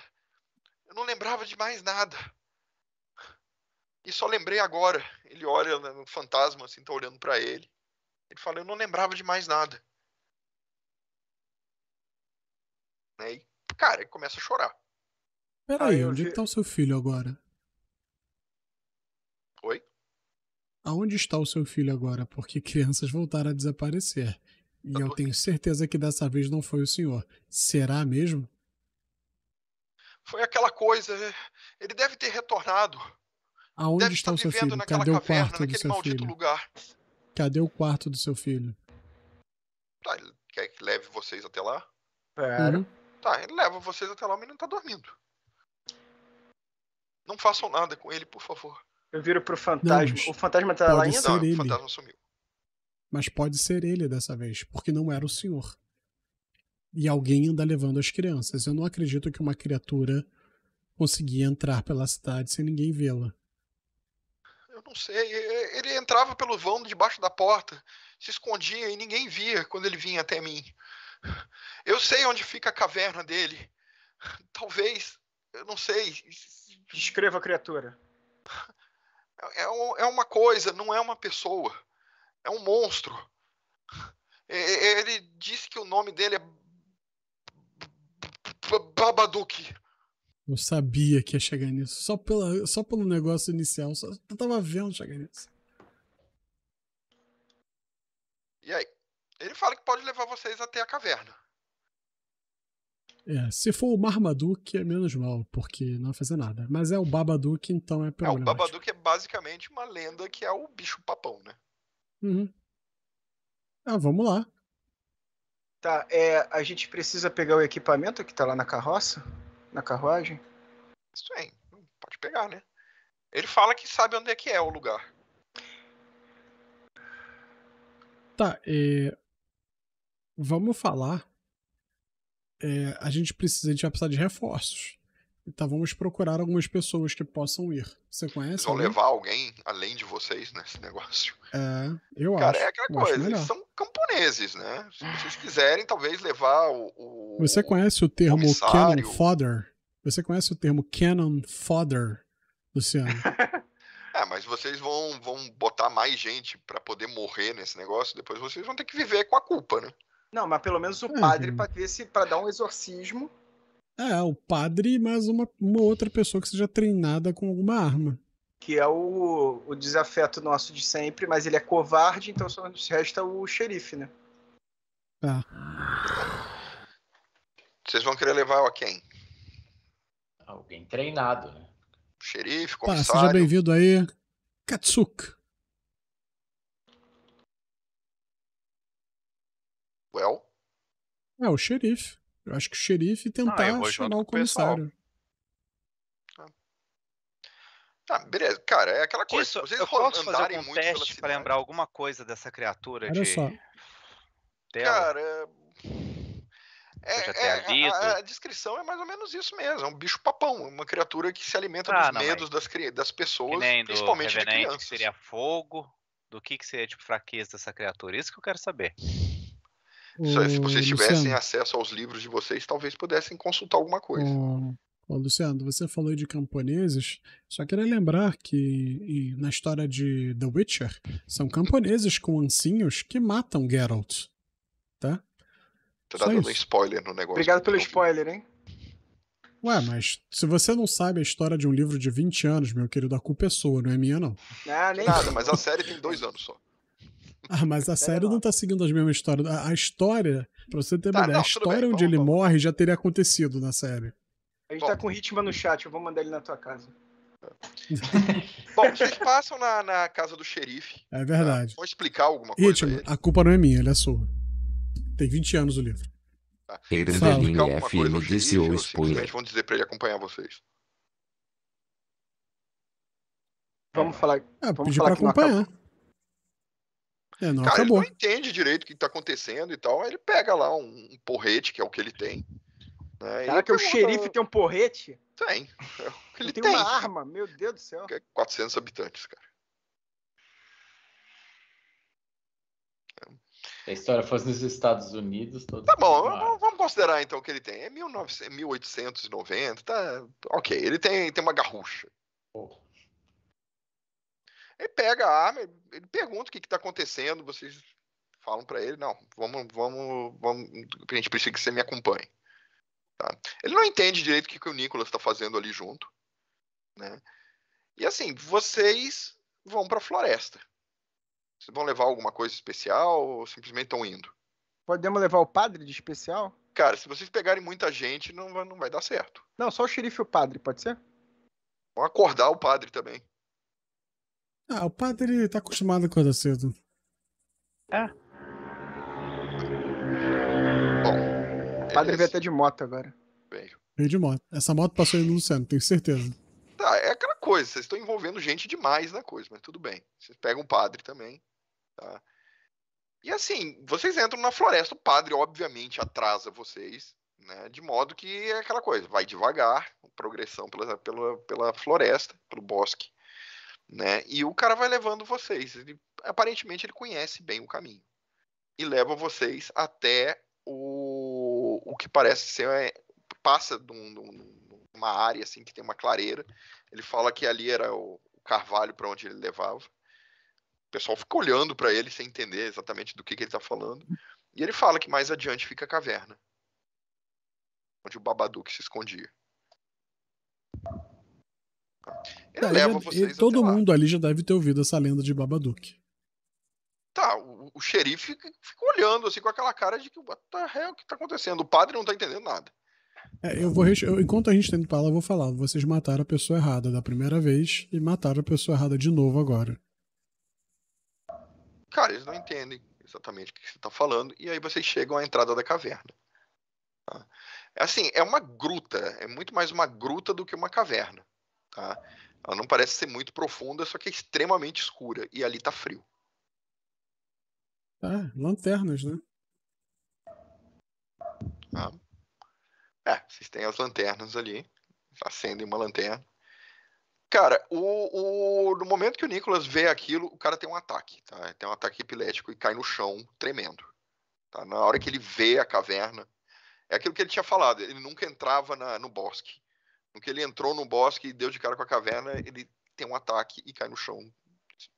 Eu não lembrava de mais nada. E só lembrei agora. Ele olha né, no fantasma assim, tá olhando para ele. Ele fala: "Eu não lembrava de mais nada". Né? aí cara ele começa a chorar. Peraí, aí, onde está o seu filho agora? Oi? Aonde está o seu filho agora? Porque crianças voltaram a desaparecer. E eu, eu tenho certeza que dessa vez não foi o senhor. Será mesmo? Foi aquela coisa. É, ele deve ter retornado. Aonde deve está tá o seu filho? Cadê o quarto do seu filho? Lugar. Cadê o quarto do seu filho? Tá, ele quer que leve vocês até lá? Pera. Uhum. Tá, ele leva vocês até lá, o menino tá dormindo. Não façam nada com ele, por favor. Eu viro pro fantasma. Não, o fantasma tá lá ainda? Não, ele. o fantasma sumiu. Mas pode ser ele dessa vez, porque não era o senhor. E alguém anda levando as crianças. Eu não acredito que uma criatura conseguia entrar pela cidade sem ninguém vê-la. Eu não sei. Ele entrava pelo vão debaixo da porta, se escondia e ninguém via quando ele vinha até mim. Eu sei onde fica a caverna dele. Talvez, eu não sei. Descreva a criatura. É, é, é uma coisa, não é uma pessoa. É um monstro. É, é, ele disse que o nome dele é Babadook. Eu sabia que ia chegar nisso. Só, pela, só pelo negócio inicial. Só, eu tava vendo chegar nisso. E aí? Ele fala que pode levar vocês até a caverna. É, se for o Marmaduke é menos mal, porque não vai fazer nada. Mas é o Babadook, então é problema. É, o Babadook é basicamente uma lenda que é o bicho papão, né? Uhum. Ah, vamos lá. Tá, é, a gente precisa pegar o equipamento que tá lá na carroça? Na carruagem? Isso aí, pode pegar, né? Ele fala que sabe onde é que é o lugar. Tá, é, vamos falar. É, a gente precisa, a gente vai precisar de reforços. Então vamos procurar algumas pessoas que possam ir. Você conhece? Vão levar alguém além de vocês nesse negócio. É, eu Cara, acho. Cara, é aquela coisa, eles são camponeses, né? Se vocês quiserem, talvez levar o. o Você conhece o termo comissário. cannon fodder? Você conhece o termo cannon fodder, Luciano? é, mas vocês vão, vão botar mais gente para poder morrer nesse negócio, depois vocês vão ter que viver com a culpa, né? Não, mas pelo menos o é, padre uhum. para ver se para dar um exorcismo. É, o padre, mais uma, uma outra pessoa que seja treinada com alguma arma. Que é o, o desafeto nosso de sempre, mas ele é covarde, então só nos resta o xerife, né? Tá. Vocês vão querer levar a quem? Alguém treinado, né? Xerife, comissário. Tá, seja bem-vindo aí, Katsuka. Well? É, o xerife. Eu acho que o xerife ah, tentar não, chamar o comissário. Pessoal. Ah, ah, beleza, cara, é aquela coisa. Isso, Vocês eu posso fazer um teste pra lembrar alguma coisa dessa criatura Olha de... Só. Dela. Cara, é, é, é a, a, descrição é mais ou menos isso mesmo. É um bicho papão, uma criatura que se alimenta ah, dos não, medos das, das pessoas, principalmente de crianças. Que seria fogo. Do que, que seria tipo fraqueza dessa criatura? Isso que eu quero saber. O... Se vocês tivessem Luciano. acesso aos livros de vocês, talvez pudessem consultar alguma coisa. O... Ô, Luciano, você falou de camponeses, só queria lembrar que na história de The Witcher, são camponeses com ancinhos que matam Geralt, tá? Tu dando um spoiler no negócio. Obrigado pelo spoiler, hein? Ué, mas se você não sabe a história de um livro de 20 anos, meu querido, a culpa é sua, não é minha, não. Ah, nem nada, mas a série tem dois anos só. Ah, mas a é, série não tá seguindo as mesmas histórias. A, história, pra você ter tá, uma ideia, a história bem, onde bom, ele bom. morre já teria acontecido na série. A gente tá bom. tá com ritmo no chat, eu vou mandar ele na tua casa. bom, vocês passam na, na, casa do xerife. É verdade. Tá? Vou explicar alguma coisa. Ritmo, a, culpa não é minha, ele é sua. Tem 20 anos o livro. Tá. Hernandelin é filho desse seu spoiler. Vão dizer pra ele acompanhar vocês. Vamos falar. É, vamos pedir falar pra acompanhar. É, não Cara, acabou. ele não entende direito o que está acontecendo e tal. Aí ele pega lá um, um, porrete, que é o que ele tem. Né, Cara, que o xerife tem um porrete? Tem. É ele tem, tem uma arma, meu Deus do céu. 400 é habitantes, cara. Se a história fosse nos Estados Unidos, todo Tá bom, mais. vamos considerar então o que ele tem. É 1900, 1890, tá? Ok, ele tem, tem uma garrucha. Oh. Ele pega a arma, ele pergunta o que está acontecendo, vocês falam para ele, não, vamos, vamos, vamos, a gente precisa que você me acompanhe. Tá? Ele não entende direito o que, que o Nicolas está fazendo ali junto. Né? E assim, vocês vão para a floresta. Vocês vão levar alguma coisa especial ou simplesmente estão indo? Podemos levar o padre de especial? Cara, se vocês pegarem muita gente, não, não vai dar certo. Não, só o xerife e o padre, pode ser? Vão acordar o padre também. Ah, o padre está acostumado a acordar cedo. É. Bom. O padre veio até de moto agora. Veio. Veio de moto. Essa moto passou indo no Luciano, tenho certeza. Tá, é aquela coisa, vocês estão envolvendo gente demais na coisa, mas tudo bem. Vocês pegam um padre também, tá? E assim, vocês entram na floresta, o padre obviamente atrasa vocês, né? De modo que é aquela coisa, vai devagar, progressão pela, pela, pela floresta, pelo bosque né? E o cara vai levando vocês. Ele, aparentemente ele conhece bem o caminho e leva vocês até o, o que parece ser é, passa de, um, de, uma área assim que tem uma clareira. Ele fala que ali era o, o carvalho para onde ele levava. O pessoal fica olhando para ele sem entender exatamente do que, que ele está falando. E ele fala que mais adiante fica a caverna, onde o Babadook se escondia vocês todo mundo lá. ali já deve ter ouvido essa lenda de Babadook. Tá, o, o xerife fica, fica olhando assim com aquela cara de que what the hell, o que tá acontecendo? O padre não tá entendendo nada. É, eu vou eu, enquanto a gente tá indo pra lá, eu vou falar, vocês mataram a pessoa errada da primeira vez e mataram a pessoa errada de novo agora. Cara, eles não entendem exatamente o que você tá falando e aí vocês chegam à entrada da caverna. Tá? É assim, é uma gruta, é muito mais uma gruta do que uma caverna. Tá? Ela não parece ser muito profunda, só que é extremamente escura. E ali tá frio. Ah, lanternas, né? Ah. É, vocês têm as lanternas ali. Acendem uma lanterna. Cara, o, o, no momento que o Nicolas vê aquilo, o cara tem um ataque, tá? Tem um ataque epilético e cai no chão, tremendo. Tá? Na hora que ele vê a caverna, é aquilo que ele tinha falado, ele nunca entrava na, no bosque. No que ele entrou no bosque e deu de cara com a caverna, ele tem um ataque e cai no chão.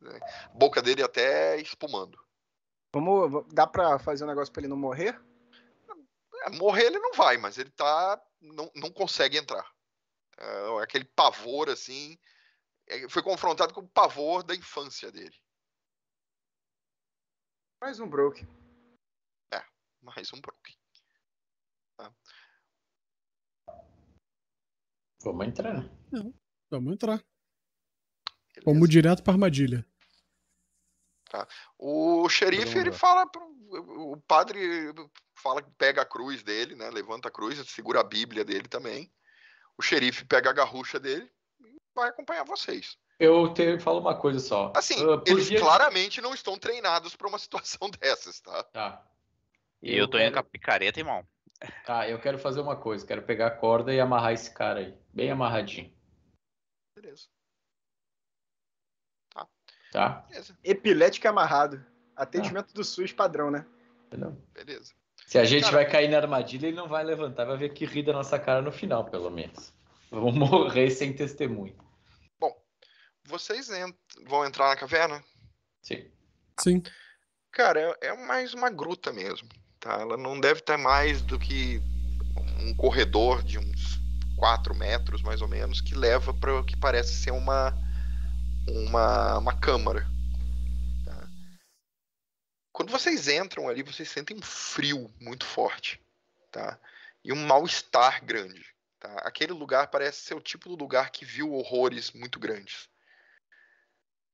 Né? Boca dele até espumando. Vamos, dá pra fazer um negócio pra ele não morrer? É, morrer ele não vai, mas ele tá. Não, não consegue entrar. É, aquele pavor assim. É, foi confrontado com o pavor da infância dele. Mais um broke. É, mais um broke. Tá? Vamos entrar. Né? Não, vamos entrar. Beleza. Vamos direto pra armadilha. Tá. O xerife, ele fala. Pro, o padre fala que pega a cruz dele, né? Levanta a cruz, segura a Bíblia dele também. O xerife pega a garrucha dele e vai acompanhar vocês. Eu te, falo uma coisa só. Assim, ah, eles dia... claramente não estão treinados para uma situação dessas, tá? Tá. E eu, eu tô indo com a picareta, irmão. Ah, eu quero fazer uma coisa, quero pegar a corda e amarrar esse cara aí, bem amarradinho. Beleza. Tá. Tá. Beleza. Epilético amarrado. Atendimento tá. do SUS padrão, né? Não. Beleza. Se a gente cara, vai cair na armadilha, ele não vai levantar, vai ver que ri da nossa cara no final, pelo menos. Vamos morrer sem testemunho. Bom, vocês ent vão entrar na caverna? Sim. Sim. Cara, é, é mais uma gruta mesmo. Tá? Ela não deve ter mais do que um corredor de uns 4 metros, mais ou menos, que leva para o que parece ser uma, uma, uma câmara. Tá? Quando vocês entram ali, vocês sentem um frio muito forte. Tá? E um mal-estar grande. Tá? Aquele lugar parece ser o tipo do lugar que viu horrores muito grandes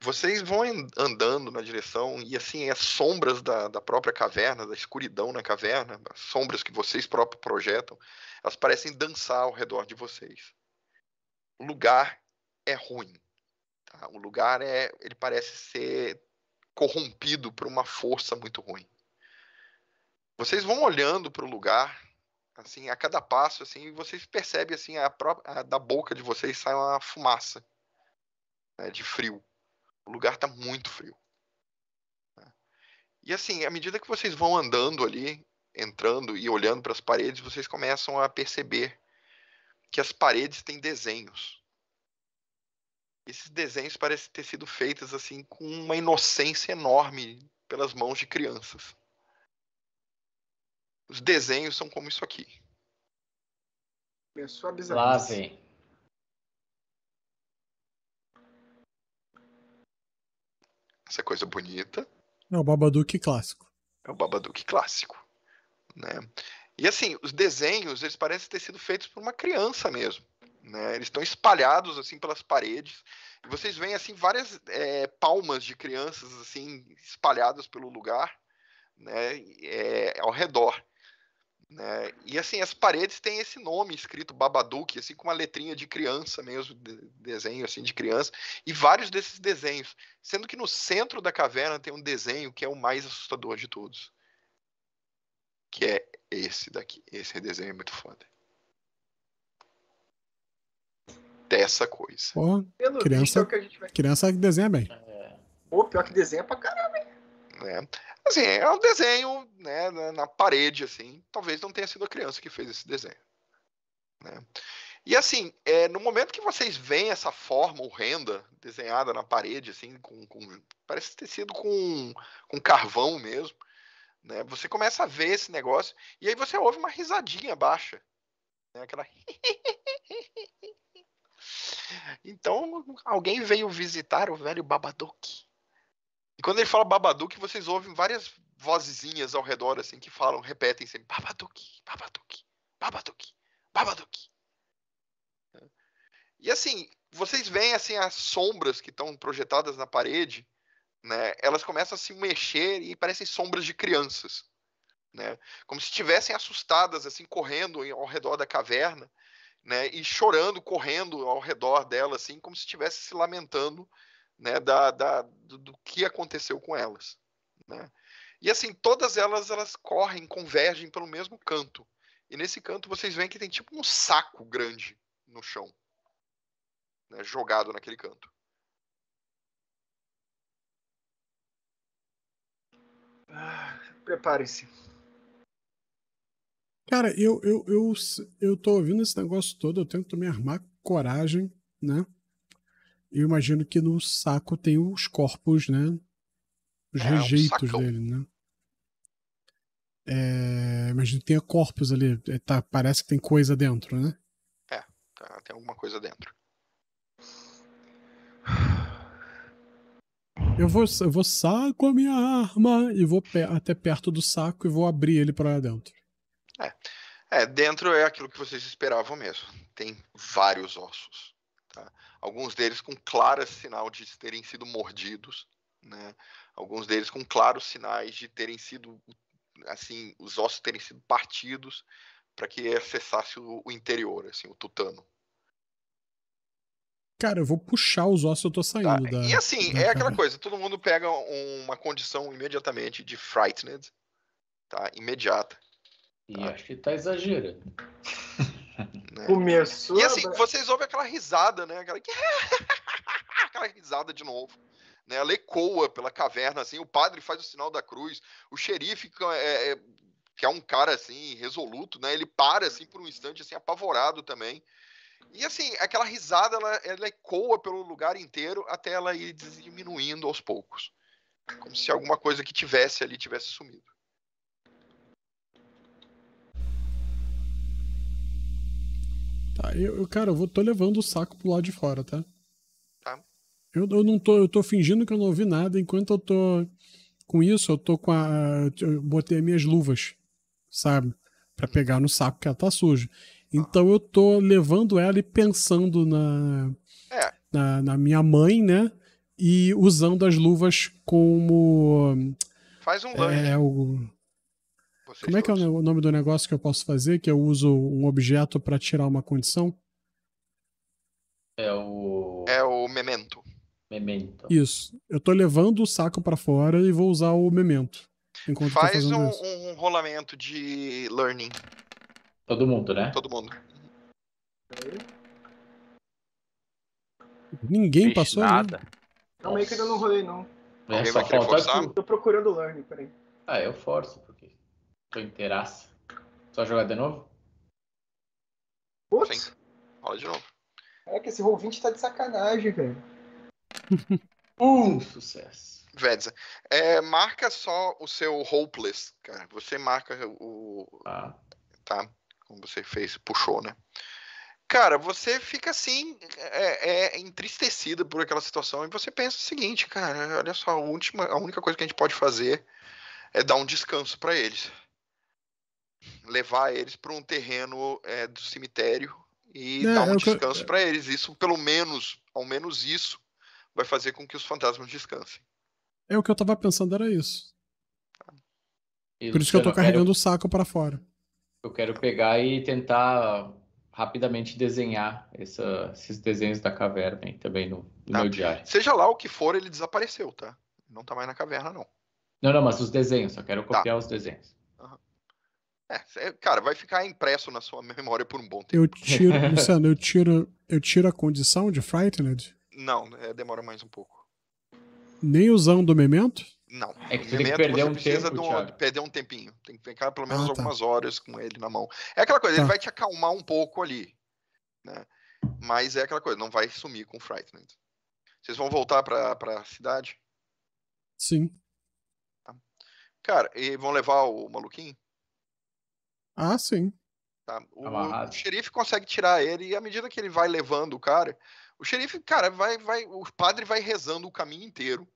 vocês vão andando na direção e assim as sombras da, da própria caverna, da escuridão na caverna, as sombras que vocês próprios projetam, elas parecem dançar ao redor de vocês. O lugar é ruim. Tá? O lugar é, ele parece ser corrompido por uma força muito ruim. Vocês vão olhando para o lugar, assim a cada passo, assim, e vocês percebem assim a, própria, a da boca de vocês sai uma fumaça né, de frio o lugar está muito frio. Né? E assim, à medida que vocês vão andando ali, entrando e olhando para as paredes, vocês começam a perceber que as paredes têm desenhos. Esses desenhos parecem ter sido feitos assim com uma inocência enorme pelas mãos de crianças. Os desenhos são como isso aqui. Lá vem. essa coisa bonita. É o Babadook clássico. É o Babadook clássico, né? E assim, os desenhos, eles parecem ter sido feitos por uma criança mesmo, né? Eles estão espalhados assim pelas paredes. E vocês veem assim várias é, palmas de crianças assim espalhadas pelo lugar, né? É, ao redor. Né? E assim, as paredes têm esse nome escrito Babadook, assim com uma letrinha de criança mesmo, de desenho assim de criança, e vários desses desenhos, sendo que no centro da caverna tem um desenho que é o mais assustador de todos, que é esse daqui. Esse desenho é muito foda. Dessa coisa. Porra, é criança, que, vai... criança desenha bem. É. Pô, pior que desenha pra caramba, hein? Né? Assim, é um desenho né, na, parede, assim. Talvez não tenha sido a criança que fez esse desenho. Né? E assim, é, no momento que vocês veem essa forma horrenda desenhada na parede, assim, com, com parece ter sido com, com carvão mesmo, né? Você começa a ver esse negócio e aí você ouve uma risadinha baixa, né? Aquela. então alguém veio visitar o velho Babadook. Quando ele fala Babadook, vocês ouvem várias vozinhas ao redor, assim, que falam, repetem sempre: Babadook, Babadook, Babadook, Babadook. E assim, vocês veem assim as sombras que estão projetadas na parede, né? Elas começam a se mexer e parecem sombras de crianças, né? Como se estivessem assustadas assim correndo ao redor da caverna, né? E chorando, correndo ao redor dela assim, como se estivesse se lamentando né, da, da do, do, que aconteceu com elas. Né? E assim, todas elas elas correm, convergem pelo mesmo canto. E nesse canto vocês veem que tem tipo um saco grande no chão, né, jogado naquele canto. Ah, Prepare-se. Cara, eu, eu, eu, eu tô ouvindo esse negócio todo, eu tento me armar coragem, né? Eu imagino que no saco tem os corpos, né? Os é, rejeitos um dele, né? É, imagino que tenha corpos ali. É, tá, parece que tem coisa dentro, né? É, tá, tem alguma coisa dentro. Eu vou, eu vou saco a minha arma e vou pe até perto do saco e vou abrir ele para dentro. É. é, dentro é aquilo que vocês esperavam mesmo. Tem vários ossos alguns deles com claro sinal de terem sido mordidos, né? alguns deles com claros sinais de terem sido, assim, os ossos terem sido partidos para que acessasse o, interior, assim, o tutano. Cara, eu vou puxar os ossos, eu tô saindo tá. da, E assim, da é cara. aquela coisa, todo mundo pega uma condição imediatamente de frightened, tá? Imediata. E tá. acho que tá exagerando. Né? Começou. E assim, vocês ouvem aquela risada, né? Aquela, aquela risada de novo. Né? Ela ecoa pela caverna, assim, o padre faz o sinal da cruz, o xerife, é, é, que é um cara assim, resoluto, né? Ele para assim por um instante, assim, apavorado também. E assim, aquela risada, ela, ela ecoa pelo lugar inteiro até ela ir diminuindo aos poucos. Como se alguma coisa que tivesse ali tivesse sumido. Tá, eu, eu, cara, eu vou, tô levando o saco pro lado de fora, tá? Tá. Eu, eu não tô, eu tô fingindo que eu não ouvi nada, enquanto eu tô com isso, eu tô com a. Eu botei minhas luvas, sabe? para uhum. pegar no saco que ela tá suja. Tá. Então eu tô levando ela e pensando na, é. na, na, minha mãe, né? E usando as luvas como. Faz um é, O, vocês. Como é todos. que é o nome do negócio que eu posso fazer? Que eu uso um objeto para tirar uma condição? É o. É o memento. Memento. Isso. Eu tô levando o saco para fora e vou usar o memento. Enquanto Faz um, um, rolamento de learning. Todo mundo, né? Todo mundo. Ninguém Vixe, passou nada. Né? Não, meio que eu não rolei, não. É, só falta... Tô procurando learning, peraí. Ah, eu forço. Tô inteiraça. Só jogar de novo? Putz. Sim. Fala de novo. Caraca, é esse roll 20 tá de sacanagem, velho. um sucesso. Vedza, é, marca só o seu hopeless, cara. Você marca o. Ah. Tá? Como você fez, puxou, né? Cara, você fica assim, é, é entristecido por aquela situação e você pensa o seguinte, cara, olha só, a, última, a única coisa que a gente pode fazer é dar um descanso para eles levar eles para um terreno é, do cemitério e é, dar é um descanso que... para eles. Isso, pelo menos, ao menos isso, vai fazer com que os fantasmas descansem. É o que eu tava pensando, era isso. Por isso que eu tô carregando quero... o saco para fora. Eu quero pegar e tentar rapidamente desenhar essa, esses desenhos da caverna também no, no tá. meu diário. Seja lá o que for, ele desapareceu, tá? Não tá mais na caverna, não. Não, não, mas os desenhos, só quero tá. copiar tá. os desenhos. É, cara, vai ficar impresso na sua memória por um bom tempo. Eu tiro, Luciano, eu tiro, eu tiro a condição de Frightened? Não, é, demora mais um pouco. Nem usando o memento? Não. É que você memento, tem que perder um precisa tempo, de um, perder um tempinho. Tem que ficar pelo menos ah, tá. algumas horas com ele na mão. É aquela coisa, tá. ele vai te acalmar um pouco ali. Né? Mas é aquela coisa, não vai sumir com Frightened. Vocês vão voltar pra, pra cidade? Sim. Tá. Cara, e vão levar o maluquinho? Ah, sim. Tá? O, o, xerife consegue tirar ele e à medida que ele vai levando o cara, o xerife, cara, vai, vai, o padre vai rezando o caminho inteiro.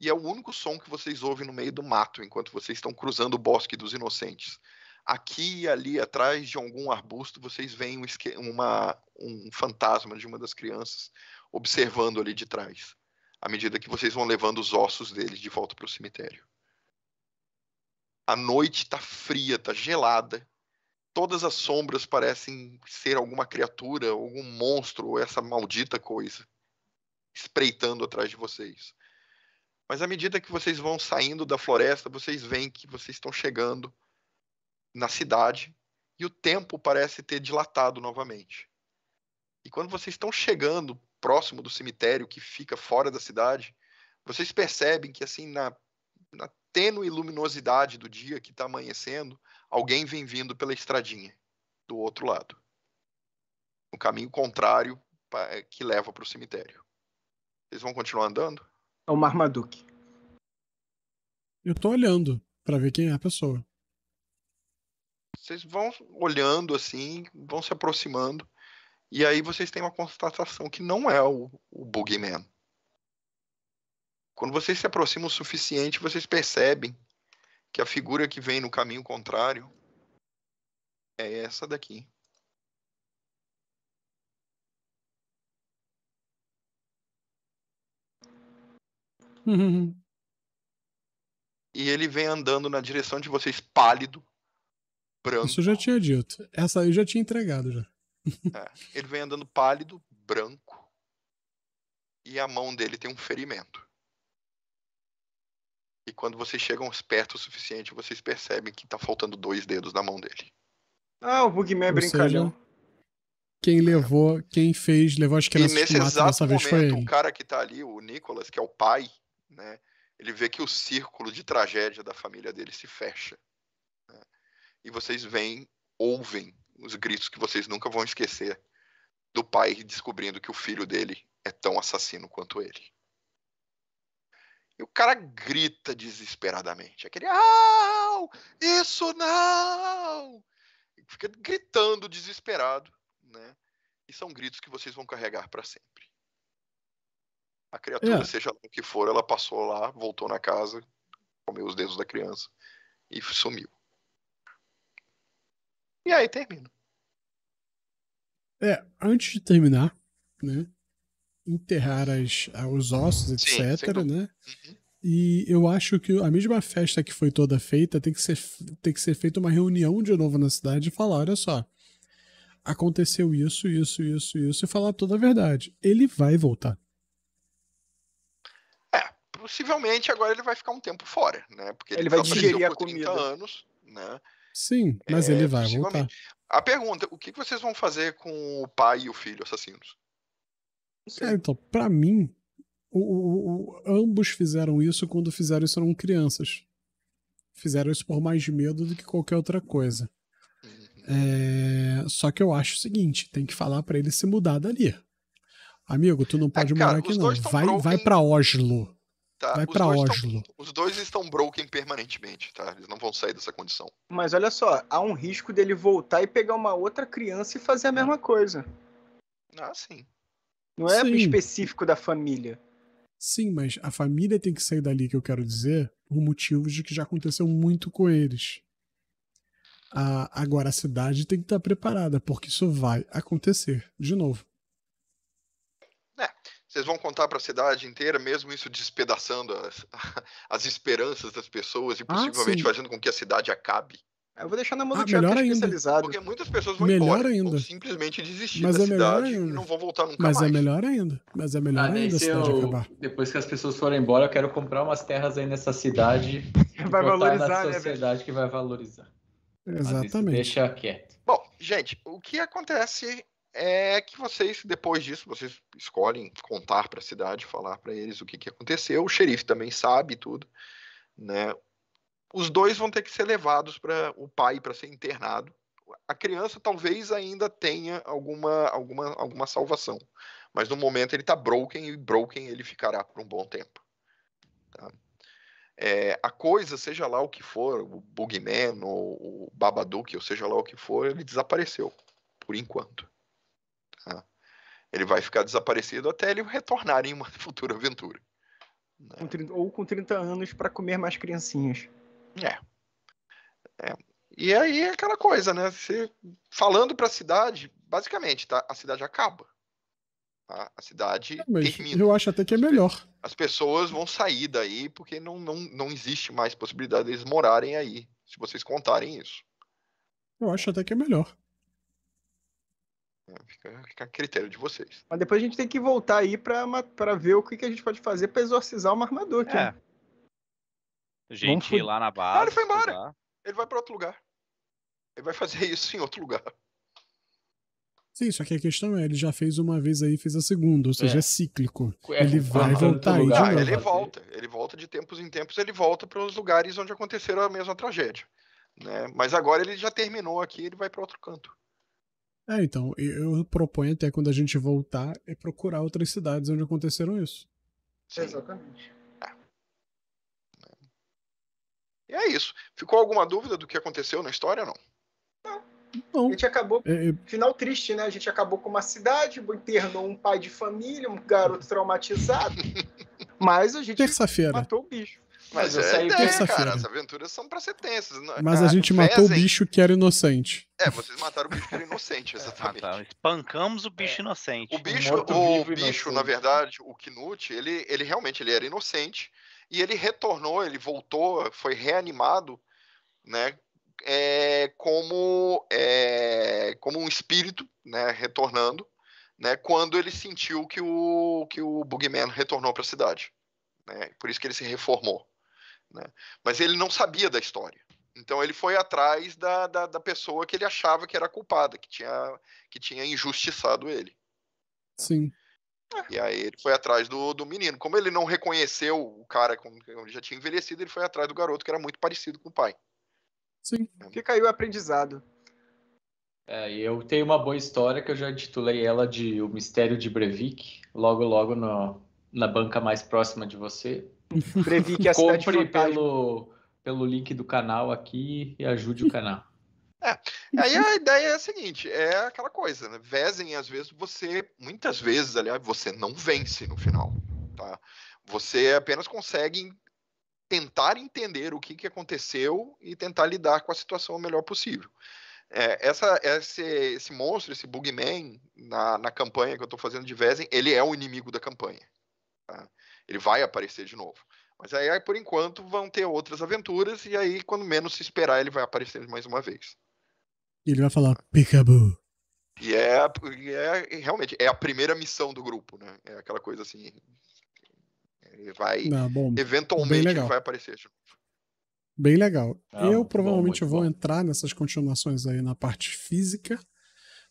E é o único som que vocês ouvem no meio do mato enquanto vocês estão cruzando o bosque dos inocentes. Aqui e ali atrás de algum arbusto vocês veem um, uma, um fantasma de uma das crianças observando ali de trás, à medida que vocês vão levando os ossos deles de volta para o cemitério. A noite está fria, está gelada todas as sombras parecem ser alguma criatura, algum monstro, ou essa maldita coisa espreitando atrás de vocês. Mas à medida que vocês vão saindo da floresta, vocês veem que vocês estão chegando na cidade e o tempo parece ter dilatado novamente. E quando vocês estão chegando próximo do cemitério que fica fora da cidade, vocês percebem que assim na, na tênue luminosidade do dia que está amanhecendo, alguém vem vindo pela estradinha do outro lado. No caminho contrário é, que leva para o cemitério. Vocês vão continuar andando? É o Marmaduke. Eu tô olhando para ver quem é a pessoa. Vocês vão olhando assim, vão se aproximando, e aí vocês têm uma constatação que não é o, o Boogeyman. Quando vocês se aproximam o suficiente, vocês percebem que a figura que vem no caminho contrário é essa daqui. e ele vem andando na direção de vocês, pálido, branco. Isso eu já tinha dito. Essa eu já tinha entregado já. é, ele vem andando pálido, branco. E a mão dele tem um ferimento. E quando vocês chegam perto o suficiente, vocês percebem que tá faltando dois dedos na mão dele. Ah, o Bugman é brincalhão. Seja, quem levou, quem fez, levou as crianças. E nesse exato momento, o cara que tá ali, o Nicolas, que é o pai, né? Ele vê que o círculo de tragédia da família dele se fecha. Né, e vocês veem, ouvem os gritos que vocês nunca vão esquecer do pai descobrindo que o filho dele é tão assassino quanto ele. E o cara grita desesperadamente. Aquele ah Isso não! E fica gritando desesperado, né? E são gritos que vocês vão carregar para sempre. A criatura, é. seja o que for, ela passou lá, voltou na casa, comeu os dedos da criança e sumiu. E aí termina. É, antes de terminar, né? enterrar as, os ossos, etc, Sim, né? Uhum. E eu acho que a mesma festa que foi toda feita tem que ser, tem que ser feita uma reunião de novo na cidade e falar, olha só, aconteceu isso, isso, isso, isso, e falar toda a verdade. Ele vai voltar. É, possivelmente agora ele vai ficar um tempo fora, né? Porque ele, ele vai digerir a comida. anos, né? Sim, mas é, ele vai voltar. A pergunta, o que vocês vão fazer com o pai e o filho assassinos? É, então, para mim, o, o, o, ambos fizeram isso quando fizeram isso eram crianças. Fizeram isso por mais medo do que qualquer outra coisa. Uhum. É, só que eu acho o seguinte, tem que falar para ele se mudar dali. Amigo, tu não é, pode é, cara, morar aqui não. Vai, broken... vai para Oslo. Tá, vai para Oslo. Tão, os dois estão broken permanentemente, tá? Eles não vão sair dessa condição. Mas olha só, há um risco dele voltar e pegar uma outra criança e fazer a hum. mesma coisa. Ah, sim. Não é Sim. específico da família. Sim, mas a família tem que sair dali, que eu quero dizer, por motivos de que já aconteceu muito com eles. A, agora, a cidade tem que estar preparada, porque isso vai acontecer de novo. É, vocês vão contar para a cidade inteira, mesmo isso despedaçando as, as esperanças das pessoas e ah, possivelmente ah, fazendo com que a cidade acabe. Eu vou deixar na mão do ah, teatro é especializado. Porque muitas pessoas vão melhor embora, ainda. simplesmente desistir Mas da é melhor cidade ainda. e não vão voltar nunca Mas é mais. é melhor ainda. Mas é melhor ah, ainda se eu, acabar. Depois que as pessoas forem embora, eu quero comprar umas terras aí nessa cidade. vai valorizar, na né, sociedade né, que vai valorizar. Exatamente. Deixa quieto. Bom, gente, o que acontece é que vocês, depois disso, vocês escolhem contar para a cidade, falar para eles o que, que aconteceu. O xerife também sabe tudo, né? Os dois vão ter que ser levados para o pai para ser internado. A criança talvez ainda tenha alguma, alguma, alguma salvação, mas no momento ele está broken e broken ele ficará por um bom tempo. Tá? É, a coisa, seja lá o que for, o Bugman ou o Babadook, ou seja lá o que for, ele desapareceu por enquanto. Tá? Ele vai ficar desaparecido até ele retornar em uma futura aventura. Né? Ou com 30 anos para comer mais criancinhas. É. é. E aí é aquela coisa, né? Você, falando para a cidade, basicamente, tá? A cidade acaba. Tá? A cidade é, termina. Eu acho até que é melhor. As pessoas vão sair daí porque não, não, não existe mais possibilidade deles de morarem aí, se vocês contarem isso. Eu acho até que é melhor. É, fica, fica, a critério de vocês. Mas depois a gente tem que voltar aí pra, ver o que, que a gente pode fazer pra exorcizar o armadura. aqui. É. Né? gente ir lá na base. Ah, ele foi embora. Estudar. Ele vai para outro lugar. Ele vai fazer isso em outro lugar. Sim, só que a questão é, ele já fez uma vez aí, fez a segunda, ou seja, é, é cíclico. É, ele vai voltar é aí de novo. Ah, ele volta, ele volta de tempos em tempos, ele volta para os lugares onde aconteceram a mesma tragédia. Né? Mas agora ele já terminou aqui, ele vai para outro canto. É, então, eu proponho até quando a gente voltar, é procurar outras cidades onde aconteceram isso. Sim. Exatamente. E é isso. Ficou alguma dúvida do que aconteceu na história não? Não. não. A gente acabou. É, é. Final triste, né? A gente acabou com uma cidade, internou um pai de família, um garoto traumatizado. mas a gente matou o bicho. Mas, mas é, é cara, as aventuras são pra ser tensas. Né? Mas cara, a gente matou o bicho que era inocente. É, vocês mataram o bicho que era inocente, é, exatamente. É, Espancamos o bicho é. inocente. O bicho, o bicho inocente. na verdade, o Knut, ele, ele realmente ele era inocente. E ele retornou, ele voltou, foi reanimado, né? É, como, é, como um espírito, né? Retornando, né? Quando ele sentiu que o, que o Bugman retornou para a cidade. Né? Por isso que ele se reformou. Né? Mas ele não sabia da história. Então ele foi atrás da, da, da, pessoa que ele achava que era culpada, que tinha, que tinha injustiçado ele. Sim. É. E aí ele foi atrás do, do menino. Como ele não reconheceu o cara, como ele já tinha envelhecido, ele foi atrás do garoto que era muito parecido com o pai. Sim. Então, Fica aí o aprendizado. É, eu tenho uma boa história que eu já titulei ela de O Mistério de Brevik, logo logo no, na banca mais próxima de você. Brevik é a Compre cidade Compre pelo, pelo link do canal aqui e ajude o canal. É. Aí a ideia é a seguinte, é aquela coisa, né? Vezem, às vezes, você, muitas vezes, aliás, você não vence no final, tá? Você apenas consegue tentar entender o que, que aconteceu e tentar lidar com a situação o melhor possível. É, essa, esse, esse monstro, esse Bugman, na, na campanha que eu estou fazendo de Vezem, ele é o inimigo da campanha. Tá? Ele vai aparecer de novo. Mas aí, por enquanto, vão ter outras aventuras, e aí, quando menos se esperar, ele vai aparecer mais uma vez. E ele vai falar, Peekaboo. E é, e é realmente é a primeira missão do grupo, né? É aquela coisa assim. Ele vai. Não, bom, eventualmente ele vai aparecer Bem legal. Não, ah, eu provavelmente bom, vou bom. entrar nessas continuações aí na parte física.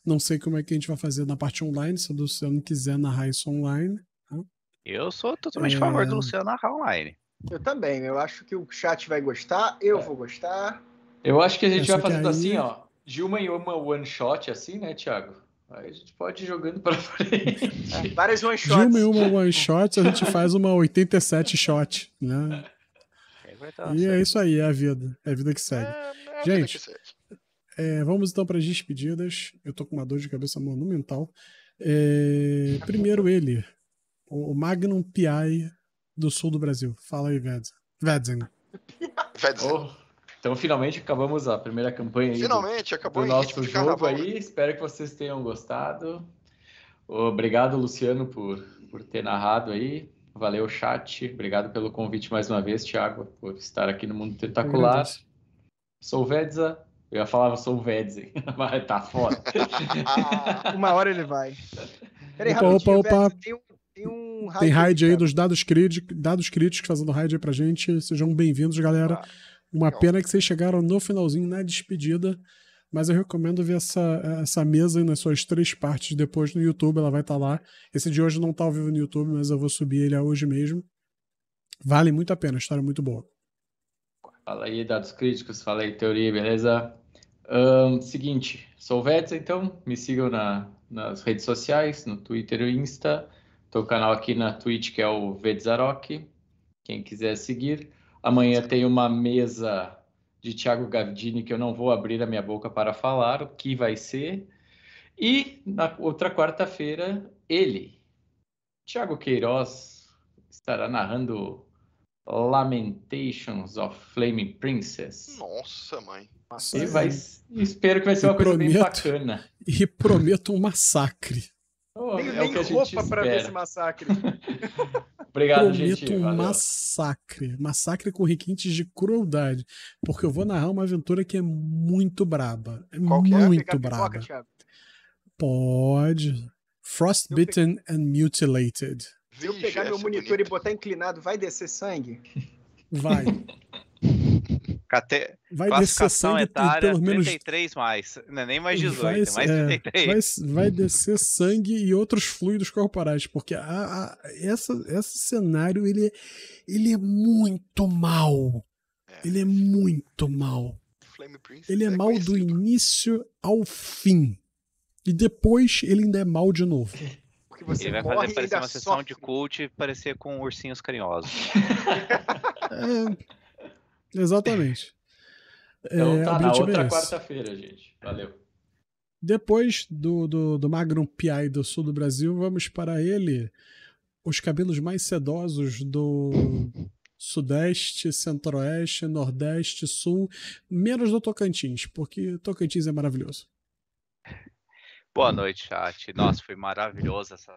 Não sei como é que a gente vai fazer na parte online, se o Luciano quiser narrar isso online. Tá? Eu sou totalmente é... a favor do é. Luciano narrar online. Eu também, eu acho que o chat vai gostar, eu é. vou gostar. Eu acho que a gente Essa é, vai fazendo assim, aí... assim, ó de uma em uma one shot, assim, né, Thiago? Aí a gente pode ir jogando pra frente. É, várias one shots. De uma em uma one shot, a gente faz uma 87 shot, né? É, e é isso aí, é a vida. É a vida que segue. É, é gente, que segue. É, vamos então para as despedidas. Eu tô com uma dor de cabeça monumental. É, primeiro ele, o Magnum PI do sul do Brasil. Fala aí, Vedzen. Vedzen. Oh. Então, finalmente acabamos a primeira campanha finalmente, do, acabou do nosso jogo carnaval. aí. Espero que vocês tenham gostado. Obrigado, Luciano, por, por ter narrado aí. Valeu, chat. Obrigado pelo convite mais uma vez, Thiago, por estar aqui no Mundo Tentacular. Sou Vedza. Eu ia falar, sou Vedze, mas tá foda. uma hora ele vai. Peraí, opa, opa, opa. tem um, tem um raid aí cara. dos dados, dados críticos fazendo raid aí pra gente. Sejam bem-vindos, galera. Ah. Uma pena que vocês chegaram no finalzinho, na despedida. Mas eu recomendo ver essa, essa mesa nas suas três partes depois no YouTube. Ela vai estar tá lá. Esse de hoje não está ao vivo no YouTube, mas eu vou subir ele hoje mesmo. Vale muito a pena, história é muito boa. Fala aí, dados críticos, fala aí, teoria, beleza? Um, seguinte, sou o Vetsa, então me sigam na, nas redes sociais, no Twitter e Insta. Tô o canal aqui na Twitch, que é o Vedzarok. Quem quiser seguir. Amanhã tem uma mesa de Thiago Gardini que eu não vou abrir a minha boca para falar o que vai ser. E na outra quarta-feira, ele, Thiago Queiroz, estará narrando Lamentations of Flaming Princess. Nossa, mãe. E vai, espero que vai ser uma e coisa prometo, bem bacana. E prometo um massacre. Oh, é nem, é nem roupa para ver esse massacre. Obrigado, prometo gente. um massacre. Massacre com requintes de crueldade. Porque eu vou narrar uma aventura que é muito braba. É Qual é? muito é? braba. Pipoca, Pode. Frostbitten pe... and Mutilated. Se eu pegar meu é monitor e botar inclinado, vai descer sangue? Vai. Cate... Vai descer sangue etária, pelo menos 33 mais, não é nem mais 18, vai, é mais 33. É, vai, vai descer sangue e outros fluidos corporais, porque a, a, essa, esse cenário ele, é, ele é muito mal. É. Ele é muito mal. ele é, mal do início ao fim. E depois ele ainda é mal de novo. Porque você ele vai fazer parecer uma sofre. sessão de cult e parecer com ursinhos carinhosos. é... Exatamente. Então é, tá na outra quarta-feira, gente. Valeu. Depois do, do, do Magnum PI do sul do Brasil, vamos para ele. Os cabelos mais sedosos do Sudeste, Centro-Oeste, Nordeste, Sul, menos do Tocantins, porque Tocantins é maravilhoso. Boa noite, chat. Nossa, foi maravilhoso essa,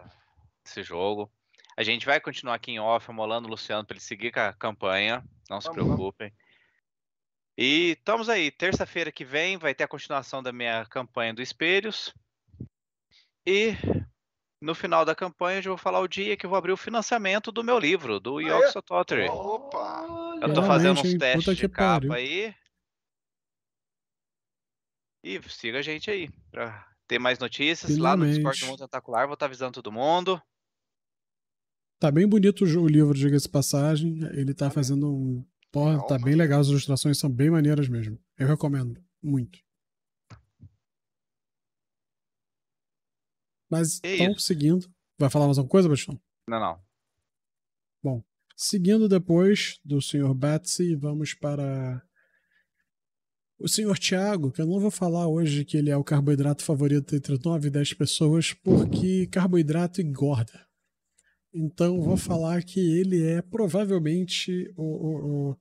esse jogo. A gente vai continuar aqui em off, molando o Luciano para ele seguir com a campanha. Não se preocupem. Vamos. E estamos aí, terça-feira que vem vai ter a continuação da minha campanha do Espelhos. E no final da campanha eu vou falar o dia que eu vou abrir o financiamento do meu livro, do York Sototry. Opa! Eu estou fazendo uns testes de capa aí. E siga a gente aí para ter mais notícias. Finalmente. Lá no Discord do Mundo Tentacular vou estar tá avisando todo mundo. Tá bem bonito o livro, diga-se passagem. Ele tá, tá fazendo um Pode, tá bem legal, as ilustrações são bem maneiras mesmo. Eu recomendo muito. Mas então, seguindo. Vai falar mais alguma coisa, Bastião? Não, não. Bom, seguindo depois do senhor Batsy, vamos para o senhor Tiago, que eu não vou falar hoje que ele é o carboidrato favorito entre 9 e 10 pessoas, porque carboidrato engorda. Então vou falar que ele é provavelmente o, o,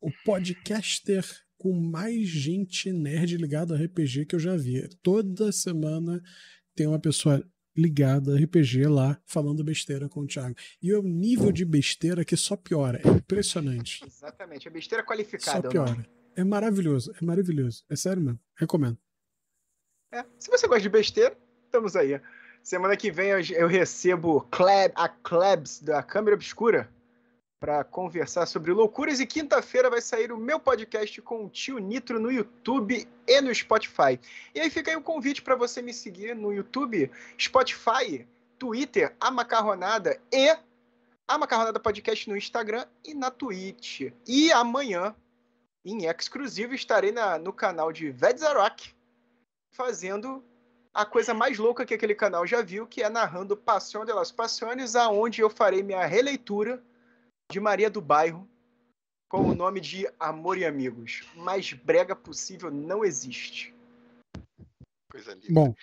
o, o podcaster com mais gente nerd ligada a RPG que eu já vi. Toda semana tem uma pessoa ligada a RPG lá falando besteira com o Thiago. E o é nível de besteira que só piora. É impressionante. Exatamente. É besteira qualificada. Só piora. É maravilhoso. É maravilhoso. É sério mesmo. Recomendo. É. Se você gosta de besteira, estamos aí. Semana que vem eu, eu recebo a Klebs da Câmera Obscura para conversar sobre loucuras e quinta-feira vai sair o meu podcast com o tio Nitro no YouTube e no Spotify. E aí fica aí o convite para você me seguir no YouTube, Spotify, Twitter, a Macarronada e a Macarronada Podcast no Instagram e na Twitch. E amanhã, em exclusivo, estarei na, no canal de Vedzarock fazendo a coisa mais louca que aquele canal já viu, que é narrando Passion de las Passiones, aonde eu farei minha releitura de Maria do Bairro com o nome de Amor e Amigos. Mais brega possível não existe. Coisa linda. Bom,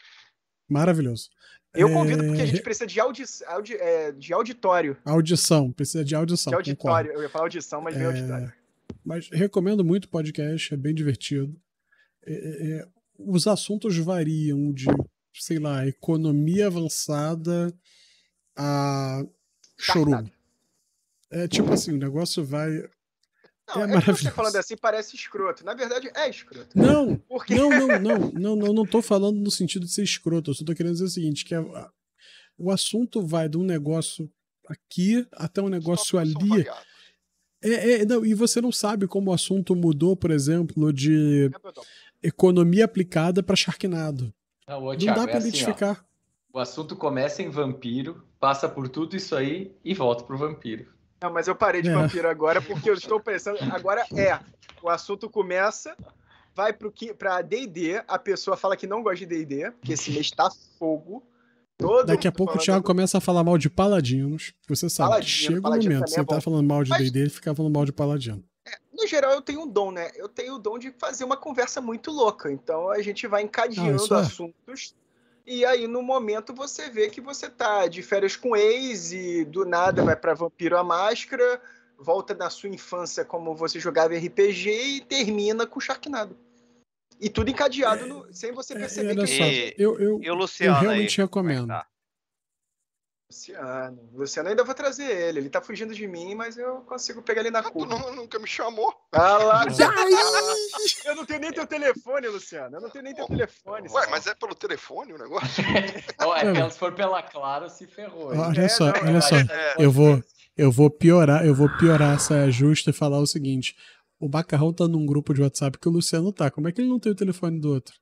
maravilhoso. Eu convido porque a é, gente precisa de, audi audi é, de auditório. Audição, precisa de audição. De auditório, concordo. eu ia falar audição, mas é... auditório. Mas recomendo muito o podcast, é bem divertido. É, é, é os assuntos variam de, sei lá, economia avançada a chorume. É tipo assim, o negócio vai. Não, é, é maravilhoso. Você falando assim parece escroto. Na verdade, é escroto. Não, Porque... não, não, não, não, não, não tô falando no sentido de ser escroto. Eu só tô querendo dizer o seguinte: que a, a, o assunto vai de um negócio aqui até um negócio ali. É, é, não, e você não sabe como o assunto mudou, por exemplo, de. É, economia aplicada para Sharknado. Não, ô, Thiago, não dá para é assim, identificar. Assim, o assunto começa em vampiro, passa por tudo isso aí e volta pro vampiro. Não, mas eu parei de é. vampiro agora porque eu estou pensando. Agora é. O assunto começa, vai pro que, pra DD, a pessoa fala que não gosta de DD, porque esse mês tá fogo. Todo Daqui a pouco o Thiago do... começa a falar mal de paladinos. Você sabe, Paladino, chega o um momento. Você é tá falando mal de DD, ele fica falando mal de paladino no geral, eu tenho um dom, né? Eu tenho o dom de fazer uma conversa muito louca. Então, a gente vai encadeando é... assuntos. E aí, no momento, você vê que você tá de férias com ex e do nada vai para Vampiro a Máscara, volta na sua infância como você jogava RPG e termina com Sharknado. E tudo encadeado, é, no, sem você é, perceber é, que... Só, eu, eu, eu, Luciano, eu realmente aí, recomendo. Tá. Luciano. Luciano, ainda vou trazer ele. Ele tá fugindo de mim, mas eu consigo pegar ele na ah, curva. Tu nunca me chamou. Ah lá. eu não tenho nem teu telefone, Luciano. Eu não tenho nem teu oh, telefone. Ué, mas é pelo telefone o negócio? não, é se for pela Clara, se ferrou. Olha é, só, não, olha é só. É, eu vou, eu vou piorar, eu vou piorar essa justa e falar o seguinte. O Bacarrão tá num grupo de WhatsApp que o Luciano tá. Como é que ele não tem o telefone do outro?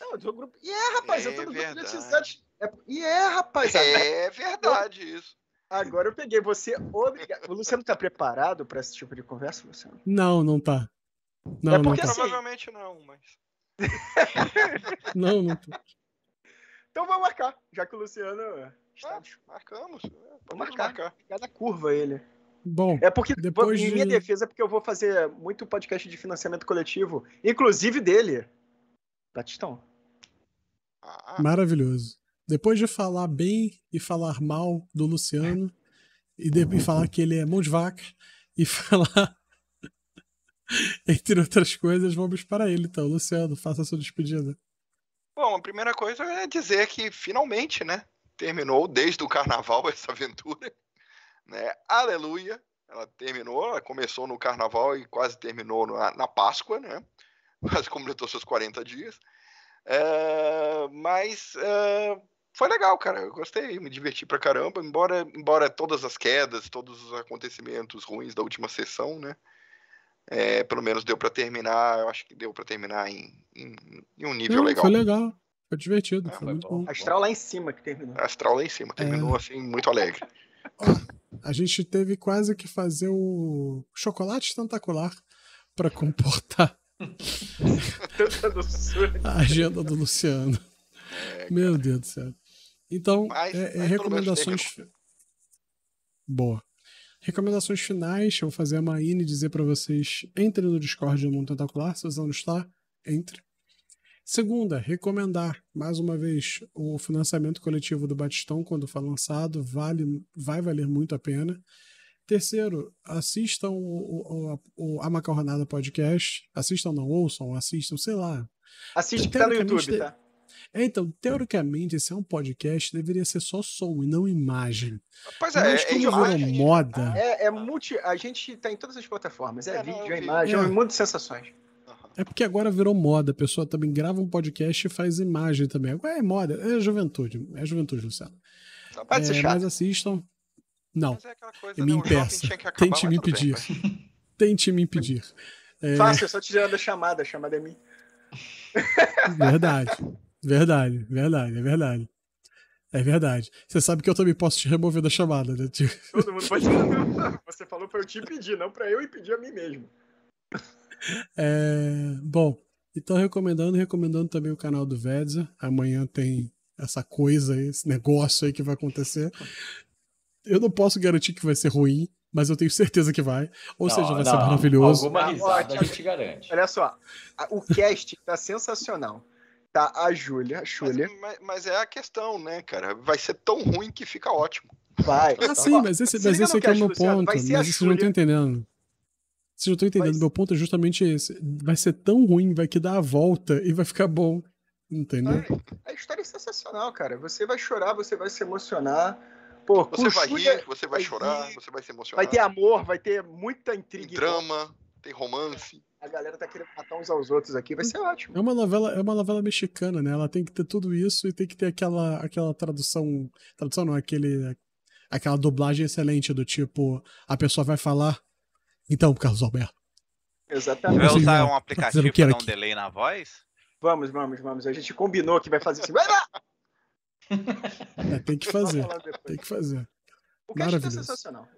Não, do grupo... E yeah, é, rapaz, eu tô é no grupo de WhatsApp é, e é, rapaz. É verdade isso. Agora eu peguei você. Obrigado. O Luciano tá preparado para esse tipo de conversa, Luciano? Não, não tá. Não, é porque não tá. Assim- provavelmente não, mas. não, não tô. Tá. Então vamos marcar, já que o Luciano. Está... Ah, marcamos. Vamos marcar. marcar. Cada curva ele. Bom, é porque depois em minha defesa é porque eu vou fazer muito podcast de financiamento coletivo, inclusive dele, Batistão. Ah, ah. Maravilhoso. Depois de falar bem e falar mal do Luciano, e, de, e falar que ele é mão de vaca, e falar. entre outras coisas, vamos para ele então. Luciano, faça a sua despedida. Bom, a primeira coisa é dizer que finalmente, né? Terminou desde o carnaval essa aventura. Né? Aleluia! Ela terminou, ela começou no carnaval e quase terminou na, na Páscoa, né? Mas completou seus 40 dias. É, mas é, foi legal, cara. Eu gostei, me diverti pra caramba, embora, embora todas as quedas, todos os acontecimentos ruins da última sessão, né? É, pelo menos deu para terminar, eu acho que deu para terminar em, em, em, um nível legal. Foi legal, foi divertido, ah, foi, foi muito bom. bom. Astral lá em cima que terminou. Astral lá em cima, é. terminou é... assim, muito alegre. A gente teve quase que fazer o chocolate tentacular para comportar a agenda do Luciano. É, Meu Deus do céu. Então, mas, é, é mas recomendações. Boa. Recomendações finais, eu vou fazer a Maíne dizer para vocês: entre no Discord do Mundo Tentacular, se você não está, entre. Segunda, recomendar, mais uma vez, o financiamento coletivo do Batistão, quando for lançado, vale, vai valer muito a pena. Terceiro, assistam o, o, o, a Macarronada Podcast. Assistam, não ouçam, assistam, sei lá. Assiste que tá no YouTube, tá? É, então, teoricamente, esse é um podcast, deveria ser só som e não imagem. Pois é, Mas é, é como é, virou imagem, moda. É, é multi. A gente está em todas as plataformas. É, é vídeo, é imagem, é um monte de sensações. É porque agora virou moda. A pessoa também grava um podcast e faz imagem também. Agora é moda, é juventude. É juventude, Luciano. pode é, ser chato. Mas assistam. Não. Mas é coisa, né, me impeça. Acabar, Tente me impedir. Tente me impedir. Fácil, eu só tirando a chamada. A chamada é mim. Verdade. Verdade, verdade, é verdade. É verdade. Você sabe que eu também posso te remover da chamada, né? Tipo Todo mundo pode. Você falou para eu te pedir, não para eu impedir a mim mesmo. É... Bom, então recomendando, recomendando também o canal do Vedza. Amanhã tem essa coisa, esse negócio aí que vai acontecer. Eu não posso garantir que vai ser ruim, mas eu tenho certeza que vai. Ou não, seja, vai não, ser maravilhoso. Alguma risada a gente garante. Olha só, o cast tá sensacional tá a Júlia, a Júlia. Mas, mas, mas, é a questão, né, cara? Vai ser tão ruim que fica ótimo. Vai. Ah, sim, mas esse, mas esse aqui é o meu ponto. Mas eu não tô entendendo. Vocês não tô entendendo. Mas... Meu ponto é justamente esse. Vai ser tão ruim, vai que dar a volta e vai ficar bom. Entendeu? A, história é sensacional, cara. Você vai chorar, você vai se emocionar. Pô, você vai rir, você vai, vai chorar, rir, você vai se emocionar. Vai ter amor, vai ter muita intriga. Tem drama, tem romance a galera tá querendo matar uns aos outros aqui, vai ser ótimo. É uma novela, é uma novela mexicana, né? Ela tem que ter tudo isso e tem que ter aquela, aquela tradução, tradução não, aquele, aquela dublagem excelente do tipo, a pessoa vai falar, então, Carlos Alberto. Exatamente. Vai usar tá um aplicativo tá para dar um delay na voz? Vamos, vamos, vamos. A gente combinou que vai fazer isso assim. é, tem que fazer. Tem que fazer. O tá Maravilhoso. Tá sensacional.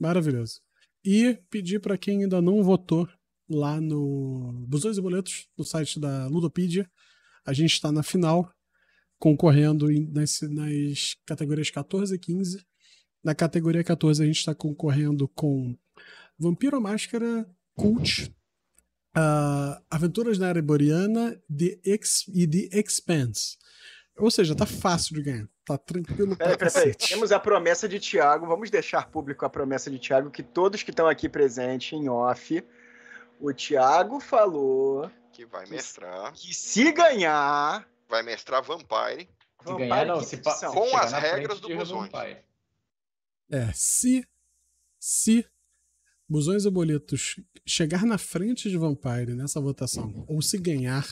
Maravilhoso. E pedir para quem ainda não votou lá no Busões e Boletos, no site da Ludopedia. A gente está na final, concorrendo nas, nas categorias 14 e 15. Na categoria 14, a gente está concorrendo com Vampiro Máscara, Cult, uh, Aventuras na Área Boreana The Ex e The Expanse. Ou seja, tá fácil de ganhar. Tá tranquilo peraí, pra Temos a promessa de Tiago. Vamos deixar público a promessa de Tiago que todos que estão aqui presentes em off o Thiago falou. Que vai mestrar. Que se ganhar. Vai mestrar Vampire. Se ganhar, não, se pa- Com as regras do é Buzões. É, se. Se. Buzões e Boletos chegar na frente de Vampire nessa votação, ou se ganhar,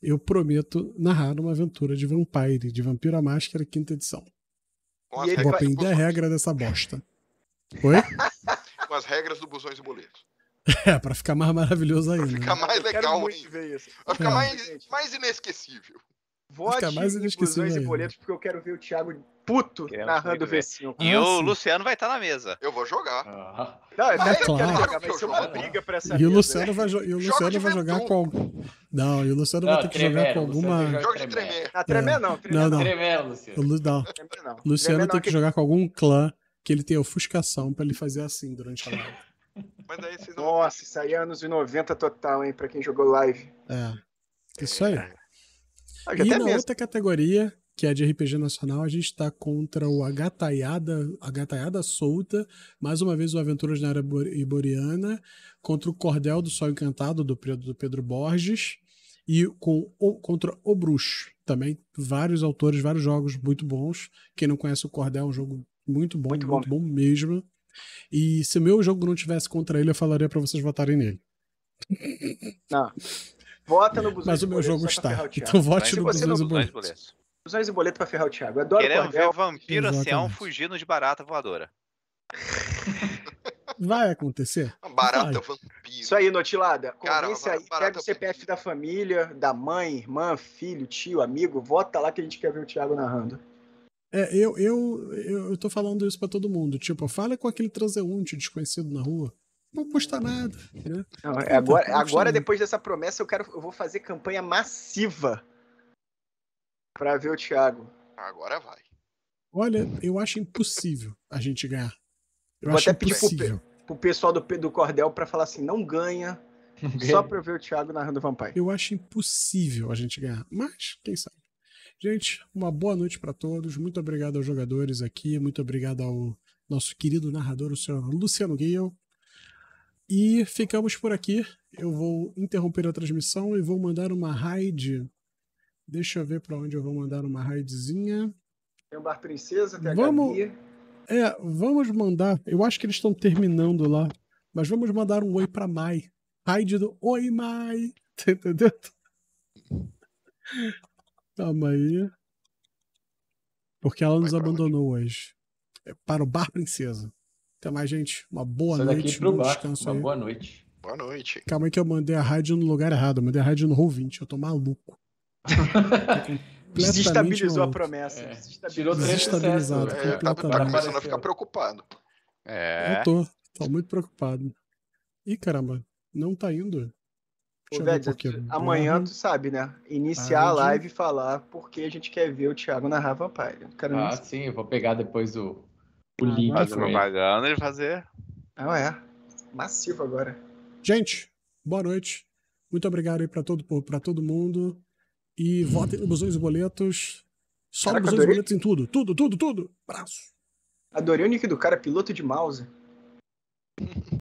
eu prometo narrar uma aventura de Vampire, de Vampiro à Máscara, quinta edição. Vou aprender a regra dessa bosta. Oi? Com as regras do Buzões e Boletos. É, pra ficar mais maravilhoso ainda. Pra ficar né? mais né? legal muito ver isso. Pra ficar é. mais, mais inesquecível. Vou ficar mais inesquecível e boletos, porque eu quero ver o Thiago puto Queremos narrando né? o V5. E ah, o sim. Luciano vai estar tá na mesa. Eu vou jogar. Ah. Não, é claro. eu quero jogar, vai ser uma briga pra essa e mesa. Né? O Luciano vai, e o Luciano vai jogar com algum... Não, e o Luciano não, vai ter que jogar com alguma... Jogo de tremer. Ah, tremer não. Tremer é. não, não. Tremer, Luciano. Não. não. Luciano tremer não, tem que, que jogar com algum clã que ele tem ofuscação pra ele fazer assim durante a live. Mas aí vocês não... Nossa, isso aí é anos 90 total, hein, pra quem jogou live. É. Isso aí. Ah, e na mesmo. outra categoria, que é de RPG nacional, a gente está contra o Agataiada, Agataiada Solta, mais uma vez o Aventuras na Era Iboriana, contra o Cordel do Sol Encantado, do Pedro, do Pedro Borges, e com, o, contra O Bruxo, também vários autores, vários jogos muito bons. Quem não conhece o Cordel é um jogo muito bom, muito, muito bom mesmo. E se meu jogo não tivesse contra ele, eu falaria para vocês votarem nele. Não. Vota no é. Busões Mas o meu jogo está. Então vote no Busões e Boletos. Busões e Boletos pra ferrar o Thiago. Adoro Queremos ver vampiro ancião fugindo de barata voadora. Vai acontecer? Barata Vai. vampiro. Isso aí, Notilada. Convence aí, pega o CPF vampiro. da família, da mãe, irmã, filho, tio, amigo. Vota lá que a gente quer ver o Thiago narrando. É, eu, eu, eu, eu tô falando isso para todo mundo. Tipo, fala com aquele transeunte desconhecido na rua. Não custa nada. Né? Não, agora, agora depois dessa promessa, eu quero. Eu vou fazer campanha massiva para ver o Thiago. Agora vai. Olha, eu acho impossível a gente ganhar. Eu vou acho até impossível. pedir pro, pro pessoal do, do Cordel para falar assim: não ganha. Só pra ver o Thiago narrando Vampire. Eu acho impossível a gente ganhar, mas quem sabe? Gente, uma boa noite para todos. Muito obrigado aos jogadores aqui. Muito obrigado ao nosso querido narrador, o senhor Luciano Guio. E ficamos por aqui. Eu vou interromper a transmissão e vou mandar uma raid. Deixa eu ver para onde eu vou mandar uma raidzinha. Tem o Bar Princesa, tem vamos... É, vamos mandar. Eu acho que eles estão terminando lá. Mas vamos mandar um oi para Mai. Raid do Oi Mai. Tá entendendo? Calma aí. Porque ela nos Vai pra abandonou hoje. É para o Bar Princesa. Até mais, gente. Uma boa noite. pro um bar. Uma aí. boa noite. Boa noite. Calma aí que eu mandei a rádio no lugar errado. Eu mandei a rádio no Roll 20. Eu tô maluco. Desestabilizou maluco. a promessa. É. Desestabilizou. Tirou Desestabilizado. É, tá, tá começando a ficar preocupado. É. Eu tô. Tô muito preocupado. Ih, caramba. Não tá indo. Ô, Vete, um amanhã tu sabe, né? Iniciar a live e falar porque a gente quer ver o Thiago narrar Vampire. Quero ah, sim, eu vou pegar depois o, o ah, link. Faz propaganda e fazer. Ah, é. Massivo agora. Gente, boa noite. Muito obrigado aí pra todo, pra todo mundo. E hum. votem no Busões e Boletos. Só os Busões e Boletos em tudo. Tudo, tudo, tudo. Braço. Adorei o nick do cara, piloto de mouse.